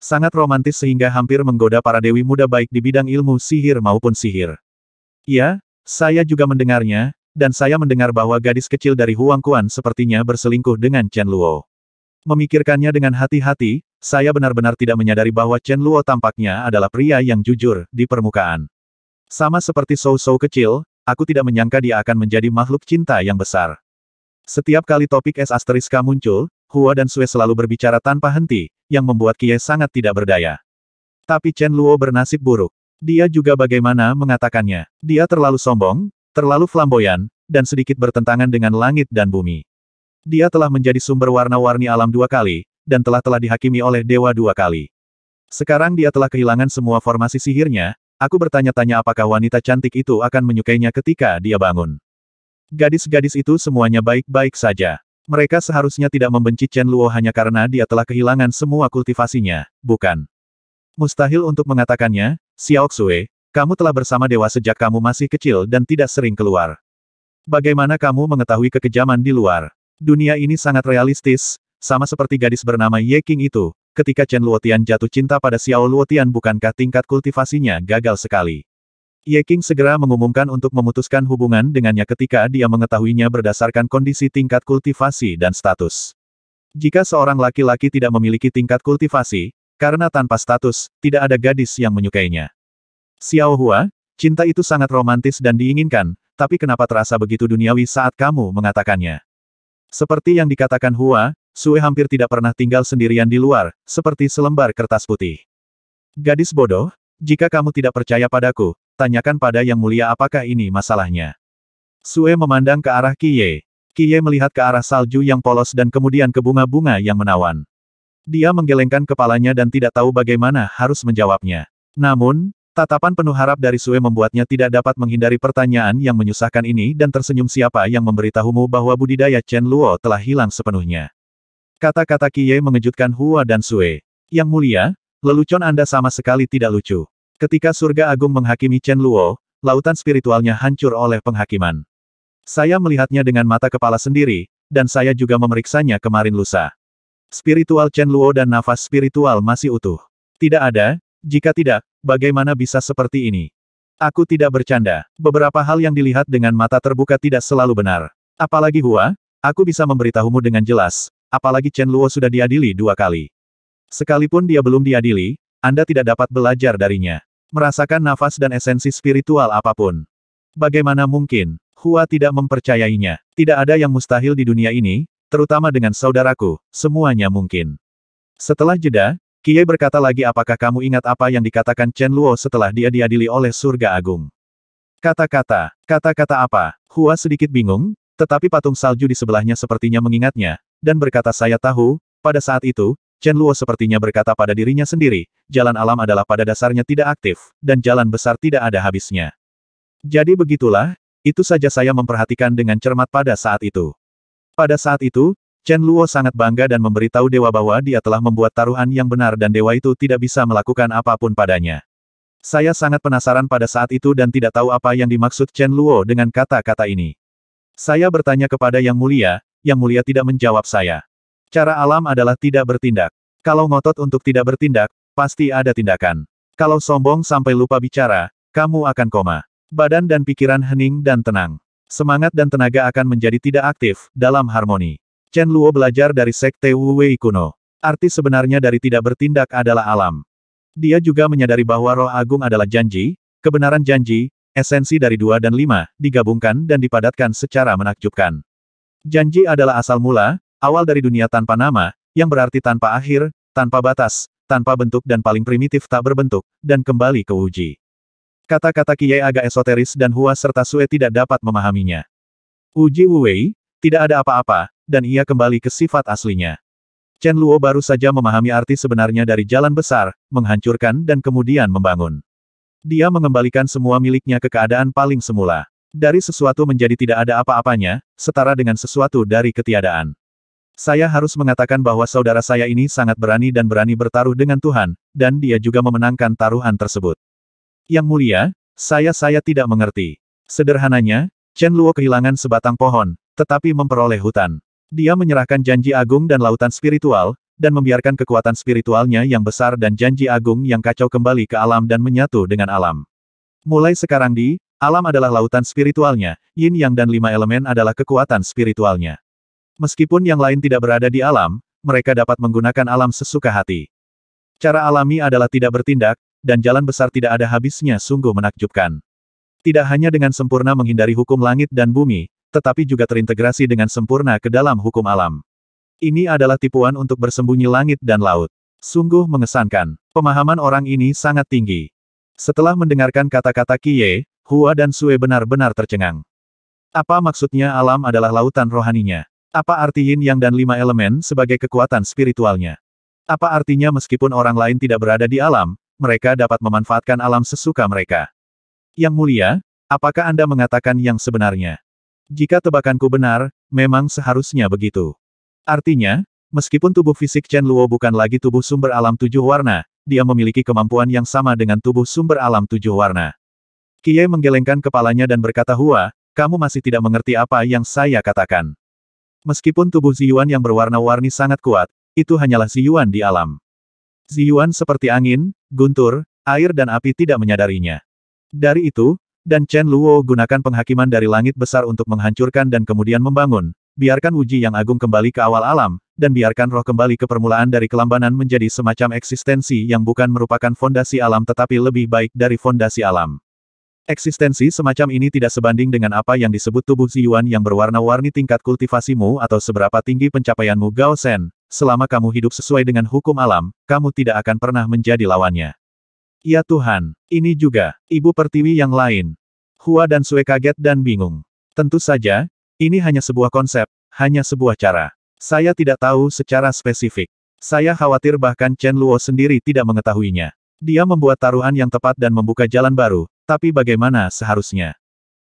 Sangat romantis sehingga hampir menggoda para dewi muda baik di bidang ilmu sihir maupun sihir. Ya, saya juga mendengarnya, dan saya mendengar bahwa gadis kecil dari Huang Kuan sepertinya berselingkuh dengan Chen Luo. Memikirkannya dengan hati-hati, saya benar-benar tidak menyadari bahwa Chen Luo tampaknya adalah pria yang jujur, di permukaan. Sama seperti Sou Sou kecil, Aku tidak menyangka dia akan menjadi makhluk cinta yang besar. Setiap kali topik es asteriska muncul, Hua dan Sue selalu berbicara tanpa henti, yang membuat Kie sangat tidak berdaya. Tapi Chen Luo bernasib buruk. Dia juga bagaimana mengatakannya. Dia terlalu sombong, terlalu flamboyan, dan sedikit bertentangan dengan langit dan bumi. Dia telah menjadi sumber warna-warni alam dua kali, dan telah telah dihakimi oleh dewa dua kali. Sekarang dia telah kehilangan semua formasi sihirnya, Aku bertanya-tanya apakah wanita cantik itu akan menyukainya ketika dia bangun. Gadis-gadis itu semuanya baik-baik saja. Mereka seharusnya tidak membenci Chen Luo hanya karena dia telah kehilangan semua kultivasinya, bukan? Mustahil untuk mengatakannya, Xiao Xue, kamu telah bersama dewa sejak kamu masih kecil dan tidak sering keluar. Bagaimana kamu mengetahui kekejaman di luar? Dunia ini sangat realistis, sama seperti gadis bernama Ye King itu, ketika Chen Luotian jatuh cinta pada Xiao Luotian bukankah tingkat kultivasinya gagal sekali. Ye King segera mengumumkan untuk memutuskan hubungan dengannya ketika dia mengetahuinya berdasarkan kondisi tingkat kultivasi dan status. Jika seorang laki-laki tidak memiliki tingkat kultivasi, karena tanpa status, tidak ada gadis yang menyukainya. Xiao Hua, cinta itu sangat romantis dan diinginkan, tapi kenapa terasa begitu duniawi saat kamu mengatakannya? Seperti yang dikatakan Hua, Sue hampir tidak pernah tinggal sendirian di luar, seperti selembar kertas putih. Gadis bodoh, jika kamu tidak percaya padaku, tanyakan pada yang mulia apakah ini masalahnya. Sue memandang ke arah Kiye. Kiye melihat ke arah salju yang polos dan kemudian ke bunga-bunga yang menawan. Dia menggelengkan kepalanya dan tidak tahu bagaimana harus menjawabnya. Namun, tatapan penuh harap dari Sue membuatnya tidak dapat menghindari pertanyaan yang menyusahkan ini dan tersenyum siapa yang memberitahumu bahwa budidaya Chen Luo telah hilang sepenuhnya. Kata-kata Qiye mengejutkan Hua dan Sue. Yang mulia, lelucon Anda sama sekali tidak lucu. Ketika surga agung menghakimi Chen Luo, lautan spiritualnya hancur oleh penghakiman. Saya melihatnya dengan mata kepala sendiri, dan saya juga memeriksanya kemarin lusa. Spiritual Chen Luo dan nafas spiritual masih utuh. Tidak ada, jika tidak, bagaimana bisa seperti ini? Aku tidak bercanda. Beberapa hal yang dilihat dengan mata terbuka tidak selalu benar. Apalagi Hua, aku bisa memberitahumu dengan jelas, Apalagi Chen Luo sudah diadili dua kali. Sekalipun dia belum diadili, Anda tidak dapat belajar darinya. Merasakan nafas dan esensi spiritual apapun. Bagaimana mungkin, Hua tidak mempercayainya. Tidak ada yang mustahil di dunia ini, terutama dengan saudaraku, semuanya mungkin. Setelah jeda, Kiai berkata lagi apakah kamu ingat apa yang dikatakan Chen Luo setelah dia diadili oleh surga agung. Kata-kata, kata-kata apa? Hua sedikit bingung, tetapi patung salju di sebelahnya sepertinya mengingatnya, dan berkata saya tahu, pada saat itu, Chen Luo sepertinya berkata pada dirinya sendiri, jalan alam adalah pada dasarnya tidak aktif, dan jalan besar tidak ada habisnya. Jadi begitulah, itu saja saya memperhatikan dengan cermat pada saat itu. Pada saat itu, Chen Luo sangat bangga dan memberitahu dewa bahwa dia telah membuat taruhan yang benar dan dewa itu tidak bisa melakukan apapun padanya. Saya sangat penasaran pada saat itu dan tidak tahu apa yang dimaksud Chen Luo dengan kata-kata ini. Saya bertanya kepada Yang Mulia, yang Mulia tidak menjawab saya. Cara alam adalah tidak bertindak. Kalau ngotot untuk tidak bertindak, pasti ada tindakan. Kalau sombong sampai lupa bicara, kamu akan koma. Badan dan pikiran hening dan tenang. Semangat dan tenaga akan menjadi tidak aktif, dalam harmoni. Chen Luo belajar dari Sekte Wu Wei kuno. Arti sebenarnya dari tidak bertindak adalah alam. Dia juga menyadari bahwa roh agung adalah janji, kebenaran janji, esensi dari dua dan lima, digabungkan dan dipadatkan secara menakjubkan. Janji adalah asal mula, awal dari dunia tanpa nama, yang berarti tanpa akhir, tanpa batas, tanpa bentuk dan paling primitif tak berbentuk, dan kembali ke uji. Kata-kata Kiai agak esoteris dan Hua serta Sue tidak dapat memahaminya. Uji Wuwei, tidak ada apa-apa, dan ia kembali ke sifat aslinya. Chen Luo baru saja memahami arti sebenarnya dari jalan besar, menghancurkan dan kemudian membangun. Dia mengembalikan semua miliknya ke keadaan paling semula. Dari sesuatu menjadi tidak ada apa-apanya, setara dengan sesuatu dari ketiadaan. Saya harus mengatakan bahwa saudara saya ini sangat berani dan berani bertaruh dengan Tuhan, dan dia juga memenangkan taruhan tersebut. Yang mulia, saya-saya tidak mengerti. Sederhananya, Chen Luo kehilangan sebatang pohon, tetapi memperoleh hutan. Dia menyerahkan janji agung dan lautan spiritual, dan membiarkan kekuatan spiritualnya yang besar dan janji agung yang kacau kembali ke alam dan menyatu dengan alam. Mulai sekarang di, Alam adalah lautan spiritualnya, yin yang dan lima elemen adalah kekuatan spiritualnya. Meskipun yang lain tidak berada di alam, mereka dapat menggunakan alam sesuka hati. Cara alami adalah tidak bertindak, dan jalan besar tidak ada habisnya sungguh menakjubkan. Tidak hanya dengan sempurna menghindari hukum langit dan bumi, tetapi juga terintegrasi dengan sempurna ke dalam hukum alam. Ini adalah tipuan untuk bersembunyi langit dan laut. Sungguh mengesankan. Pemahaman orang ini sangat tinggi. Setelah mendengarkan kata-kata Kiye, Hua dan Sue benar-benar tercengang. Apa maksudnya alam adalah lautan rohaninya? Apa arti yin yang dan lima elemen sebagai kekuatan spiritualnya? Apa artinya meskipun orang lain tidak berada di alam, mereka dapat memanfaatkan alam sesuka mereka? Yang mulia, apakah Anda mengatakan yang sebenarnya? Jika tebakanku benar, memang seharusnya begitu. Artinya, meskipun tubuh fisik Chen Luo bukan lagi tubuh sumber alam tujuh warna, dia memiliki kemampuan yang sama dengan tubuh sumber alam tujuh warna. Kie menggelengkan kepalanya dan berkata Hua, kamu masih tidak mengerti apa yang saya katakan. Meskipun tubuh Ziyuan yang berwarna-warni sangat kuat, itu hanyalah Ziyuan di alam. Ziyuan seperti angin, guntur, air dan api tidak menyadarinya. Dari itu, dan Chen Luo gunakan penghakiman dari langit besar untuk menghancurkan dan kemudian membangun, biarkan Wuji yang agung kembali ke awal alam, dan biarkan roh kembali ke permulaan dari kelambanan menjadi semacam eksistensi yang bukan merupakan fondasi alam tetapi lebih baik dari fondasi alam. Eksistensi semacam ini tidak sebanding dengan apa yang disebut tubuh Ziyuan yang berwarna-warni tingkat kultivasimu atau seberapa tinggi pencapaianmu Gao Shen. Selama kamu hidup sesuai dengan hukum alam, kamu tidak akan pernah menjadi lawannya. Ya Tuhan, ini juga, Ibu Pertiwi yang lain. Hua dan Sue kaget dan bingung. Tentu saja, ini hanya sebuah konsep, hanya sebuah cara. Saya tidak tahu secara spesifik. Saya khawatir bahkan Chen Luo sendiri tidak mengetahuinya. Dia membuat taruhan yang tepat dan membuka jalan baru, tapi bagaimana seharusnya?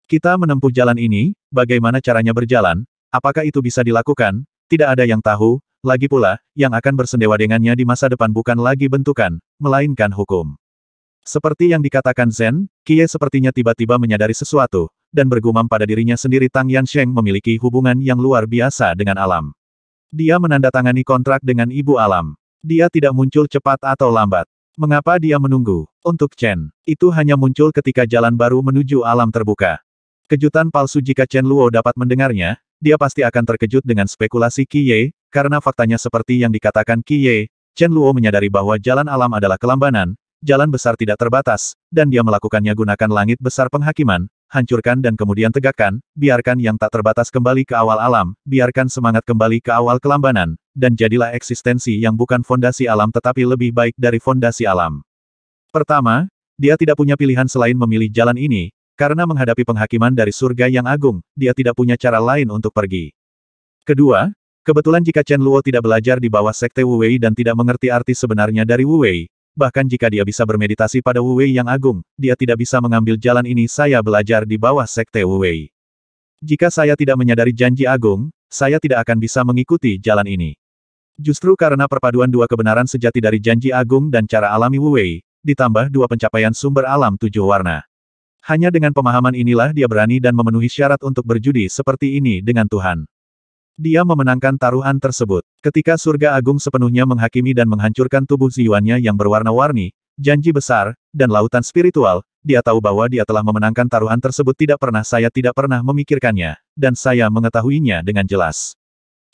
Kita menempuh jalan ini, bagaimana caranya berjalan, apakah itu bisa dilakukan, tidak ada yang tahu, lagi pula, yang akan bersendewa dengannya di masa depan bukan lagi bentukan, melainkan hukum. Seperti yang dikatakan Zen, Kie sepertinya tiba-tiba menyadari sesuatu, dan bergumam pada dirinya sendiri Tang Yan Yansheng memiliki hubungan yang luar biasa dengan alam. Dia menandatangani kontrak dengan ibu alam. Dia tidak muncul cepat atau lambat. Mengapa dia menunggu? Untuk Chen, itu hanya muncul ketika jalan baru menuju alam terbuka. Kejutan palsu jika Chen Luo dapat mendengarnya, dia pasti akan terkejut dengan spekulasi Ye, karena faktanya seperti yang dikatakan Ye, Chen Luo menyadari bahwa jalan alam adalah kelambanan, jalan besar tidak terbatas, dan dia melakukannya gunakan langit besar penghakiman, hancurkan dan kemudian tegakkan, biarkan yang tak terbatas kembali ke awal alam, biarkan semangat kembali ke awal kelambanan, dan jadilah eksistensi yang bukan fondasi alam tetapi lebih baik dari fondasi alam. Pertama, dia tidak punya pilihan selain memilih jalan ini, karena menghadapi penghakiman dari surga yang agung, dia tidak punya cara lain untuk pergi. Kedua, kebetulan jika Chen Luo tidak belajar di bawah Sekte Wu Wei dan tidak mengerti arti sebenarnya dari Wu Wei, bahkan jika dia bisa bermeditasi pada Wu Wei yang agung, dia tidak bisa mengambil jalan ini saya belajar di bawah sekte Wu Wei. Jika saya tidak menyadari janji agung, saya tidak akan bisa mengikuti jalan ini. Justru karena perpaduan dua kebenaran sejati dari janji agung dan cara alami Wu Wei, ditambah dua pencapaian sumber alam tujuh warna. Hanya dengan pemahaman inilah dia berani dan memenuhi syarat untuk berjudi seperti ini dengan Tuhan. Dia memenangkan taruhan tersebut. Ketika surga agung sepenuhnya menghakimi dan menghancurkan tubuh Ziyuannya yang berwarna-warni, janji besar, dan lautan spiritual, dia tahu bahwa dia telah memenangkan taruhan tersebut tidak pernah saya tidak pernah memikirkannya, dan saya mengetahuinya dengan jelas.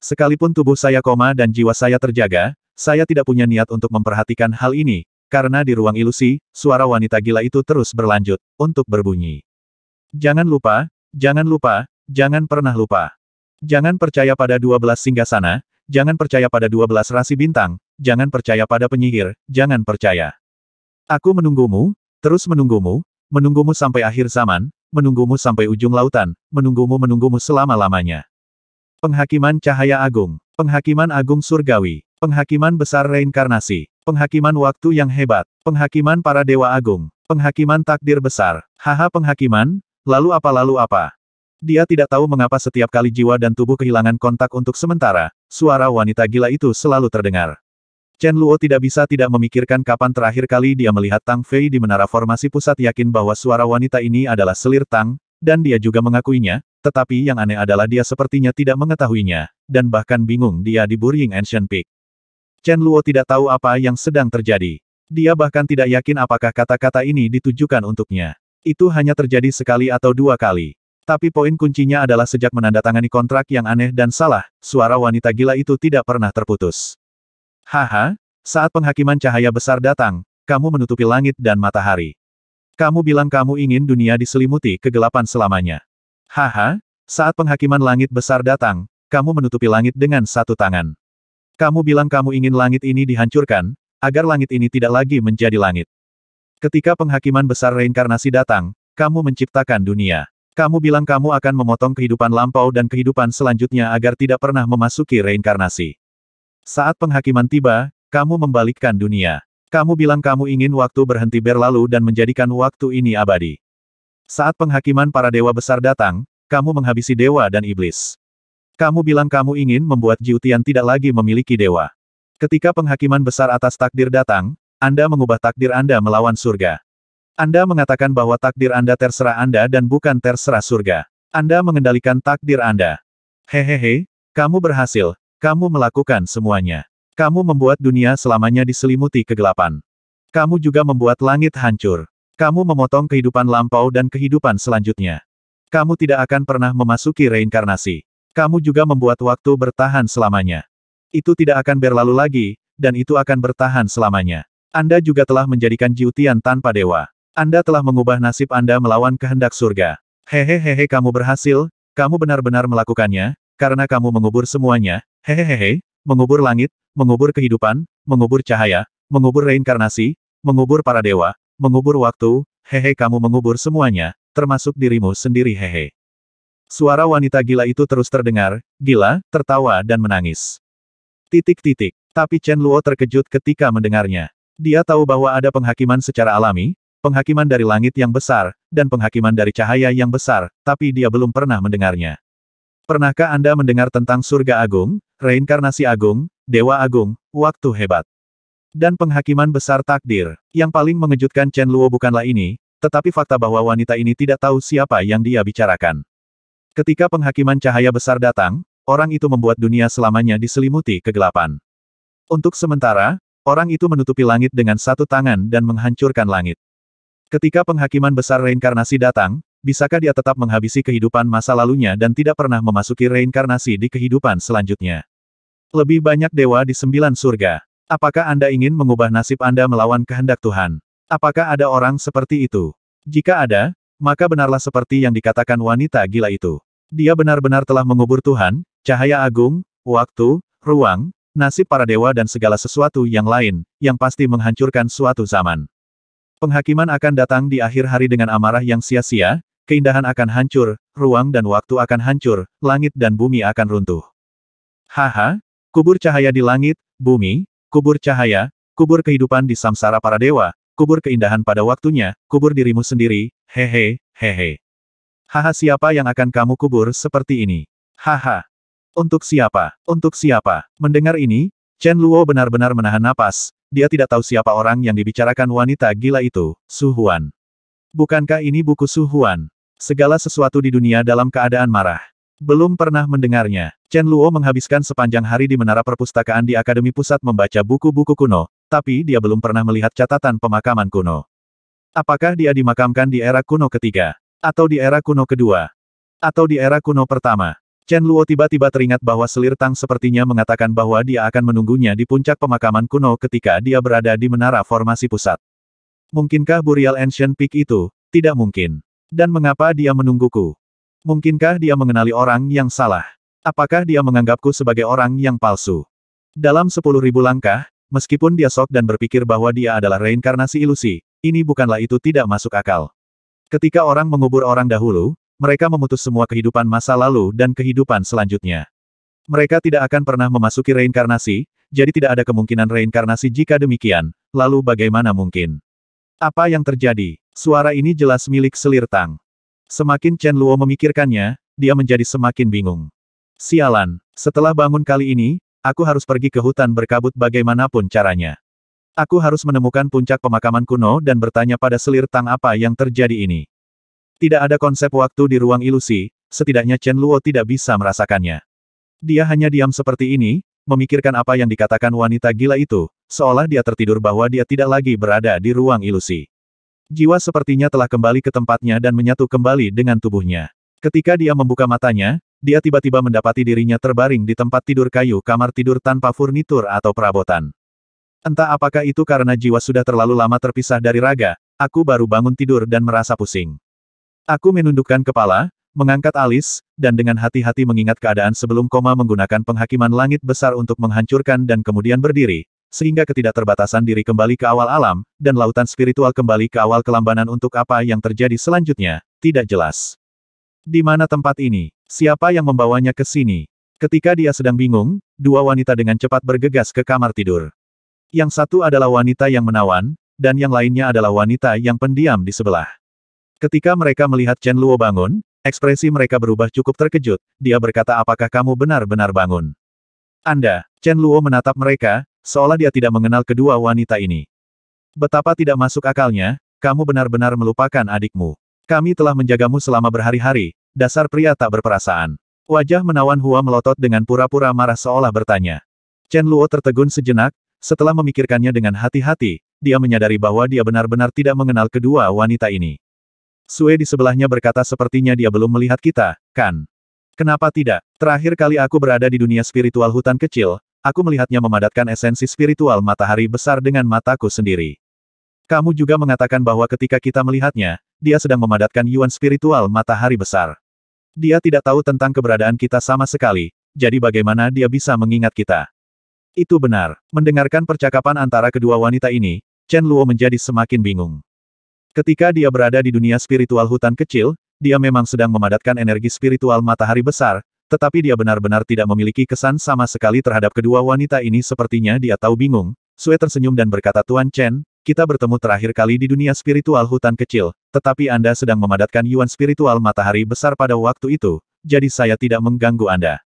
Sekalipun tubuh saya koma dan jiwa saya terjaga, saya tidak punya niat untuk memperhatikan hal ini, karena di ruang ilusi, suara wanita gila itu terus berlanjut, untuk berbunyi. Jangan lupa, jangan lupa, jangan pernah lupa. Jangan percaya pada dua belas singgasana, jangan percaya pada dua belas rasi bintang, jangan percaya pada penyihir, jangan percaya. Aku menunggumu, terus menunggumu, menunggumu sampai akhir zaman, menunggumu sampai ujung lautan, menunggumu menunggumu selama-lamanya. Penghakiman Cahaya Agung, Penghakiman Agung Surgawi, Penghakiman Besar Reinkarnasi, Penghakiman Waktu yang Hebat, Penghakiman Para Dewa Agung, Penghakiman Takdir Besar, Haha Penghakiman, lalu apa lalu apa? Dia tidak tahu mengapa setiap kali jiwa dan tubuh kehilangan kontak untuk sementara, suara wanita gila itu selalu terdengar. Chen Luo tidak bisa tidak memikirkan kapan terakhir kali dia melihat Tang Fei di menara formasi pusat yakin bahwa suara wanita ini adalah selir Tang, dan dia juga mengakuinya, tetapi yang aneh adalah dia sepertinya tidak mengetahuinya, dan bahkan bingung dia di Burying Ancient Peak. Chen Luo tidak tahu apa yang sedang terjadi. Dia bahkan tidak yakin apakah kata-kata ini ditujukan untuknya. Itu hanya terjadi sekali atau dua kali. Tapi poin kuncinya adalah sejak menandatangani kontrak yang aneh dan salah, suara wanita gila itu tidak pernah terputus. Haha, saat penghakiman cahaya besar datang, kamu menutupi langit dan matahari. Kamu bilang kamu ingin dunia diselimuti kegelapan selamanya. Haha, saat penghakiman langit besar datang, kamu menutupi langit dengan satu tangan. Kamu bilang kamu ingin langit ini dihancurkan, agar langit ini tidak lagi menjadi langit. Ketika penghakiman besar reinkarnasi datang, kamu menciptakan dunia. Kamu bilang kamu akan memotong kehidupan lampau dan kehidupan selanjutnya agar tidak pernah memasuki reinkarnasi. Saat penghakiman tiba, kamu membalikkan dunia. Kamu bilang kamu ingin waktu berhenti berlalu dan menjadikan waktu ini abadi. Saat penghakiman para dewa besar datang, kamu menghabisi dewa dan iblis. Kamu bilang kamu ingin membuat Jiutian tidak lagi memiliki dewa. Ketika penghakiman besar atas takdir datang, Anda mengubah takdir Anda melawan surga. Anda mengatakan bahwa takdir Anda terserah Anda dan bukan terserah surga. Anda mengendalikan takdir Anda. Hehehe, kamu berhasil. Kamu melakukan semuanya. Kamu membuat dunia selamanya diselimuti kegelapan. Kamu juga membuat langit hancur. Kamu memotong kehidupan lampau dan kehidupan selanjutnya. Kamu tidak akan pernah memasuki reinkarnasi. Kamu juga membuat waktu bertahan selamanya. Itu tidak akan berlalu lagi, dan itu akan bertahan selamanya. Anda juga telah menjadikan Jiutian tanpa dewa. Anda telah mengubah nasib Anda melawan kehendak surga. Hehehehe kamu berhasil, kamu benar-benar melakukannya, karena kamu mengubur semuanya, hehehehe, mengubur langit, mengubur kehidupan, mengubur cahaya, mengubur reinkarnasi, mengubur para dewa, mengubur waktu, hehe kamu mengubur semuanya, termasuk dirimu sendiri hehe. Suara wanita gila itu terus terdengar, gila, tertawa dan menangis. Titik-titik. Tapi Chen Luo terkejut ketika mendengarnya. Dia tahu bahwa ada penghakiman secara alami, penghakiman dari langit yang besar, dan penghakiman dari cahaya yang besar, tapi dia belum pernah mendengarnya. Pernahkah Anda mendengar tentang surga agung, reinkarnasi agung, dewa agung, waktu hebat? Dan penghakiman besar takdir. Yang paling mengejutkan Chen Luo bukanlah ini, tetapi fakta bahwa wanita ini tidak tahu siapa yang dia bicarakan. Ketika penghakiman cahaya besar datang, orang itu membuat dunia selamanya diselimuti kegelapan. Untuk sementara, orang itu menutupi langit dengan satu tangan dan menghancurkan langit. Ketika penghakiman besar reinkarnasi datang, bisakah dia tetap menghabisi kehidupan masa lalunya dan tidak pernah memasuki reinkarnasi di kehidupan selanjutnya? Lebih banyak dewa di sembilan surga. Apakah Anda ingin mengubah nasib Anda melawan kehendak Tuhan? Apakah ada orang seperti itu? Jika ada, maka benarlah seperti yang dikatakan wanita gila itu. Dia benar-benar telah mengubur Tuhan, cahaya agung, waktu, ruang, nasib para dewa dan segala sesuatu yang lain, yang pasti menghancurkan suatu zaman. Penghakiman akan datang di akhir hari dengan amarah yang sia-sia, keindahan akan hancur, ruang dan waktu akan hancur, langit dan bumi akan runtuh. Haha, kubur cahaya di langit, bumi, kubur cahaya, kubur kehidupan di samsara para dewa, kubur keindahan pada waktunya, kubur dirimu sendiri, hehe, hehe. Haha siapa yang akan kamu kubur seperti ini? Haha. Untuk siapa? Untuk siapa? Mendengar ini, Chen Luo benar-benar menahan napas, dia tidak tahu siapa orang yang dibicarakan wanita gila itu, Su Huan. Bukankah ini buku Su Huan? Segala sesuatu di dunia dalam keadaan marah. Belum pernah mendengarnya. Chen Luo menghabiskan sepanjang hari di menara perpustakaan di Akademi Pusat membaca buku-buku kuno, tapi dia belum pernah melihat catatan pemakaman kuno. Apakah dia dimakamkan di era kuno ketiga? Atau di era kuno kedua? Atau di era kuno pertama? Chen Luo tiba-tiba teringat bahwa selir Tang sepertinya mengatakan bahwa dia akan menunggunya di puncak pemakaman kuno ketika dia berada di menara formasi pusat. Mungkinkah Burial Ancient Peak itu? Tidak mungkin. Dan mengapa dia menungguku? Mungkinkah dia mengenali orang yang salah? Apakah dia menganggapku sebagai orang yang palsu? Dalam sepuluh ribu langkah, meskipun dia sok dan berpikir bahwa dia adalah reinkarnasi ilusi, ini bukanlah itu tidak masuk akal. Ketika orang mengubur orang dahulu, mereka memutus semua kehidupan masa lalu dan kehidupan selanjutnya. Mereka tidak akan pernah memasuki reinkarnasi, jadi tidak ada kemungkinan reinkarnasi jika demikian, lalu bagaimana mungkin? Apa yang terjadi? Suara ini jelas milik selir Tang. Semakin Chen Luo memikirkannya, dia menjadi semakin bingung. Sialan, setelah bangun kali ini, aku harus pergi ke hutan berkabut bagaimanapun caranya. Aku harus menemukan puncak pemakaman kuno dan bertanya pada selir Tang apa yang terjadi ini. Tidak ada konsep waktu di ruang ilusi, setidaknya Chen Luo tidak bisa merasakannya. Dia hanya diam seperti ini, memikirkan apa yang dikatakan wanita gila itu, seolah dia tertidur bahwa dia tidak lagi berada di ruang ilusi. Jiwa sepertinya telah kembali ke tempatnya dan menyatu kembali dengan tubuhnya. Ketika dia membuka matanya, dia tiba-tiba mendapati dirinya terbaring di tempat tidur kayu kamar tidur tanpa furnitur atau perabotan. Entah apakah itu karena jiwa sudah terlalu lama terpisah dari raga, aku baru bangun tidur dan merasa pusing. Aku menundukkan kepala, mengangkat alis, dan dengan hati-hati mengingat keadaan sebelum koma menggunakan penghakiman langit besar untuk menghancurkan dan kemudian berdiri, sehingga ketidakterbatasan diri kembali ke awal alam, dan lautan spiritual kembali ke awal kelambanan untuk apa yang terjadi selanjutnya, tidak jelas. Di mana tempat ini? Siapa yang membawanya ke sini? Ketika dia sedang bingung, dua wanita dengan cepat bergegas ke kamar tidur. Yang satu adalah wanita yang menawan, dan yang lainnya adalah wanita yang pendiam di sebelah. Ketika mereka melihat Chen Luo bangun, ekspresi mereka berubah cukup terkejut, dia berkata apakah kamu benar-benar bangun? Anda, Chen Luo menatap mereka, seolah dia tidak mengenal kedua wanita ini. Betapa tidak masuk akalnya, kamu benar-benar melupakan adikmu. Kami telah menjagamu selama berhari-hari, dasar pria tak berperasaan. Wajah menawan Hua melotot dengan pura-pura marah seolah bertanya. Chen Luo tertegun sejenak, setelah memikirkannya dengan hati-hati, dia menyadari bahwa dia benar-benar tidak mengenal kedua wanita ini. Sue di sebelahnya berkata sepertinya dia belum melihat kita, kan? Kenapa tidak? Terakhir kali aku berada di dunia spiritual hutan kecil, aku melihatnya memadatkan esensi spiritual matahari besar dengan mataku sendiri. Kamu juga mengatakan bahwa ketika kita melihatnya, dia sedang memadatkan yuan spiritual matahari besar. Dia tidak tahu tentang keberadaan kita sama sekali, jadi bagaimana dia bisa mengingat kita? Itu benar. Mendengarkan percakapan antara kedua wanita ini, Chen Luo menjadi semakin bingung. Ketika dia berada di dunia spiritual hutan kecil, dia memang sedang memadatkan energi spiritual matahari besar, tetapi dia benar-benar tidak memiliki kesan sama sekali terhadap kedua wanita ini sepertinya dia tahu bingung. Sue tersenyum dan berkata Tuan Chen, kita bertemu terakhir kali di dunia spiritual hutan kecil, tetapi Anda sedang memadatkan yuan spiritual matahari besar pada waktu itu, jadi saya tidak mengganggu Anda.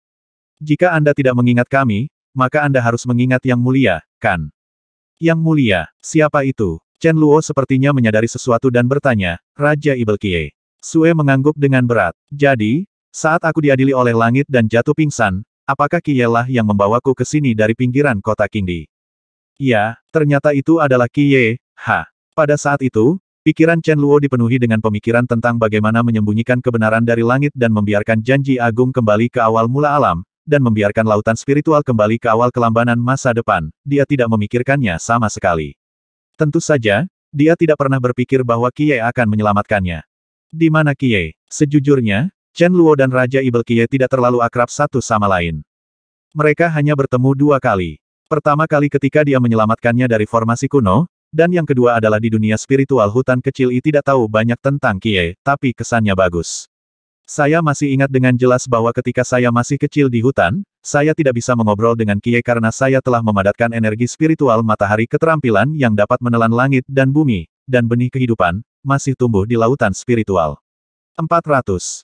Jika Anda tidak mengingat kami, maka Anda harus mengingat Yang Mulia, kan? Yang Mulia, siapa itu? Chen Luo sepertinya menyadari sesuatu dan bertanya, Raja Ibel Kie. Sue mengangguk dengan berat. Jadi, saat aku diadili oleh langit dan jatuh pingsan, apakah lah yang membawaku ke sini dari pinggiran kota Kingdi? Ya, ternyata itu adalah Kie, ha. Pada saat itu, pikiran Chen Luo dipenuhi dengan pemikiran tentang bagaimana menyembunyikan kebenaran dari langit dan membiarkan janji agung kembali ke awal mula alam, dan membiarkan lautan spiritual kembali ke awal kelambanan masa depan, dia tidak memikirkannya sama sekali. Tentu saja, dia tidak pernah berpikir bahwa Kie akan menyelamatkannya. Di mana Kie? Sejujurnya, Chen Luo dan Raja Ibel Kie tidak terlalu akrab satu sama lain. Mereka hanya bertemu dua kali. Pertama kali ketika dia menyelamatkannya dari formasi kuno, dan yang kedua adalah di dunia spiritual hutan kecil I tidak tahu banyak tentang Kie, tapi kesannya bagus. Saya masih ingat dengan jelas bahwa ketika saya masih kecil di hutan, saya tidak bisa mengobrol dengan Kie karena saya telah memadatkan energi spiritual matahari keterampilan yang dapat menelan langit dan bumi, dan benih kehidupan, masih tumbuh di lautan spiritual. 400.